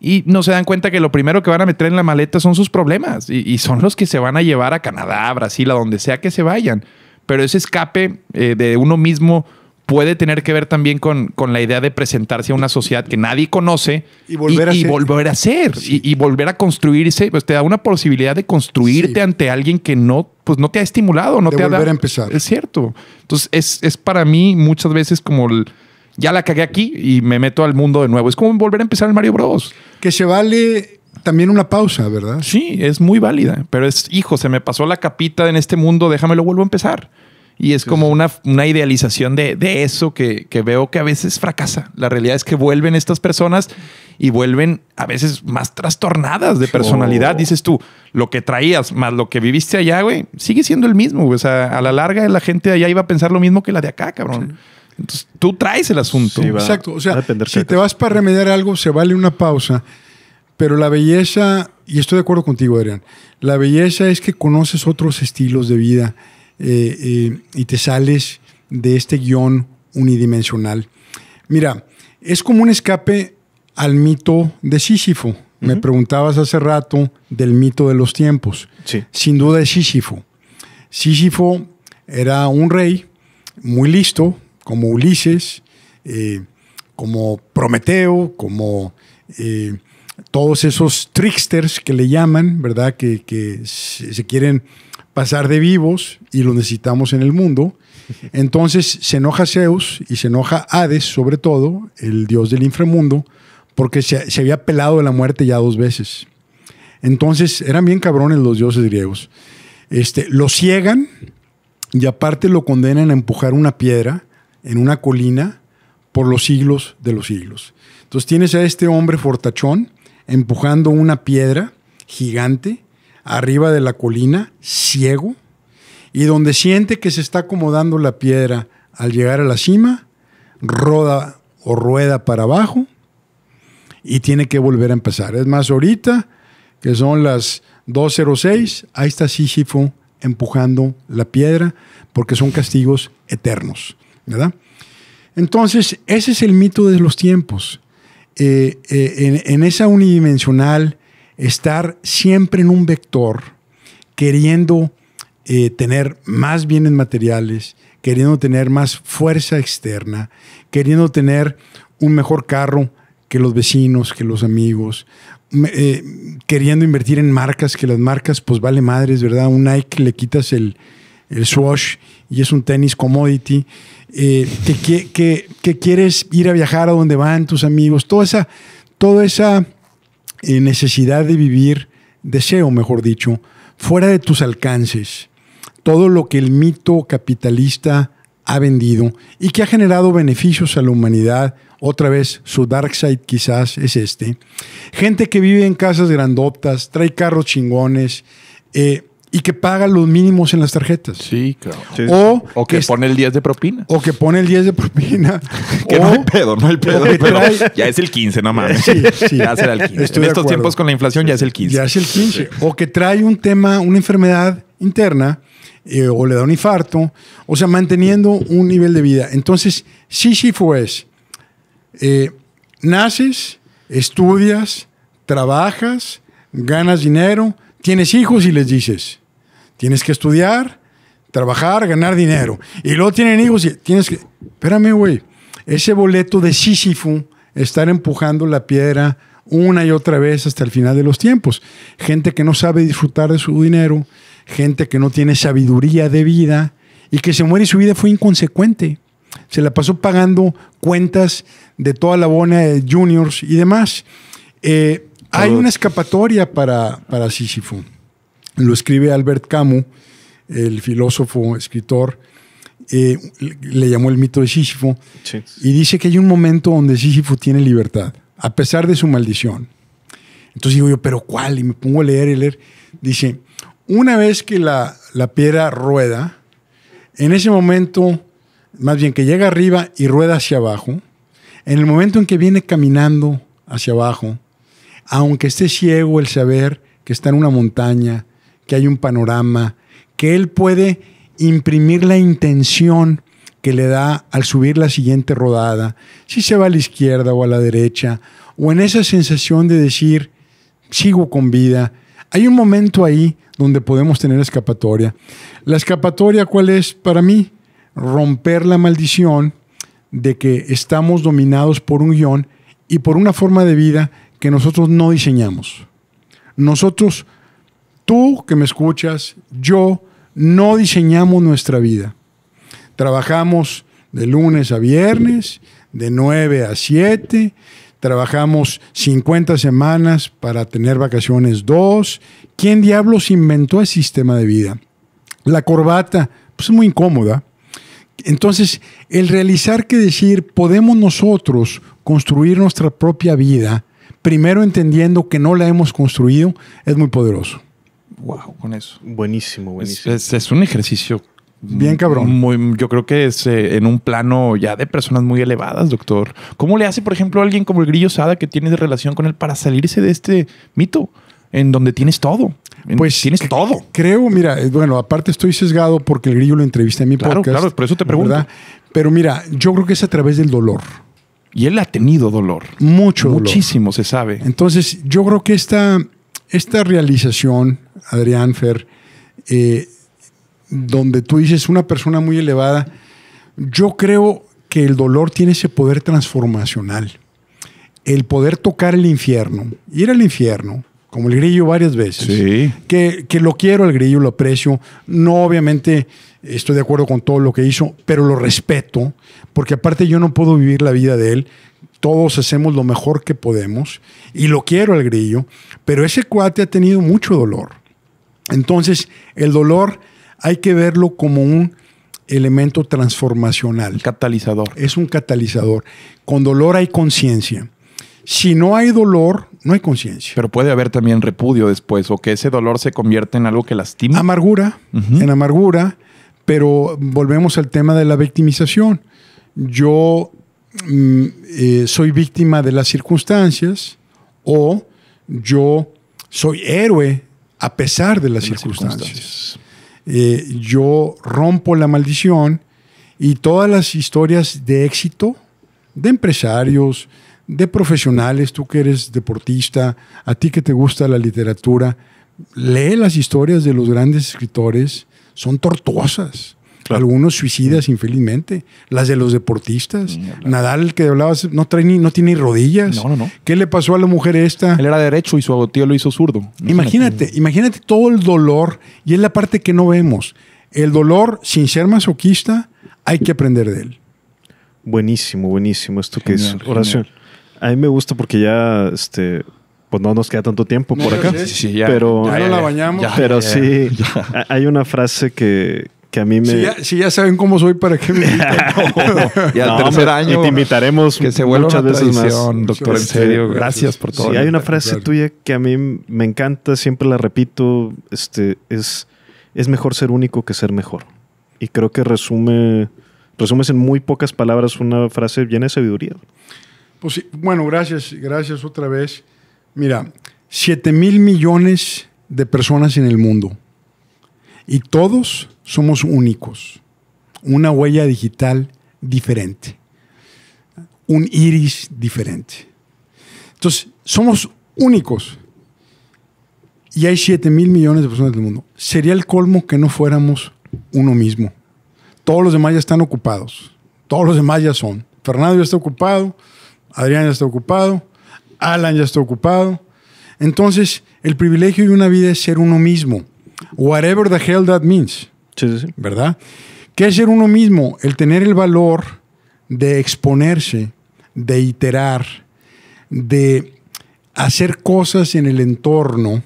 y no se dan cuenta que lo primero que van a meter en la maleta son sus problemas y, son los que se van a llevar a Canadá, a Brasil, a donde sea que se vayan. Pero ese escape eh, de uno mismo puede tener que ver también con, con, la idea de presentarse a una sociedad que nadie conoce y volver a ser, volver, a ser y, volver a construirse, pues te da una posibilidad de construirte ante alguien que no, pues no te ha estimulado, no te volver ha dado. a empezar. Es cierto. Entonces, es, para mí muchas veces como ya la cagué aquí y me meto al mundo de nuevo. Es como volver a empezar el Mario Bros. Que se vale también una pausa, ¿verdad? Sí, es muy válida, pero es, hijo, se me pasó la capita en este mundo, déjame lo vuelvo a empezar. Y es como Una, una, idealización de, de eso que, que, veo que a veces fracasa. La realidad es que vuelven estas personas y vuelven a veces más trastornadas de oh. personalidad. Dices tú, lo que traías más lo que viviste allá, güey, sigue siendo el mismo. O sea, a la larga la gente allá iba a pensar lo mismo que la de acá, cabrón. Entonces tú traes el asunto. Exacto. O sea, si te vas para remediar algo, se vale una pausa. Pero la belleza, y estoy de acuerdo contigo, Adrián, la belleza es que conoces otros estilos de vida eh, eh, y te sales de este guión unidimensional. Mira, es como un escape al mito de Sísifo. Me preguntabas hace rato del mito de los tiempos. Sí. Sin duda es Sísifo. Sísifo era un rey muy listo, como Ulises, eh, como Prometeo, como todos esos tricksters que le llaman, ¿verdad? que se quieren pasar de vivos y lo necesitamos en el mundo. *laughs* Entonces se enoja Zeus y se enoja Hades, sobre todo, el dios del inframundo, porque se, había pelado de la muerte ya dos veces. Entonces eran bien cabrones los dioses griegos. Este, lo ciegan y aparte lo condenan a empujar una piedra en una colina por los siglos de los siglos. Entonces tienes a este hombre fortachón empujando una piedra gigante arriba de la colina, ciego, y donde siente que se está acomodando la piedra al llegar a la cima, roda o rueda para abajo y tiene que volver a empezar. Es más, ahorita, que son las 2.06, ahí está Sísifo empujando la piedra, porque son castigos eternos, ¿verdad? Entonces, ese es el mito de los tiempos. Eh, eh, en, esa unidimensional estar siempre en un vector, queriendo eh, tener más bienes materiales, queriendo tener más fuerza externa, queriendo tener un mejor carro que los vecinos, que los amigos, eh, queriendo invertir en marcas, que las marcas pues vale madres, ¿verdad? Un Nike le quitas el, swash y es un tenis commodity, eh, que, que, quieres ir a viajar a donde van tus amigos, toda esa, toda esa necesidad de vivir, deseo mejor dicho, fuera de tus alcances. Todo lo que el mito capitalista ha vendido y que ha generado beneficios a la humanidad, otra vez su dark side quizás es este. Gente que vive en casas grandotas, trae carros chingones, eh, y que paga los mínimos en las tarjetas. Sí, claro. O, que, pone el 10 de propina. O que pone el 10 de propina. *laughs* que no hay pedo, no hay pedo. ya es el 15, no Sí, *laughs* Ya será el 15. en estos tiempos con la inflación ya es el 15. Ya es el 15. O que trae un tema, una enfermedad interna, eh, o le da un infarto, o sea, manteniendo un nivel de vida. Entonces, sí, sí fue. Eh, naces, estudias, trabajas, ganas dinero, tienes hijos y les dices, tienes que estudiar, trabajar, ganar dinero. Y luego tienen hijos y tienes que... Espérame, güey. Ese boleto de Sísifo, estar empujando la piedra una y otra vez hasta el final de los tiempos. Gente que no sabe disfrutar de su dinero, gente que no tiene sabiduría de vida y que se muere y su vida fue inconsecuente. Se la pasó pagando cuentas de toda la bona de juniors y demás. Eh, hay una escapatoria para, para Sísifo. Lo escribe Albert Camus, el filósofo, escritor, eh, le llamó el mito de Sísifo, y dice que hay un momento donde Sísifo tiene libertad, a pesar de su maldición. Entonces digo yo, ¿pero cuál? Y me pongo a leer y leer. Dice, una vez que la, la piedra rueda, en ese momento, más bien que llega arriba y rueda hacia abajo, en el momento en que viene caminando hacia abajo, aunque esté ciego, el saber que está en una montaña, que hay un panorama, que él puede imprimir la intención que le da al subir la siguiente rodada, si se va a la izquierda o a la derecha, o en esa sensación de decir, sigo con vida. Hay un momento ahí donde podemos tener escapatoria. La escapatoria, ¿cuál es para mí? Romper la maldición de que estamos dominados por un guión y por una forma de vida nosotros no diseñamos. Nosotros, tú que me escuchas, yo, no diseñamos nuestra vida. Trabajamos de lunes a viernes, de 9 a 7, trabajamos 50 semanas para tener vacaciones 2. ¿Quién diablos inventó el sistema de vida? La corbata, pues, es muy incómoda. Entonces, el realizar que decir, podemos nosotros construir nuestra propia vida, primero entendiendo que no la hemos construido, es muy poderoso. Wow, con eso. Buenísimo, buenísimo. es, un ejercicio Bien cabrón. yo creo que es eh, en un plano ya de personas muy elevadas, doctor. ¿Cómo le hace, por ejemplo, a alguien como el Grillo Sada que tiene relación con él para salirse de este mito en donde tienes todo? Pues tienes todo. Creo, mira, eh, bueno, aparte estoy sesgado porque el Grillo lo entrevisté en mi claro, podcast. Claro, por eso te pregunto. Pero mira, yo creo que es a través del dolor. Y él ha tenido dolor. Mucho. Muchísimo se sabe. Entonces, yo creo que esta, esta realización, Adrián Fer, eh, donde tú dices una persona muy elevada, yo creo que el dolor tiene ese poder transformacional. El poder tocar el infierno, ir al infierno, como el grillo varias veces. Sí. Que, que lo quiero al grillo, lo aprecio. No, obviamente, estoy de acuerdo con todo lo que hizo, pero lo respeto, porque aparte yo no puedo vivir la vida de él. Todos hacemos lo mejor que podemos y lo quiero al grillo, pero ese cuate ha tenido mucho dolor. Entonces, el dolor hay que verlo como un elemento transformacional. Catalizador. Es un catalizador. Con dolor hay conciencia. Si no hay dolor, no hay conciencia. Pero puede haber también repudio después o que ese dolor se convierta en algo que lastima. Amargura, en amargura, pero volvemos al tema de la victimización. Yo mm, eh, soy víctima de las circunstancias o yo soy héroe a pesar de las, circunstancias. Eh, yo rompo la maldición y todas las historias de éxito de empresarios, de profesionales, tú que eres deportista, a ti que te gusta la literatura, lee las historias de los grandes escritores son tortuosas. Algunos suicidas, infelizmente. Las de los deportistas. Nadal, Nadal, que hablabas, no, tiene ni rodillas. No, ¿Qué le pasó a la mujer esta? Él era derecho y su agotío lo hizo zurdo. imagínate, imagínate todo el dolor. Y es la parte que no vemos. El dolor, sin ser masoquista, hay que aprender de él. Buenísimo, buenísimo. Esto que es oración. A mí me gusta porque ya este, pues no nos queda tanto tiempo por acá. Sí, pero, ya, no la bañamos. pero sí, hay una frase que, a mí me... Si ya, saben cómo soy, ¿para qué me *laughs* y al tercer año... te invitaremos que se muchas veces más. doctor, en serio. Gracias por todo. Sí, hay una frase tuya que a mí me encanta, siempre la repito, este, es, es mejor ser único que ser mejor. Y creo que resume, resumes en muy pocas palabras una frase llena de sabiduría. Pues sí, bueno, gracias, gracias otra vez. Mira, 7 mil millones de personas en el mundo y todos somos únicos. Una huella digital diferente. Un iris diferente. Entonces, somos únicos. Y hay 7 mil millones de personas en el mundo. Sería el colmo que no fuéramos uno mismo. Todos los demás ya están ocupados. Todos los demás ya son. Fernando ya está ocupado. Adrián ya está ocupado. Alan ya está ocupado. Entonces, el privilegio de una vida es ser uno mismo. Whatever the hell that means. Sí, sí, ¿Verdad? ¿Qué es ser uno mismo? El tener el valor de exponerse, de iterar, de hacer cosas en el entorno,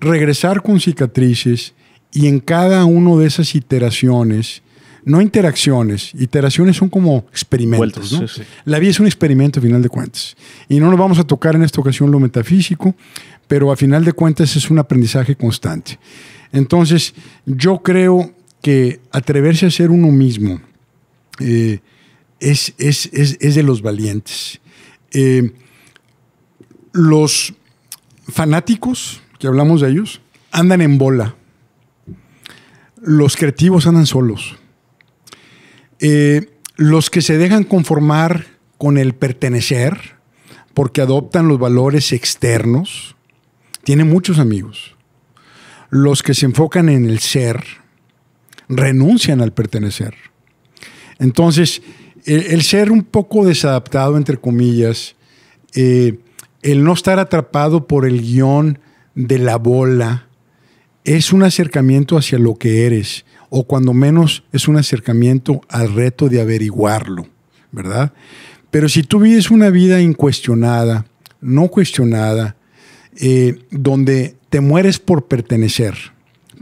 regresar con cicatrices y en cada una de esas iteraciones no interacciones. Iteraciones son como experimentos. La vida es un experimento a final de cuentas. Y no nos vamos a tocar en esta ocasión lo metafísico, pero a final de cuentas es un aprendizaje constante. Entonces, yo creo que atreverse a ser uno mismo eh, es, de los valientes. Eh, los fanáticos, que hablamos de ellos, andan en bola. Los creativos andan solos. Eh, los que se dejan conformar con el pertenecer, porque adoptan los valores externos, tienen muchos amigos. Los que se enfocan en el ser, renuncian al pertenecer. Entonces, e, el, ser un poco desadaptado, entre comillas, eh, el no estar atrapado por el guión de la bola, es un acercamiento hacia lo que eres o cuando menos es un acercamiento al reto de averiguarlo, ¿verdad? Pero si tú vives una vida incuestionada, no cuestionada, eh, donde te mueres por pertenecer,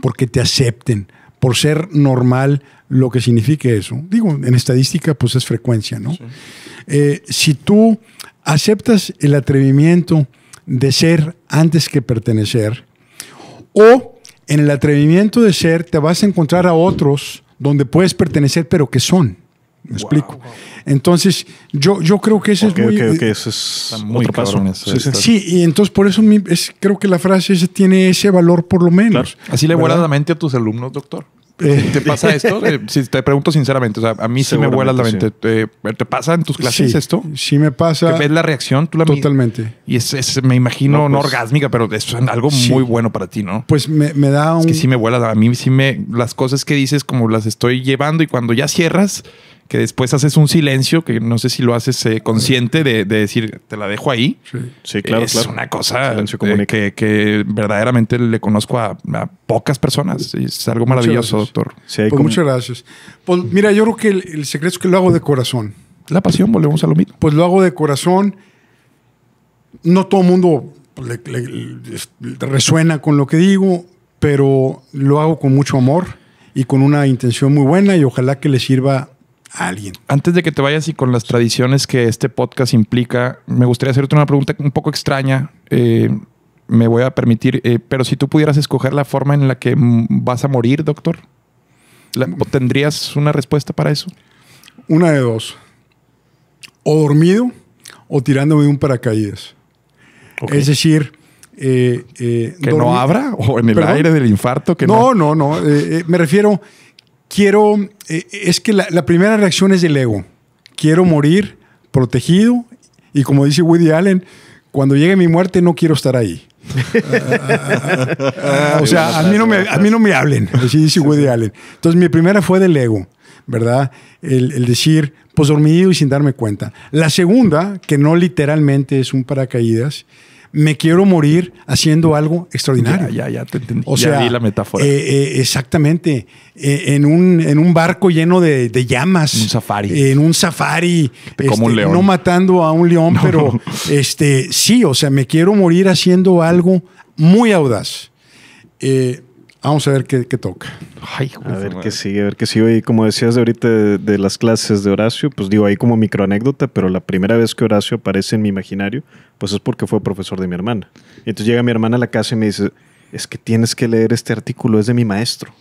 porque te acepten, por ser normal, lo que signifique eso. Digo, en estadística pues es frecuencia, ¿no? Eh, si tú aceptas el atrevimiento de ser antes que pertenecer, o en el atrevimiento de ser, te vas a encontrar a otros donde puedes pertenecer, pero que son. Me explico. Entonces, yo, yo creo que eh, eso es muy. creo que Eso es muy otro sí, y entonces por eso es, creo que la frase tiene ese valor, por lo menos. Así le vuelas la mente a tus alumnos, doctor. Eh, *laughs* ¿Te pasa esto? *laughs* Eh, si te pregunto sinceramente, o sea, a mí sí me vuela la mente. Eh, ¿Te pasa en tus clases esto? Sí, me pasa. ¿Ves la reacción? Totalmente. Y es, me imagino, no, pues, orgásmica, pero es algo muy bueno para ti, ¿no? Pues me, me da un. Es que sí me vuela. A mí sí me. Las cosas que dices, como las estoy llevando y cuando ya cierras que después haces un silencio, que no sé si lo haces eh, consciente de, decir, te la dejo ahí. Sí, claro. Es una cosa que, verdaderamente le conozco a, pocas personas. Es algo maravilloso, doctor. Sí, pues Muchas gracias. Pues mira, yo creo que el, secreto es que lo hago de corazón. La pasión, volvemos a lo mismo. Pues lo hago de corazón. No todo el mundo resuena con lo que digo, pero lo hago con mucho amor y con una intención muy buena y ojalá que le sirva alguien. Antes de que te vayas y con las tradiciones que este podcast implica, me gustaría hacerte una pregunta un poco extraña. Eh, me voy a permitir, eh, pero si tú pudieras escoger la forma en la que vas a morir, doctor, ¿tendrías una respuesta para eso? Una de dos. O dormido o tirándome de un paracaídas. Es decir, eh, que no abra o en el aire del infarto que no no no me refiero quiero, eh, es que la, primera reacción es del ego. Quiero morir protegido y como dice Woody Allen, cuando llegue mi muerte no quiero estar ahí. Ah, o sea, a mí, no me, a mí no me hablen, así dice Woody Allen. Entonces mi primera fue del ego, ¿verdad? El, el decir, pues dormido y sin darme cuenta. La segunda, que no literalmente es un paracaídas, me quiero morir haciendo algo extraordinario. Ya, ya, ya te entendí. O sea, la metáfora. Eh, eh, exactamente. Eh, en, un, barco lleno de, llamas. un safari. en un safari. Este, como un este, león. No matando a un león, *laughs* pero este, sí, o sea, me quiero morir haciendo algo muy audaz. Vamos a ver qué, toca. Ay, a ver qué sigue, a ver qué sigue. Y como decías ahorita de, de, las clases de Horacio, pues digo ahí como microanécdota, pero la primera vez que Horacio aparece en mi imaginario pues es porque fue profesor de mi hermana. Y entonces llega mi hermana a la casa y me dice, es que tienes que leer este artículo, es de mi maestro.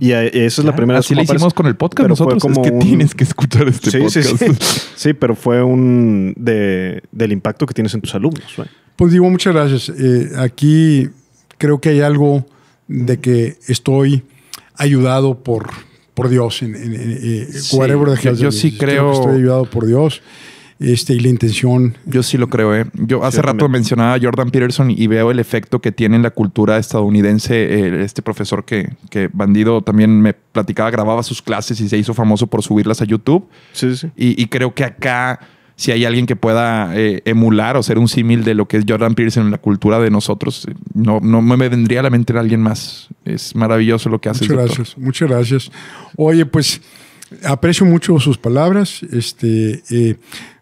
Y esa es la primera vez. Así lo hicimos con el podcast nosotros. Como es que tienes que escuchar este sí, podcast. Sí, pero fue un de, del impacto que tienes en tus alumnos. Pues digo, muchas gracias. Eh, aquí creo que hay algo de que estoy ayudado por, por Dios. En, en, en, eh, yo, sí creo. estoy ayudado por Dios este, y la intención. Yo sí lo creo. ¿eh? Yo hace rato mencionaba a Jordan Peterson y veo el efecto que tiene en la cultura estadounidense. Eh, este profesor que, bandido también me platicaba, grababa sus clases y se hizo famoso por subirlas a YouTube. Sí, sí. Y, y creo que acá si hay alguien que pueda eh, emular o ser un símil de lo que es Jordan Peterson en la cultura de nosotros, eh, no, no me vendría a la mente alguien más. Es maravilloso lo que hace. Muchas gracias, muchas gracias. Oye, pues aprecio mucho sus palabras. Este,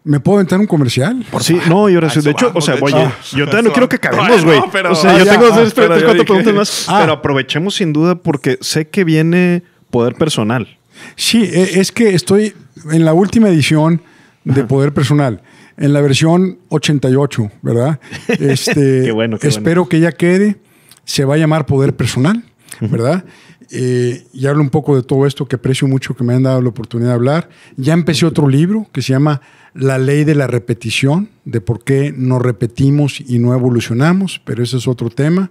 ¿Me puedo aventar un comercial? Por sí, no, y ahora sí. De hecho, o sea, oye, yo todavía no quiero que acabemos, güey. pero, o sea, yo tengo tres, cuatro preguntas más. Ah. Pero aprovechemos sin duda porque sé que viene poder personal. Sí, e, es que estoy en la última edición de Poder Personal, en la versión 88, ¿verdad? *laughs* Este, qué bueno, qué Espero que ya quede. Se va a llamar Poder Personal, ¿verdad? Eh, y hablo un poco de todo esto que aprecio mucho que me han dado la oportunidad de hablar. Ya empecé otro libro que se llama La ley de la repetición, de por qué nos repetimos y no evolucionamos, pero ese es otro tema.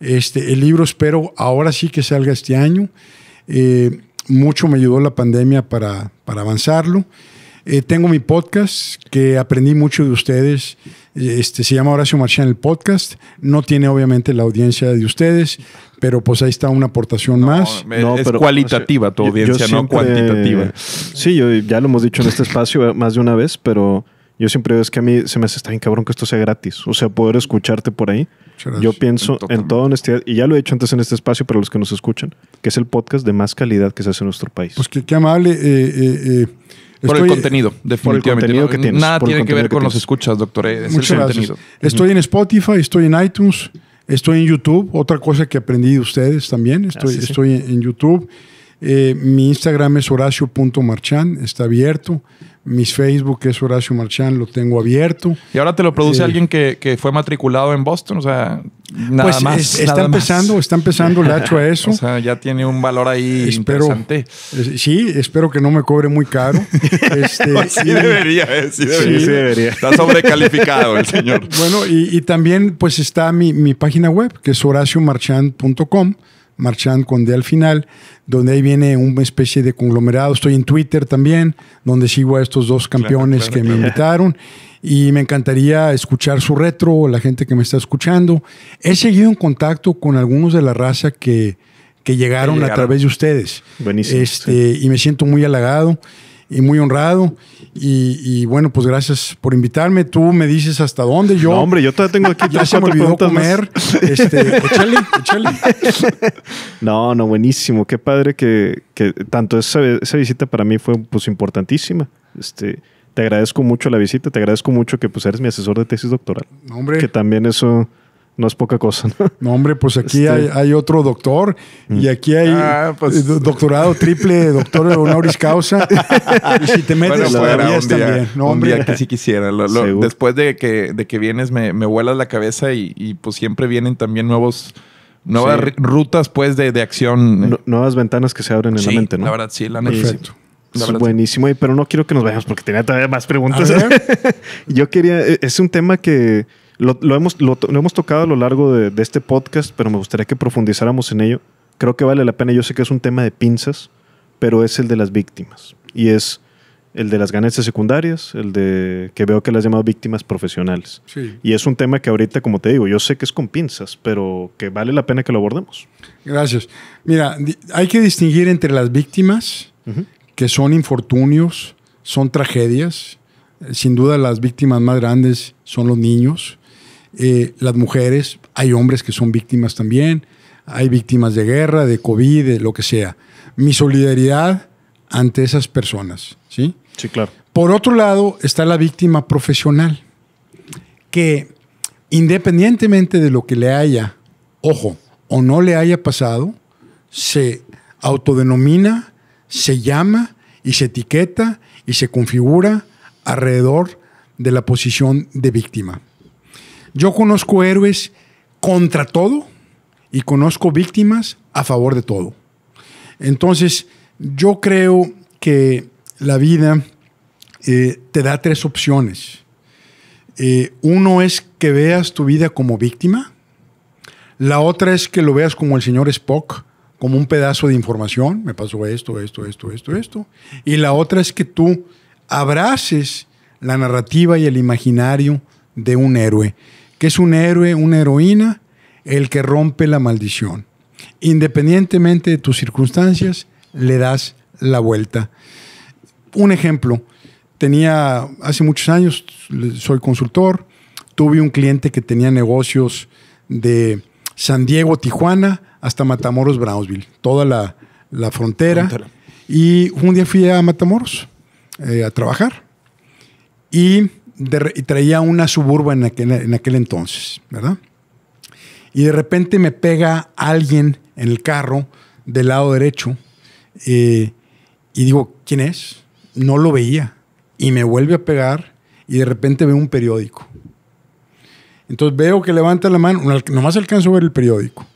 Este, el libro espero ahora sí que salga este año. Eh, mucho me ayudó la pandemia para avanzarlo. Eh, tengo mi podcast que aprendí mucho de ustedes. Este, se llama Horacio Marchán el podcast. No tiene obviamente la audiencia de ustedes, pero pues ahí está una aportación más. No, es cualitativa tu audiencia, no cuantitativa. Sí, yo, ya lo hemos dicho en este espacio *laughs* más de una vez, pero yo siempre veo es que a mí se me hace está bien cabrón que esto sea gratis. O sea, poder escucharte por ahí. Yo pienso en toda honestidad, y ya lo he hecho antes en este espacio para los que nos escuchan, que es el podcast de más calidad que se hace en nuestro país. Pues qué, amable. Eh, eh, por el contenido, definitivamente. Por contenido que Nada tiene que ver con los escuchas, doctor. Eh, Muchas gracias. Estoy en Spotify, estoy en iTunes, estoy en YouTube. Otra cosa que aprendí de ustedes también. Estoy, ah, estoy en YouTube. Eh, mi Instagram es Horacio.Marchan, está abierto. Mis Facebook es Horacio Marchán, lo tengo abierto. ¿Y ahora te lo produce alguien que, fue matriculado en Boston? O sea, nada pues, más. está, empezando, está empezando, a *laughs* eso. o sea, ya tiene un valor ahí espero, interesante. sí, espero que no me cobre muy caro. *laughs* Este, pues sí, debería, eh, sí, debería, Está sobrecalificado el señor. *laughs* Bueno, y, también pues está mi, página web, que es Marchan.com Marchand con D al final, donde ahí viene una especie de conglomerado. Estoy en Twitter también, donde sigo a estos dos campeones que me invitaron. Y me encantaría escuchar su retro, la gente que me está escuchando. He seguido en contacto con algunos de la raza que, que, llegaron, a través de ustedes. Buenísimo. Este, Y me siento muy halagado y muy honrado. Y, bueno, pues gracias por invitarme. Tú me dices hasta dónde yo. No, hombre, yo todavía tengo aquí. *laughs* ya se me olvidó comer. Este, *laughs* no, no, buenísimo. Qué padre que, que tanto esa, visita para mí fue pues importantísima. Este, te agradezco mucho la visita, te agradezco mucho que pues eres mi asesor de tesis doctoral. hombre. Que también eso no es poca cosa. No, *laughs* hombre, pues aquí este, hay, otro doctor y mm. aquí hay ah, pues, eh, doctorado triple, doctor honoris causa. *laughs* y si te metes bueno, también. No, un día que sí quisiera. después de que, de que vienes, me, me vuelas la cabeza y, pues siempre vienen también nuevos. Nuevas rutas, pues, de, de acción. nuevas ventanas que se abren en la mente, ¿no? La verdad, sí, la neta. Es buenísimo, pero no quiero que nos vayamos porque tenía todavía más preguntas. *laughs* yo quería, eh, es un tema que, lo, hemos, lo, hemos tocado a lo largo de, este podcast, pero me gustaría que profundizáramos en ello. Creo que vale la pena, yo sé que es un tema de pinzas, pero es el de las víctimas. Y es el de las ganancias secundarias, el de que veo que las llamado víctimas profesionales. Y es un tema que ahorita, como te digo, yo sé que es con pinzas, pero que vale la pena que lo abordemos. Gracias. Mira, hay que distinguir entre las víctimas, que son infortunios, son tragedias. Eh, sin duda las víctimas más grandes son los niños, eh, las mujeres, hay hombres que son víctimas también, hay víctimas de guerra, de COVID, de lo que sea. Mi solidaridad ante esas personas, ¿sí? Sí, claro. Por otro lado, está la víctima profesional, que independientemente de lo que le haya, ojo, o no le haya pasado, se autodenomina, se llama y se etiqueta y se configura alrededor de la posición de víctima. Yo conozco héroes contra todo y conozco víctimas a favor de todo. Entonces, yo creo que la vida eh, te da tres opciones. Eh, uno es que veas tu vida como víctima. La otra es que lo veas como el señor Spock, como un pedazo de información. Me pasó esto, esto, esto, esto, esto. Y la otra es que tú abraces la narrativa y el imaginario de un héroe que es un héroe, una heroína, el que rompe la maldición. Independientemente de tus circunstancias, le das la vuelta. Un ejemplo, tenía hace muchos años, soy consultor, tuve un cliente que tenía negocios de San Diego, Tijuana, hasta Matamoros, Brownsville, toda la, frontera. Y un día fui a Matamoros eh, a trabajar y y traía una suburba en aquel, en aquel entonces, ¿verdad? Y de repente me pega alguien en el carro del lado derecho eh, y digo, ¿quién es? No lo veía. Y me vuelve a pegar y de repente veo un periódico. Entonces veo que levanta la mano, nomás alcanzo a ver el periódico.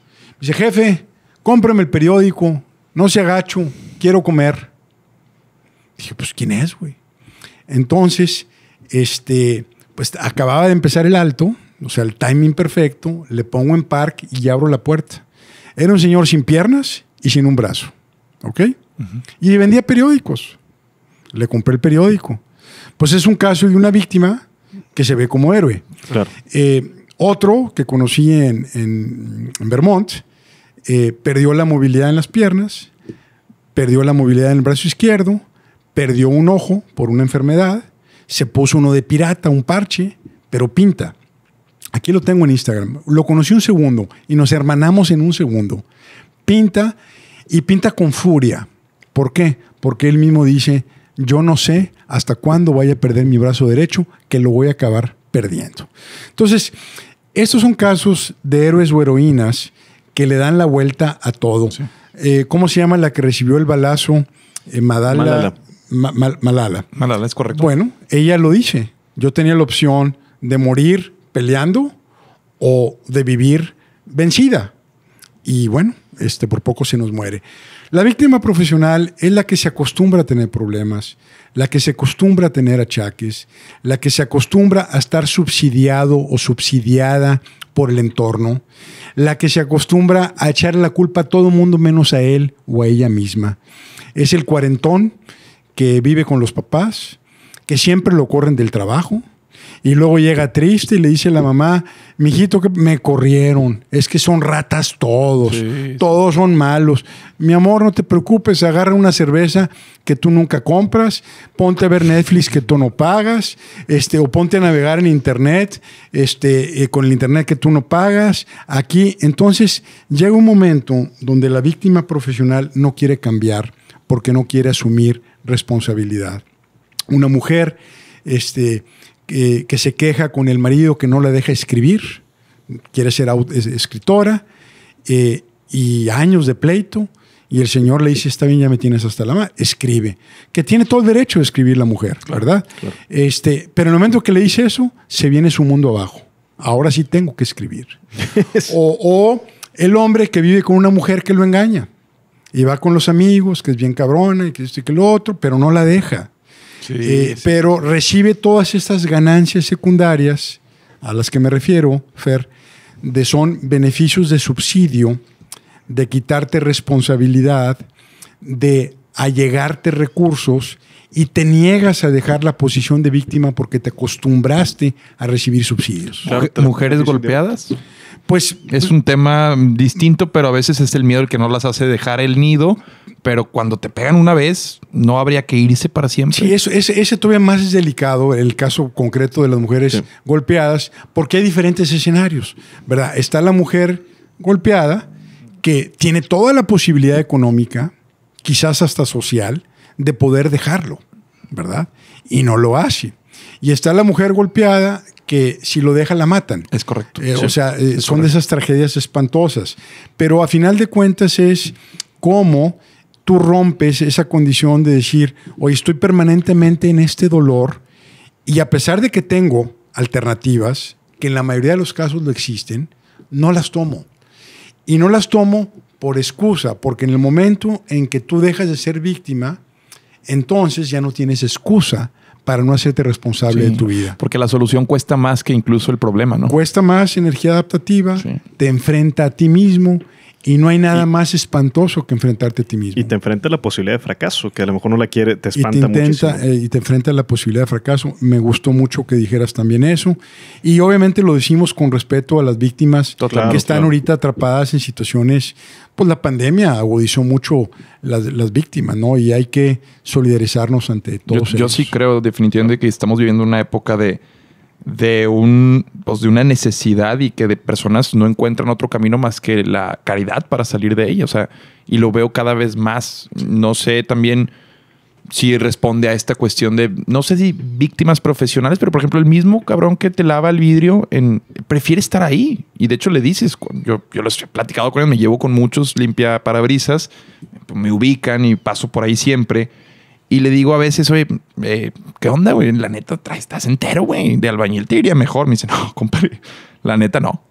dice, jefe, cómprame el periódico, no se agacho, quiero comer. Dije, pues ¿quién es, güey? Entonces este, pues acababa de empezar el alto, o sea, el timing perfecto, le pongo en park y abro la puerta. Era un señor sin piernas y sin un brazo, ¿ok? Y vendía periódicos. Le compré el periódico. Pues es un caso de una víctima que se ve como héroe. Eh, otro que conocí en, Vermont eh, perdió la movilidad en las piernas, perdió la movilidad en el brazo izquierdo, perdió un ojo por una enfermedad se puso uno de pirata, un parche, pero pinta. Aquí lo tengo en Instagram. Lo conocí un segundo y nos hermanamos en un segundo. Pinta y pinta con furia. ¿Por qué? Porque él mismo dice, yo no sé hasta cuándo vaya a perder mi brazo derecho, que lo voy a acabar perdiendo. Entonces, estos son casos de héroes o heroínas que le dan la vuelta a todo. Eh, ¿Cómo se llama la que recibió el balazo? Eh, Madala, Malala. Malala, es correcto. Bueno, ella lo dice. Yo tenía la opción de morir peleando o de vivir vencida. Y bueno, este, por poco se nos muere. La víctima profesional es la que se acostumbra a tener problemas, la que se acostumbra a tener achaques, la que se acostumbra a estar subsidiado o subsidiada por el entorno, la que se acostumbra a echar la culpa a todo mundo menos a él o a ella misma. Es el cuarentón que vive con los papás, que siempre lo corren del trabajo. Y luego llega triste y le dice a la mamá, mijito, que me corrieron, es que son ratas todos, todos son malos. Mi amor, no te preocupes, agarra una cerveza que tú nunca compras, ponte a ver Netflix que tú no pagas, este, o ponte a navegar en internet, este, eh, con el internet que tú no pagas. Aquí, entonces, llega un momento donde la víctima profesional no quiere cambiar porque no quiere asumir responsabilidad. Una mujer este, que, se queja con el marido que no la deja escribir, quiere ser escritora, eh, y años de pleito, y el Señor le dice, está bien, ya me tienes hasta la mano, escribe. Que tiene todo el derecho de escribir la mujer, ¿verdad? Este, pero en el momento que le dice eso, se viene su mundo abajo. Ahora sí tengo que escribir. *laughs* o el hombre que vive con una mujer que lo engaña. Y va con los amigos, que es bien cabrona y que esto y que lo otro, pero no la deja. Eh, pero recibe todas estas ganancias secundarias, a las que me refiero, Fer, de son beneficios de subsidio, de quitarte responsabilidad, de allegarte recursos y te niegas a dejar la posición de víctima porque te acostumbraste a recibir subsidios. ¿Mujeres golpeadas? Pues es un tema distinto, pero a veces es el miedo el que no las hace dejar el nido, pero cuando te pegan una vez, no habría que irse para siempre. Sí, eso, ese, todavía más es delicado, el caso concreto de las mujeres golpeadas, porque hay diferentes escenarios, ¿verdad? Está la mujer golpeada que tiene toda la posibilidad económica, quizás hasta social, de poder dejarlo, ¿verdad? Y no lo hace. Y está la mujer golpeada que si lo dejan la matan. Es correcto. Eh, o sea, eh, son de esas tragedias espantosas. Pero a final de cuentas es cómo tú rompes esa condición de decir, hoy estoy permanentemente en este dolor y a pesar de que tengo alternativas, que en la mayoría de los casos no existen, no las tomo. Y no las tomo por excusa, porque en el momento en que tú dejas de ser víctima, entonces ya no tienes excusa para no hacerte responsable de tu vida. Porque la solución cuesta más que incluso el problema, ¿no? Cuesta más energía adaptativa, te enfrenta a ti mismo y no hay nada más espantoso que enfrentarte a ti mismo. Y te enfrenta a la posibilidad de fracaso, que a lo mejor no la quiere, te espanta y te eh, y te enfrenta a la posibilidad de fracaso. Me gustó mucho que dijeras también eso. Y obviamente lo decimos con respeto a las víctimas que están ahorita atrapadas en situaciones. Pues la pandemia agudizó mucho las, víctimas, ¿no? Y hay que solidarizarnos ante todos. ellos. yo sí creo definitivamente que estamos viviendo una época de de un pues de una necesidad y que de personas no encuentran otro camino más que la caridad para salir de ella, o sea, y lo veo cada vez más. No sé también si responde a esta cuestión de no sé si víctimas profesionales, pero por ejemplo el mismo cabrón que te lava el vidrio en, prefiere estar ahí y de hecho le dices, yo yo lo he platicado con él, me llevo con muchos limpia parabrisas, me ubican y paso por ahí siempre y le digo a veces, oye, eh, ¿qué onda, güey? La neta, estás entero, güey. De albañil te iría mejor. Me dicen, no, *laughs* compadre, la neta no.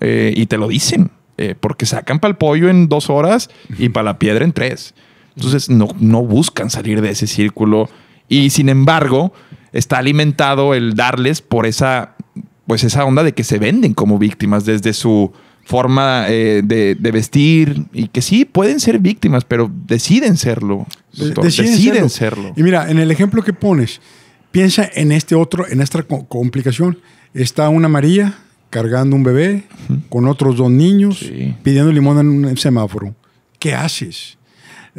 Eh, y te lo dicen, eh, porque sacan para el pollo en dos horas y para la piedra en tres. Entonces, no, no buscan salir de ese círculo. Y sin embargo, está alimentado el darles por esa, pues esa onda de que se venden como víctimas desde su forma eh, de, vestir y que sí pueden ser víctimas, pero deciden serlo. deciden, serlo. Y mira, en el ejemplo que pones, piensa en este otro, en esta complicación. Está una María cargando un bebé con otros dos niños pidiendo limón en un semáforo. ¿Qué haces?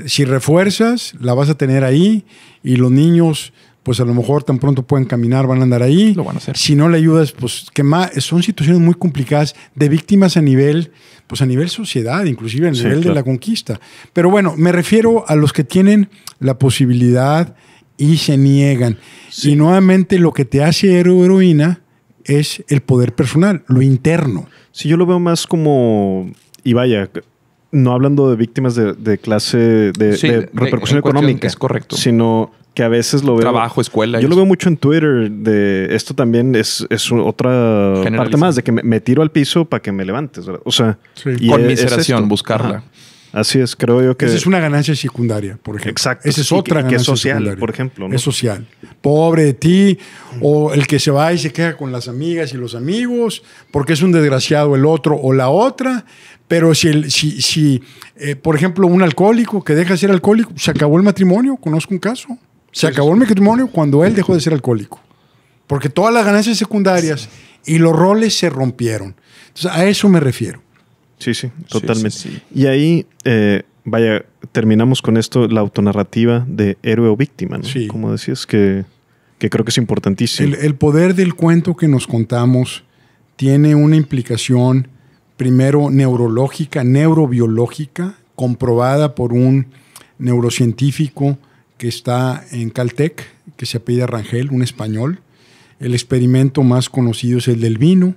Si refuerzas, la vas a tener ahí y los niños pues a lo mejor tan pronto pueden caminar, van a andar ahí. Lo van a hacer. Si no le ayudas, pues que más. Son situaciones muy complicadas de víctimas a nivel, pues a nivel sociedad, inclusive a nivel de la conquista. Pero bueno, me refiero a los que tienen la posibilidad y se niegan. Y nuevamente lo que te hace heroína es el poder personal, lo interno. Si yo lo veo más como, y vaya, no hablando de víctimas de, clase, de, de repercusión económica, es correcto. sino que a veces lo veo. Trabajo, escuela. Yo lo veo mucho en Twitter. De esto también es, es otra parte más de que me, tiro al piso para que me levantes. ¿verdad? O sea, con e- miseración buscarla. Así es, creo yo que. Esa es una ganancia secundaria, por ejemplo. Exacto. Esa es otra que, ganancia es social, secundaria. por ejemplo. ¿no? Es social. Pobre de ti, o el que se va y se queja con las amigas y los amigos, porque es un desgraciado el otro o la otra. Pero si, el, si, si eh, por ejemplo, un alcohólico que deja de ser alcohólico, se acabó el matrimonio, conozco un caso. Se acabó el matrimonio cuando él dejó de ser alcohólico. Porque todas las ganancias secundarias y los roles se rompieron. Entonces, a eso me refiero. Sí, sí, totalmente. Y ahí, eh, vaya, terminamos con esto, la autonarrativa de héroe o víctima, ¿no? Sí. Como decías, que, que creo que es importantísimo. El, el, poder del cuento que nos contamos tiene una implicación, primero, neurológica, neurobiológica, comprobada por un neurocientífico que está en Caltech, que se apellida Rangel, un español. El experimento más conocido es el del vino,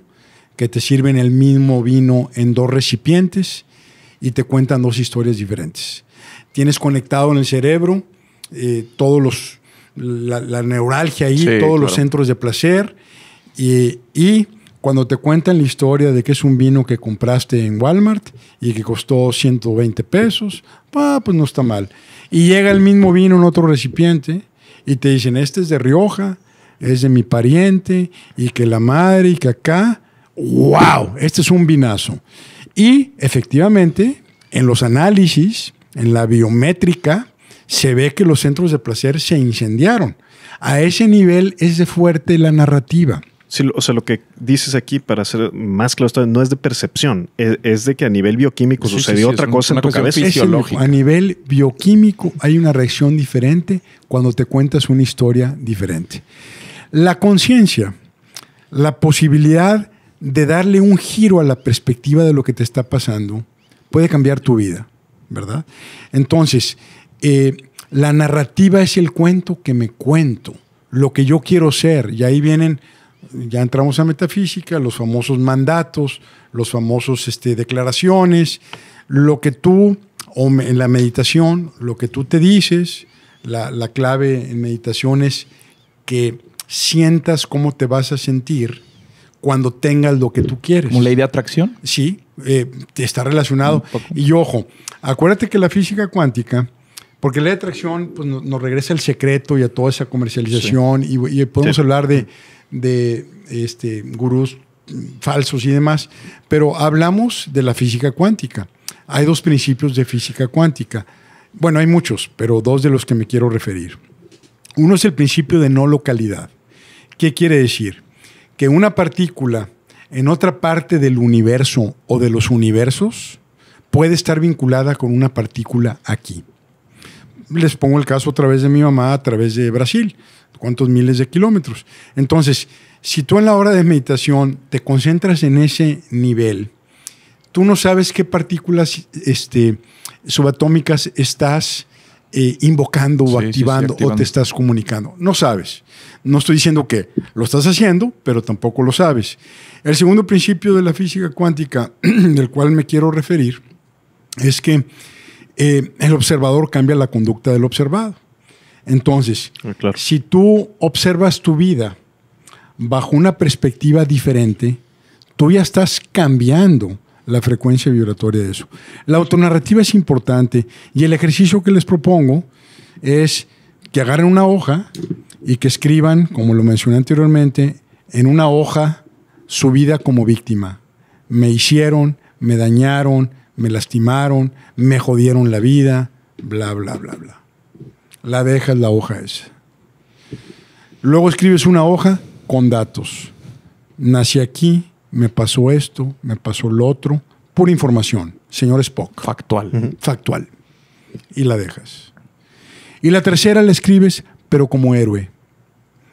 que te sirven el mismo vino en dos recipientes y te cuentan dos historias diferentes. Tienes conectado en el cerebro eh, todos los, la, neuralgia ahí, todos los centros de placer y, cuando te cuentan la historia de que es un vino que compraste en Walmart y que costó 120 pesos, va, ah, pues no está mal. Y llega el mismo vino en otro recipiente y te dicen, este es de Rioja, es de mi pariente, y que la madre, y que acá, wow, este es un vinazo. Y efectivamente, en los análisis, en la biométrica, se ve que los centros de placer se incendiaron. A ese nivel es de fuerte la narrativa o sea, lo que dices aquí, para ser más claro, no es de percepción, e, es, de que a nivel bioquímico sucedió otra cosa en tu cabeza. Fisiológica. a nivel bioquímico hay una reacción diferente cuando te cuentas una historia diferente. La conciencia, la posibilidad de darle un giro a la perspectiva de lo que te está pasando, puede cambiar tu vida, ¿verdad? Entonces, eh, la narrativa es el cuento que me cuento, lo que yo quiero ser, y ahí vienen ya entramos a metafísica, los famosos mandatos, los famosos este, declaraciones, lo que tú, o en la meditación, lo que tú te dices, la, clave en meditación es que sientas cómo te vas a sentir cuando tengas lo que tú quieres. ¿Como ley de atracción? Sí, eh, está relacionado. Y ojo, acuérdate que la física cuántica, porque la ley de atracción pues, nos regresa al secreto y a toda esa comercialización y, podemos hablar de de este, gurús falsos y demás, pero hablamos de la física cuántica. Hay dos principios de física cuántica. Bueno, hay muchos, pero dos de los que me quiero referir. Uno es el principio de no localidad. ¿Qué quiere decir? Que una partícula en otra parte del universo o de los universos puede estar vinculada con una partícula aquí. Les pongo el caso a través de mi mamá, a través de Brasil cuántos miles de kilómetros. Entonces, si tú en la hora de meditación te concentras en ese nivel, tú no sabes qué partículas este, subatómicas estás eh, invocando o activando, o te estás comunicando. No sabes. No estoy diciendo que lo estás haciendo, pero tampoco lo sabes. El segundo principio de la física cuántica, *clears throat* del cual me quiero referir, es que eh, el observador cambia la conducta del observado. Entonces, ah, si tú observas tu vida bajo una perspectiva diferente, tú ya estás cambiando la frecuencia vibratoria de eso. La autonarrativa es importante y el ejercicio que les propongo es que agarren una hoja y que escriban, como lo mencioné anteriormente, en una hoja su vida como víctima. Me hicieron, me dañaron, me lastimaron, me jodieron la vida, bla, bla, bla, bla la dejas la hoja esa. Luego escribes una hoja con datos. Nací aquí, me pasó esto, me pasó lo otro, pura información, señor Spock. Factual. Factual. Y la dejas. Y la tercera la escribes, pero como héroe.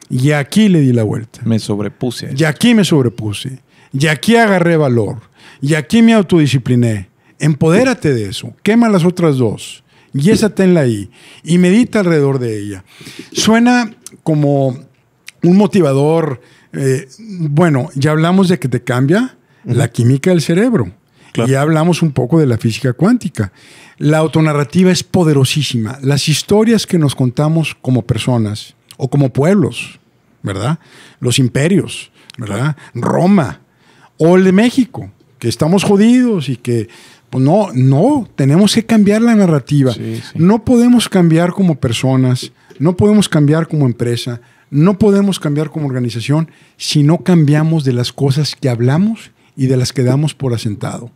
Y aquí le di la vuelta. Me sobrepuse. Y aquí me sobrepuse. Y aquí agarré valor. Y aquí me autodiscipliné. Empodérate de eso. Quema las otras dos. Y esa tenla ahí. Y medita alrededor de ella. Suena como un motivador. Eh, bueno, ya hablamos de que te cambia la química del cerebro. Ya hablamos un poco de la física cuántica. La autonarrativa es poderosísima. Las historias que nos contamos como personas o como pueblos, ¿verdad? Los imperios, ¿verdad? Roma o el de México, que estamos jodidos y que pues no, no, tenemos que cambiar la narrativa. No podemos cambiar como personas, no podemos cambiar como empresa, no podemos cambiar como organización si no cambiamos de las cosas que hablamos y de las que damos por asentado.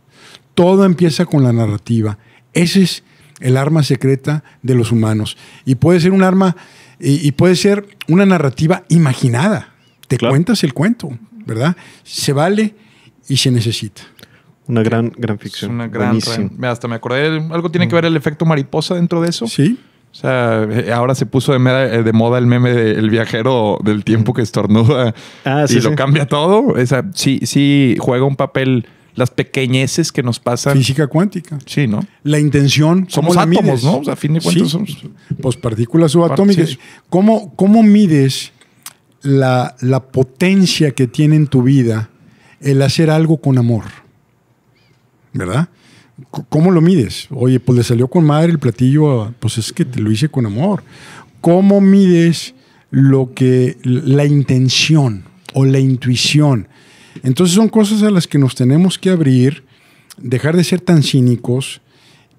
Todo empieza con la narrativa. Ese es el arma secreta de los humanos. Y puede ser un arma, y, puede ser una narrativa imaginada. Te cuentas el cuento, ¿verdad? Se vale y se necesita. Una gran, gran ficción. una gran. hasta me acordé, algo tiene que ver el efecto mariposa dentro de eso. Sí. O sea, eh, ahora se puso de, eh, moda, el meme del viajero del tiempo que estornuda ah, y lo cambia todo. Esa, sí, sí juega un papel las pequeñeces que nos pasan. Física cuántica. Sí, ¿no? La intención. Somos átomos, ¿no? a fin de cuentas Pues partículas subatómicas. ¿Cómo, mides la potencia que tiene en tu vida el hacer algo con amor? ¿verdad? ¿Cómo lo mides? Oye, pues le salió con madre el platillo, pues es que te lo hice con amor. ¿Cómo mides lo que la intención o la intuición? Entonces son cosas a las que nos tenemos que abrir, dejar de ser tan cínicos.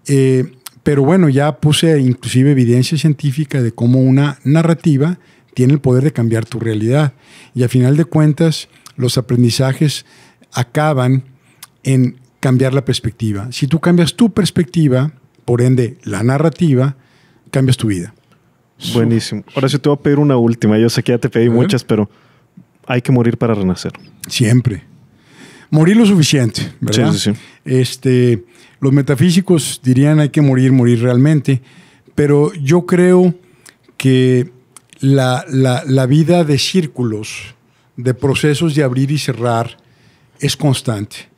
Eh, pero bueno, ya puse inclusive evidencia científica de cómo una narrativa tiene el poder de cambiar tu realidad. Y a final de cuentas, los aprendizajes acaban en cambiar la perspectiva. Si tú cambias tu perspectiva, por ende la narrativa, cambias tu vida. Buenísimo. Ahora sí te voy a pedir una última. Yo sé que ya te pedí muchas, pero hay que morir para renacer. Siempre. Morir lo suficiente, ¿verdad? Sí, sí, sí. Este, los metafísicos dirían hay que morir, morir realmente, pero yo creo que la, la vida de círculos, de procesos de abrir y cerrar, es constante.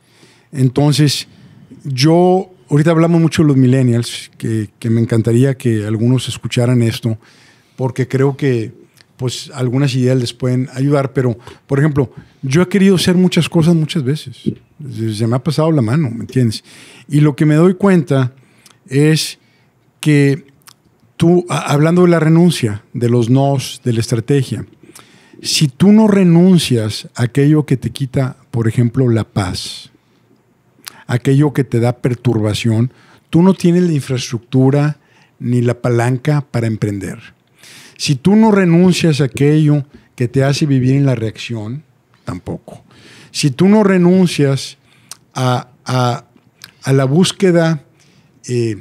Entonces, yo, ahorita hablamos mucho de los millennials, que, me encantaría que algunos escucharan esto, porque creo que pues algunas ideas les pueden ayudar, pero por ejemplo, yo he querido hacer muchas cosas muchas veces, se me ha pasado la mano, ¿me entiendes? Y lo que me doy cuenta es que tú, hablando de la renuncia, de los nos, de la estrategia, si tú no renuncias a aquello que te quita, por ejemplo, la paz, aquello que te da perturbación, tú no tienes la infraestructura ni la palanca para emprender. Si tú no renuncias a aquello que te hace vivir en la reacción, tampoco. Si tú no renuncias a, la búsqueda eh,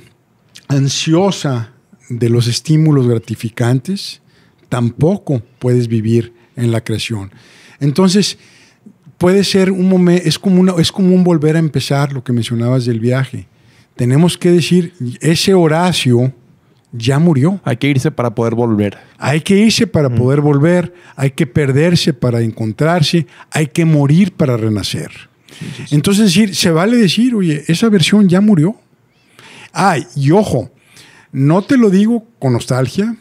ansiosa de los estímulos gratificantes, tampoco puedes vivir en la creación. Entonces, puede ser un momento, es como, es un volver a empezar lo que mencionabas del viaje. Tenemos que decir, ese Horacio ya murió. Hay que irse para poder volver. Hay que irse para mm. poder volver, hay que perderse para encontrarse, hay que morir para renacer. Entonces, se vale decir, oye, esa versión ya murió. Ay, ah, y ojo, no te lo digo con nostalgia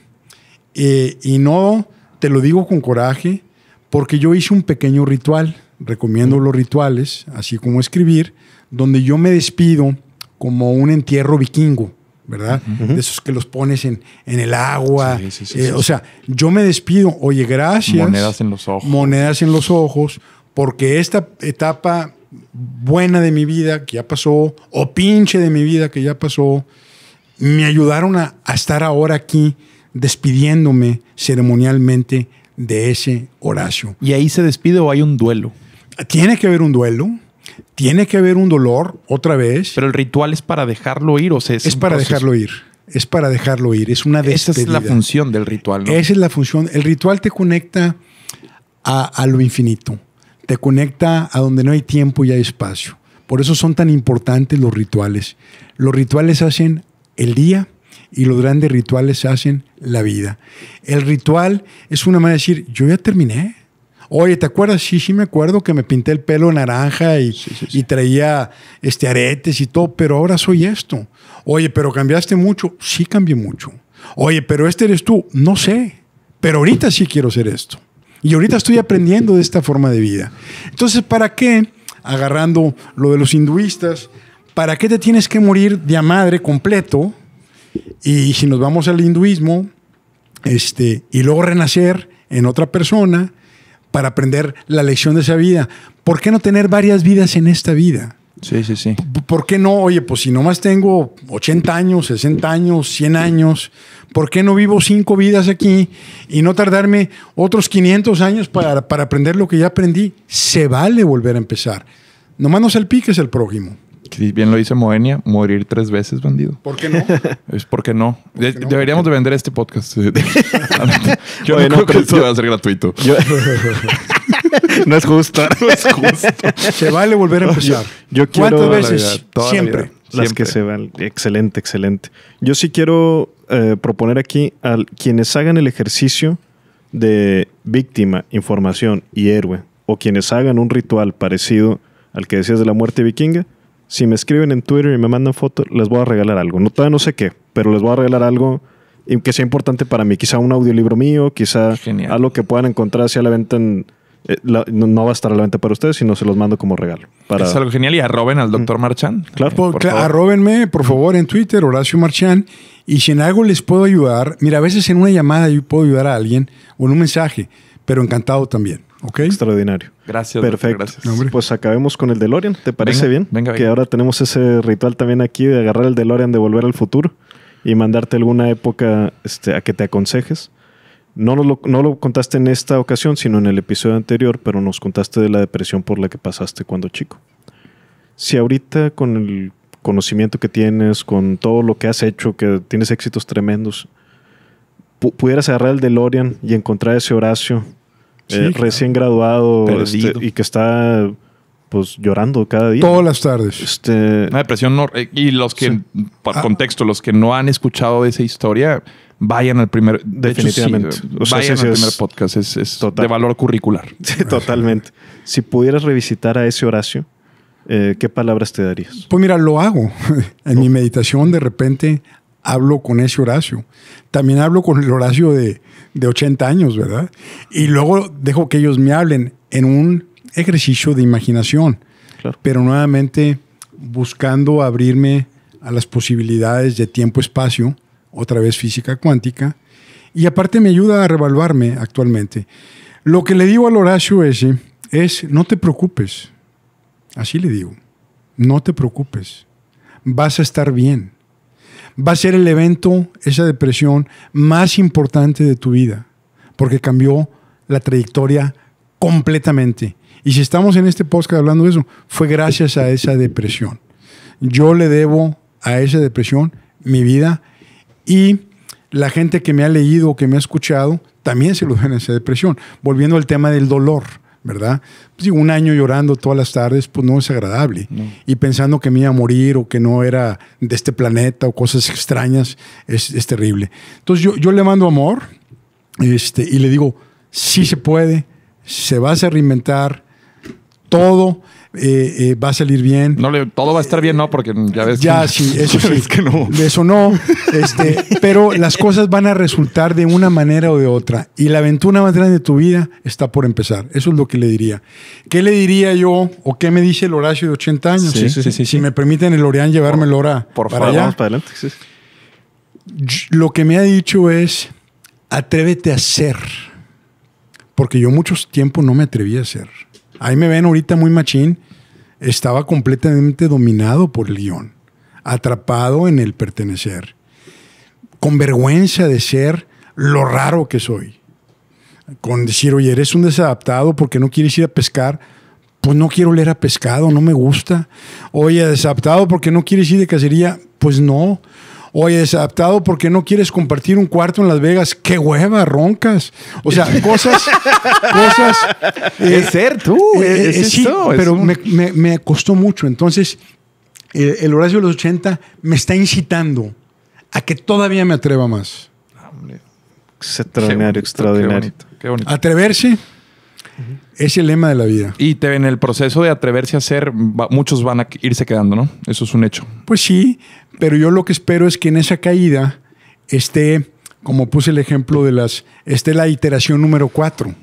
eh, y no te lo digo con coraje, porque yo hice un pequeño ritual recomiendo los rituales, así como escribir, donde yo me despido como un entierro vikingo, ¿verdad? De esos que los pones en, el agua. Eh, o sea, yo me despido, oye, gracias. Monedas en los ojos. Monedas en los ojos, porque esta etapa buena de mi vida que ya pasó, o pinche de mi vida que ya pasó, me ayudaron a, a estar ahora aquí despidiéndome ceremonialmente de ese Horacio. ¿Y ahí se despide o hay un duelo? tiene que haber un duelo, tiene que haber un dolor otra vez. Pero el ritual es para dejarlo ir o sea, es, para dejarlo ir. Es para dejarlo ir, es una despedida. Esa es la función del ritual. ¿no? Esa es la función. El ritual te conecta a, a lo infinito, te conecta a donde no hay tiempo y hay espacio. Por eso son tan importantes los rituales. Los rituales hacen el día y los grandes rituales hacen la vida. El ritual es una manera de decir, yo ya terminé, Oye, ¿te acuerdas? Sí, sí, me acuerdo que me pinté el pelo naranja y, traía este, aretes y todo, pero ahora soy esto. Oye, pero cambiaste mucho. Sí, cambié mucho. Oye, pero este eres tú. No sé, pero ahorita sí quiero ser esto. Y ahorita estoy aprendiendo de esta forma de vida. Entonces, ¿para qué? Agarrando lo de los hinduistas, ¿para qué te tienes que morir de a madre completo? Y si nos vamos al hinduismo, este, y luego renacer en otra persona, para aprender la lección de esa vida. ¿Por qué no tener varias vidas en esta vida? Sí, sí, sí. ¿Por qué no? Oye, pues si nomás tengo 80 años, 60 años, 100 años, ¿por qué no vivo cinco vidas aquí y no tardarme otros 500 años para, aprender lo que ya aprendí? Se vale volver a empezar. Nomás no es el prójimo. Si bien lo dice Moenia, morir tres veces, bandido. ¿Por qué no? *laughs* Es porque no. Deberíamos de vender este podcast. *laughs* yo creo que esto va a ser gratuito. *laughs* no es justo. Se vale volver a empezar. Yo, quiero... ¿Cuántas veces? Siempre. Las que se van. Excelente, excelente. Yo sí quiero eh, proponer aquí a quienes hagan el ejercicio de víctima, información y héroe, o quienes hagan un ritual parecido al que decías de la muerte vikinga, si me escriben en Twitter y me mandan fotos, les voy a regalar algo. No, todavía no sé qué, pero les voy a regalar algo que sea importante para mí. Quizá un audiolibro mío, quizá algo que puedan encontrar Si a la venta eh, la, no, va a estar a la venta para ustedes, sino se los mando como regalo. Para... Es algo genial. Y arroben al doctor Marchán. Claro, eh, por arrobenme, por favor, en Twitter, Horacio Marchán. Y si en algo les puedo ayudar, mira, a veces en una llamada yo puedo ayudar a alguien o en un mensaje pero encantado también. ok Extraordinario. Gracias. Perfecto. gracias. pues acabemos con el DeLorean. ¿Te parece bien? Venga, Que ahora tenemos ese ritual también aquí de agarrar el DeLorean de volver al futuro y mandarte alguna época este, a que te aconsejes. No no lo contaste en esta ocasión, sino en el episodio anterior, pero nos contaste de la depresión por la que pasaste cuando chico. Si ahorita con el conocimiento que tienes, con todo lo que has hecho, que tienes éxitos tremendos, pudieras agarrar el DeLorean y encontrar ese Horacio eh, recién graduado este, y que está pues llorando cada día. Todas las tardes. Este, Una depresión. Eh, y los que, por ah. contexto, los que no han escuchado esa historia, vayan al primer. Definitivamente. vayan al primer podcast. Es, de valor curricular. *laughs* totalmente. si pudieras revisitar a ese Horacio, eh, ¿qué palabras te darías? Pues mira, lo hago. *laughs* en mi meditación, de repente hablo con ese Horacio. También hablo con el Horacio de, 80 años, ¿verdad? Y luego dejo que ellos me hablen en un ejercicio de imaginación, pero nuevamente buscando abrirme a las posibilidades de tiempo-espacio, otra vez física cuántica, y aparte me ayuda a revaluarme actualmente. Lo que le digo al Horacio ese es, no te preocupes, así le digo, no te preocupes, vas a estar bien va a ser el evento, esa depresión más importante de tu vida, porque cambió la trayectoria completamente. Y si estamos en este podcast hablando de eso, fue gracias a esa depresión. Yo le debo a esa depresión mi vida y la gente que me ha leído, que me ha escuchado, también se lo deben a esa depresión. Volviendo al tema del dolor. ¿verdad? Pues un año llorando todas las tardes, pues no es agradable. Y pensando que me iba a morir o que no era de este planeta o cosas extrañas, es, terrible. Entonces yo, le mando amor este, y le digo, sí se puede, se va a reinventar todo eh, eh, va a salir bien. No, todo va a estar bien, ¿no? Porque ya ves que, sí, *laughs* eso que no. Eso no. Este, pero las cosas van a resultar de una manera o de otra. Y la aventura más grande de tu vida está por empezar. Eso es lo que le diría. ¿Qué le diría yo o qué me dice el Horacio de 80 años? Sí, sí, si me permiten el Orián llevarme el hora por favor, Vamos para adelante. Lo que me ha dicho es, atrévete a ser. Porque yo muchos tiempo no me atreví a ser. Ahí me ven ahorita muy machín. Estaba completamente dominado por el guión, atrapado en el pertenecer, con vergüenza de ser lo raro que soy. Con decir, oye, eres un desadaptado porque no quieres ir a pescar, pues no quiero leer a pescado, no me gusta. Oye, desadaptado porque no quieres ir de cacería, pues no. Oye, desadaptado porque no quieres compartir un cuarto en Las Vegas. ¡Qué hueva, roncas! O sea, *laughs* cosas. cosas es eh, ser tú. Eh, eh, es, pero me, costó mucho. Entonces, el Horacio de los 80 me está incitando a que todavía me atreva más. Extraordinario, extraordinario. qué bonito. Atreverse es el lema de la vida. Y te, en el proceso de atreverse a hacer, muchos van a irse quedando, ¿no? Eso es un hecho. Pues sí, pero yo lo que espero es que en esa caída esté, como puse el ejemplo de las, esté la iteración número cuatro.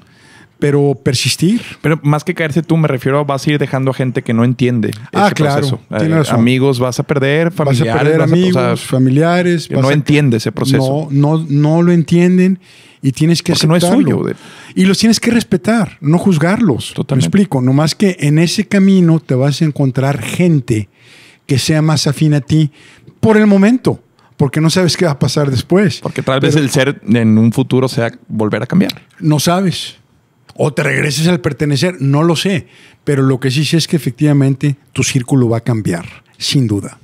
Pero persistir. Pero más que caerse tú, me refiero a vas a ir dejando a gente que no entiende. Ah, claro. Proceso. Eh, razón. Amigos vas a perder, familiares. Vas a perder amigos, familiares. No entiende ese proceso. No, no, no lo entienden y tienes que aceptarlo. No es Y los tienes que respetar, no juzgarlos. Totalmente. Me explico, nomás que en ese camino te vas a encontrar gente que sea más afín a ti por el momento porque no sabes qué va a pasar después. Porque tal vez el ser en un futuro sea volver a cambiar. No sabes. O te regreses al pertenecer, no lo sé. Pero lo que sí sé es que efectivamente tu círculo va a cambiar, sin duda.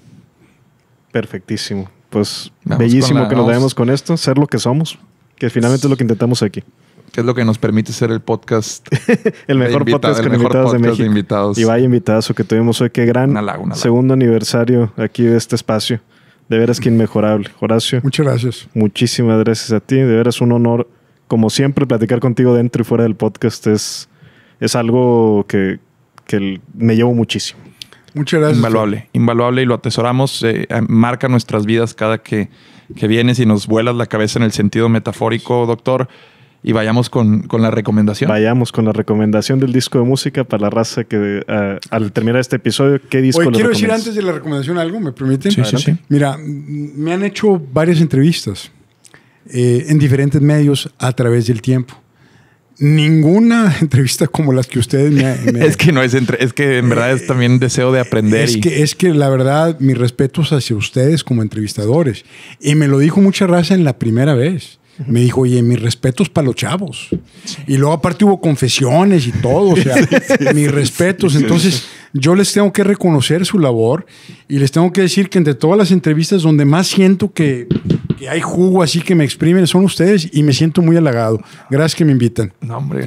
Perfectísimo. Pues bellísimo que nos vemos con esto, ser lo que somos. Que finalmente es lo que intentamos aquí. Que es lo que nos permite ser el podcast. *laughs* el mejor podcast, con invitados, de México. invitados. Y vaya invitados que tuvimos hoy. Qué gran segundo aniversario aquí de este espacio. De veras que inmejorable. Horacio. Muchas gracias. Muchísimas gracias a ti. De veras un honor. Como siempre, platicar contigo dentro y fuera del podcast es, es algo que, que me llevo muchísimo. Muchas gracias. Invaluable, invaluable y lo atesoramos. Eh, eh, marca nuestras vidas cada que, que vienes y nos vuelas la cabeza en el sentido metafórico, doctor. Y vayamos con, la recomendación. Vayamos con la recomendación del disco de música para la raza que eh, al terminar este episodio, ¿qué disco Oye, quiero decir antes de la recomendación algo, ¿me permiten? Sí, sí, sí. Mira, me han hecho varias entrevistas en diferentes medios a través del tiempo ninguna *laughs* entrevista como las que ustedes me, *laughs* es que no es es que en verdad es eh, también deseo de aprender es que es que la verdad mis respetos hacia ustedes como entrevistadores y me lo dijo mucha raza en la primera vez me dijo, oye, mis respetos para los chavos. Y luego aparte hubo confesiones y todo, o sea, *laughs* mis respetos. Entonces, yo les tengo que reconocer su labor y les tengo que decir que entre todas las entrevistas donde más siento que que hay jugo así que me exprimen, son ustedes y me siento muy halagado. Gracias que me invitan.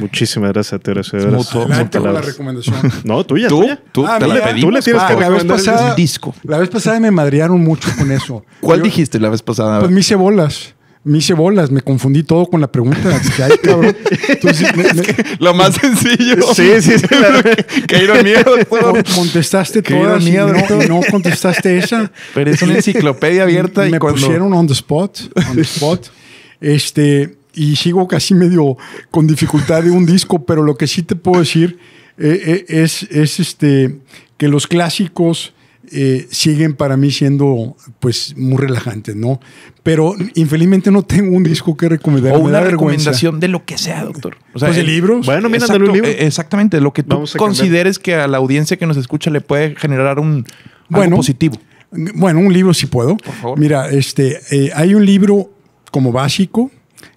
Muchísimas gracias, a Mutuo. la recomendación. *laughs* no, tuya. Tú, tú ah, te la la vez pasada, el disco. La vez pasada me madriaron mucho con eso. ¿Cuál dijiste la vez pasada? Pues me hice bolas me hice bolas, me confundí todo con la pregunta. Que *laughs* hay, cabrón. *laughs* Lo más sencillo. Sí, sí, sí. Claro. *laughs* Qué ironía, Contestaste todas y no, no, contestaste esa. Pero es una enciclopedia abierta. Y me pusieron on the spot. On the spot. Este, y sigo casi medio con dificultad de un disco, pero lo que sí te puedo decir eh, eh, es, este, que los clásicos eh, siguen para mí siendo pues muy relajantes, ¿no? Pero infelizmente no tengo un disco que recomendar. O una recomendación de lo que sea, doctor. O sea, pues, eh, libros. Bueno, mira, un libro. Exactamente, lo que tú consideres que a la audiencia que nos escucha le puede generar un bueno, positivo. Bueno, un libro si puedo. Mira, este, eh, hay un libro como básico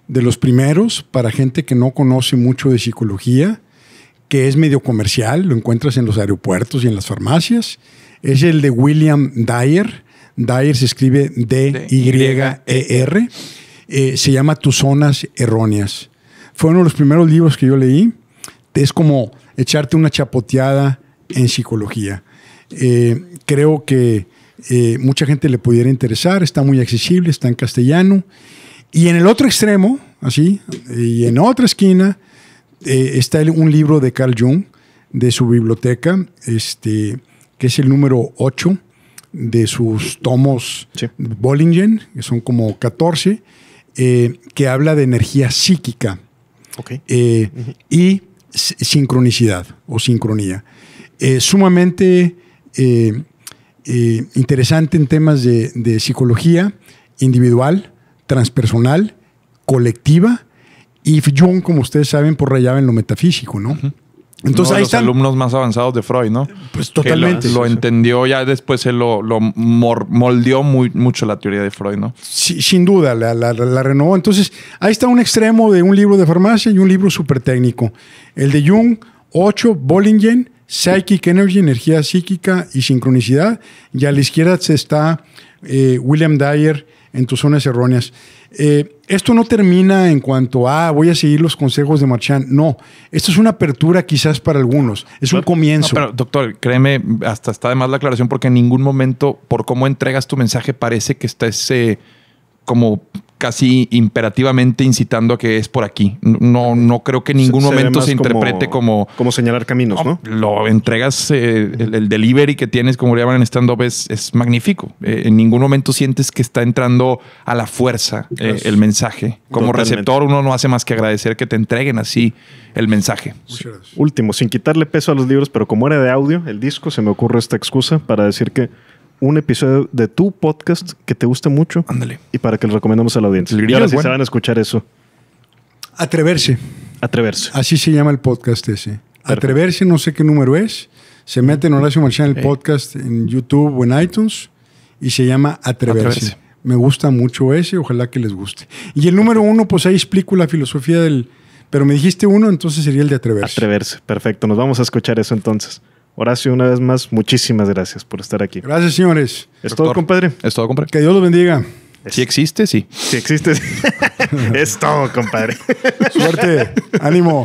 de los primeros para gente que no conoce mucho de psicología, que es medio comercial, lo encuentras en los aeropuertos y en las farmacias es el de William Dyer. Dyer se escribe D-Y-E-R. E eh, se llama Tus Zonas Erróneas. Fue uno de los primeros libros que yo leí. Es como echarte una chapoteada en psicología. Eh, creo que eh, mucha gente le pudiera interesar, está muy accesible, está en castellano. Y en el otro extremo, así, y en otra esquina, está un libro de Carl Jung, de su biblioteca. Este, que es el número 8 de sus tomos Bollingen, que son como 14, eh, que habla de energía psíquica eh, y sincronicidad o sincronía. Es eh, sumamente interesante en temas de, psicología individual, transpersonal, colectiva, y Jung, como ustedes saben, por en lo metafísico, ¿no? Entonces Uno ahí de los alumnos más avanzados de Freud, ¿no? Pues totalmente. lo, entendió ya después, se lo, moldeó muy, mucho la teoría de Freud, ¿no? sin duda, la, renovó. Entonces ahí está un extremo de un libro de farmacia y un libro súper técnico. El de Jung, 8, Bollingen, Psychic Energy, energía psíquica y sincronicidad. Y a la izquierda está eh, William Dyer en tus zonas erróneas. Eh, esto no termina en cuanto a ah, voy a seguir los consejos de Marchand. No, esto es una apertura quizás para algunos. Es un comienzo. doctor, créeme, hasta está de más la aclaración porque en ningún momento, por cómo entregas tu mensaje, parece que estás eh, como casi imperativamente incitando a que es por aquí. No, no creo que en ningún momento se, interprete como, como... señalar caminos, ¿no? Lo entregas, eh, el, delivery que tienes, como le llaman en stand-up, es, magnífico. Eh, en ningún momento sientes que está entrando a la fuerza eh, el mensaje. Como receptor uno no hace más que agradecer que te entreguen así el mensaje. Último, sin quitarle peso a los libros, pero como era de audio, el disco, se me ocurre esta excusa para decir que un episodio de tu podcast que te guste mucho. Ándale. Y para que lo recomendemos a la audiencia. y ahora sí se van a escuchar eso. Atreverse. Atreverse. Así se llama el podcast ese. Atreverse, no sé qué número es. Se mete en Horacio Marchán el podcast en YouTube o en iTunes y se llama Atreverse. Atreverse. Me gusta mucho ese, ojalá que les guste. Y el número uno, pues ahí explico la filosofía del... Pero me dijiste uno, entonces sería el de Atreverse. Atreverse, perfecto. Nos vamos a escuchar eso entonces. Horacio, una vez más, muchísimas gracias por estar aquí. Gracias, señores. Es todo, compadre. Es todo, compadre. Que Dios los bendiga. Si existe, sí. Si existe, sí. *laughs* es todo, compadre. Suerte. Ánimo.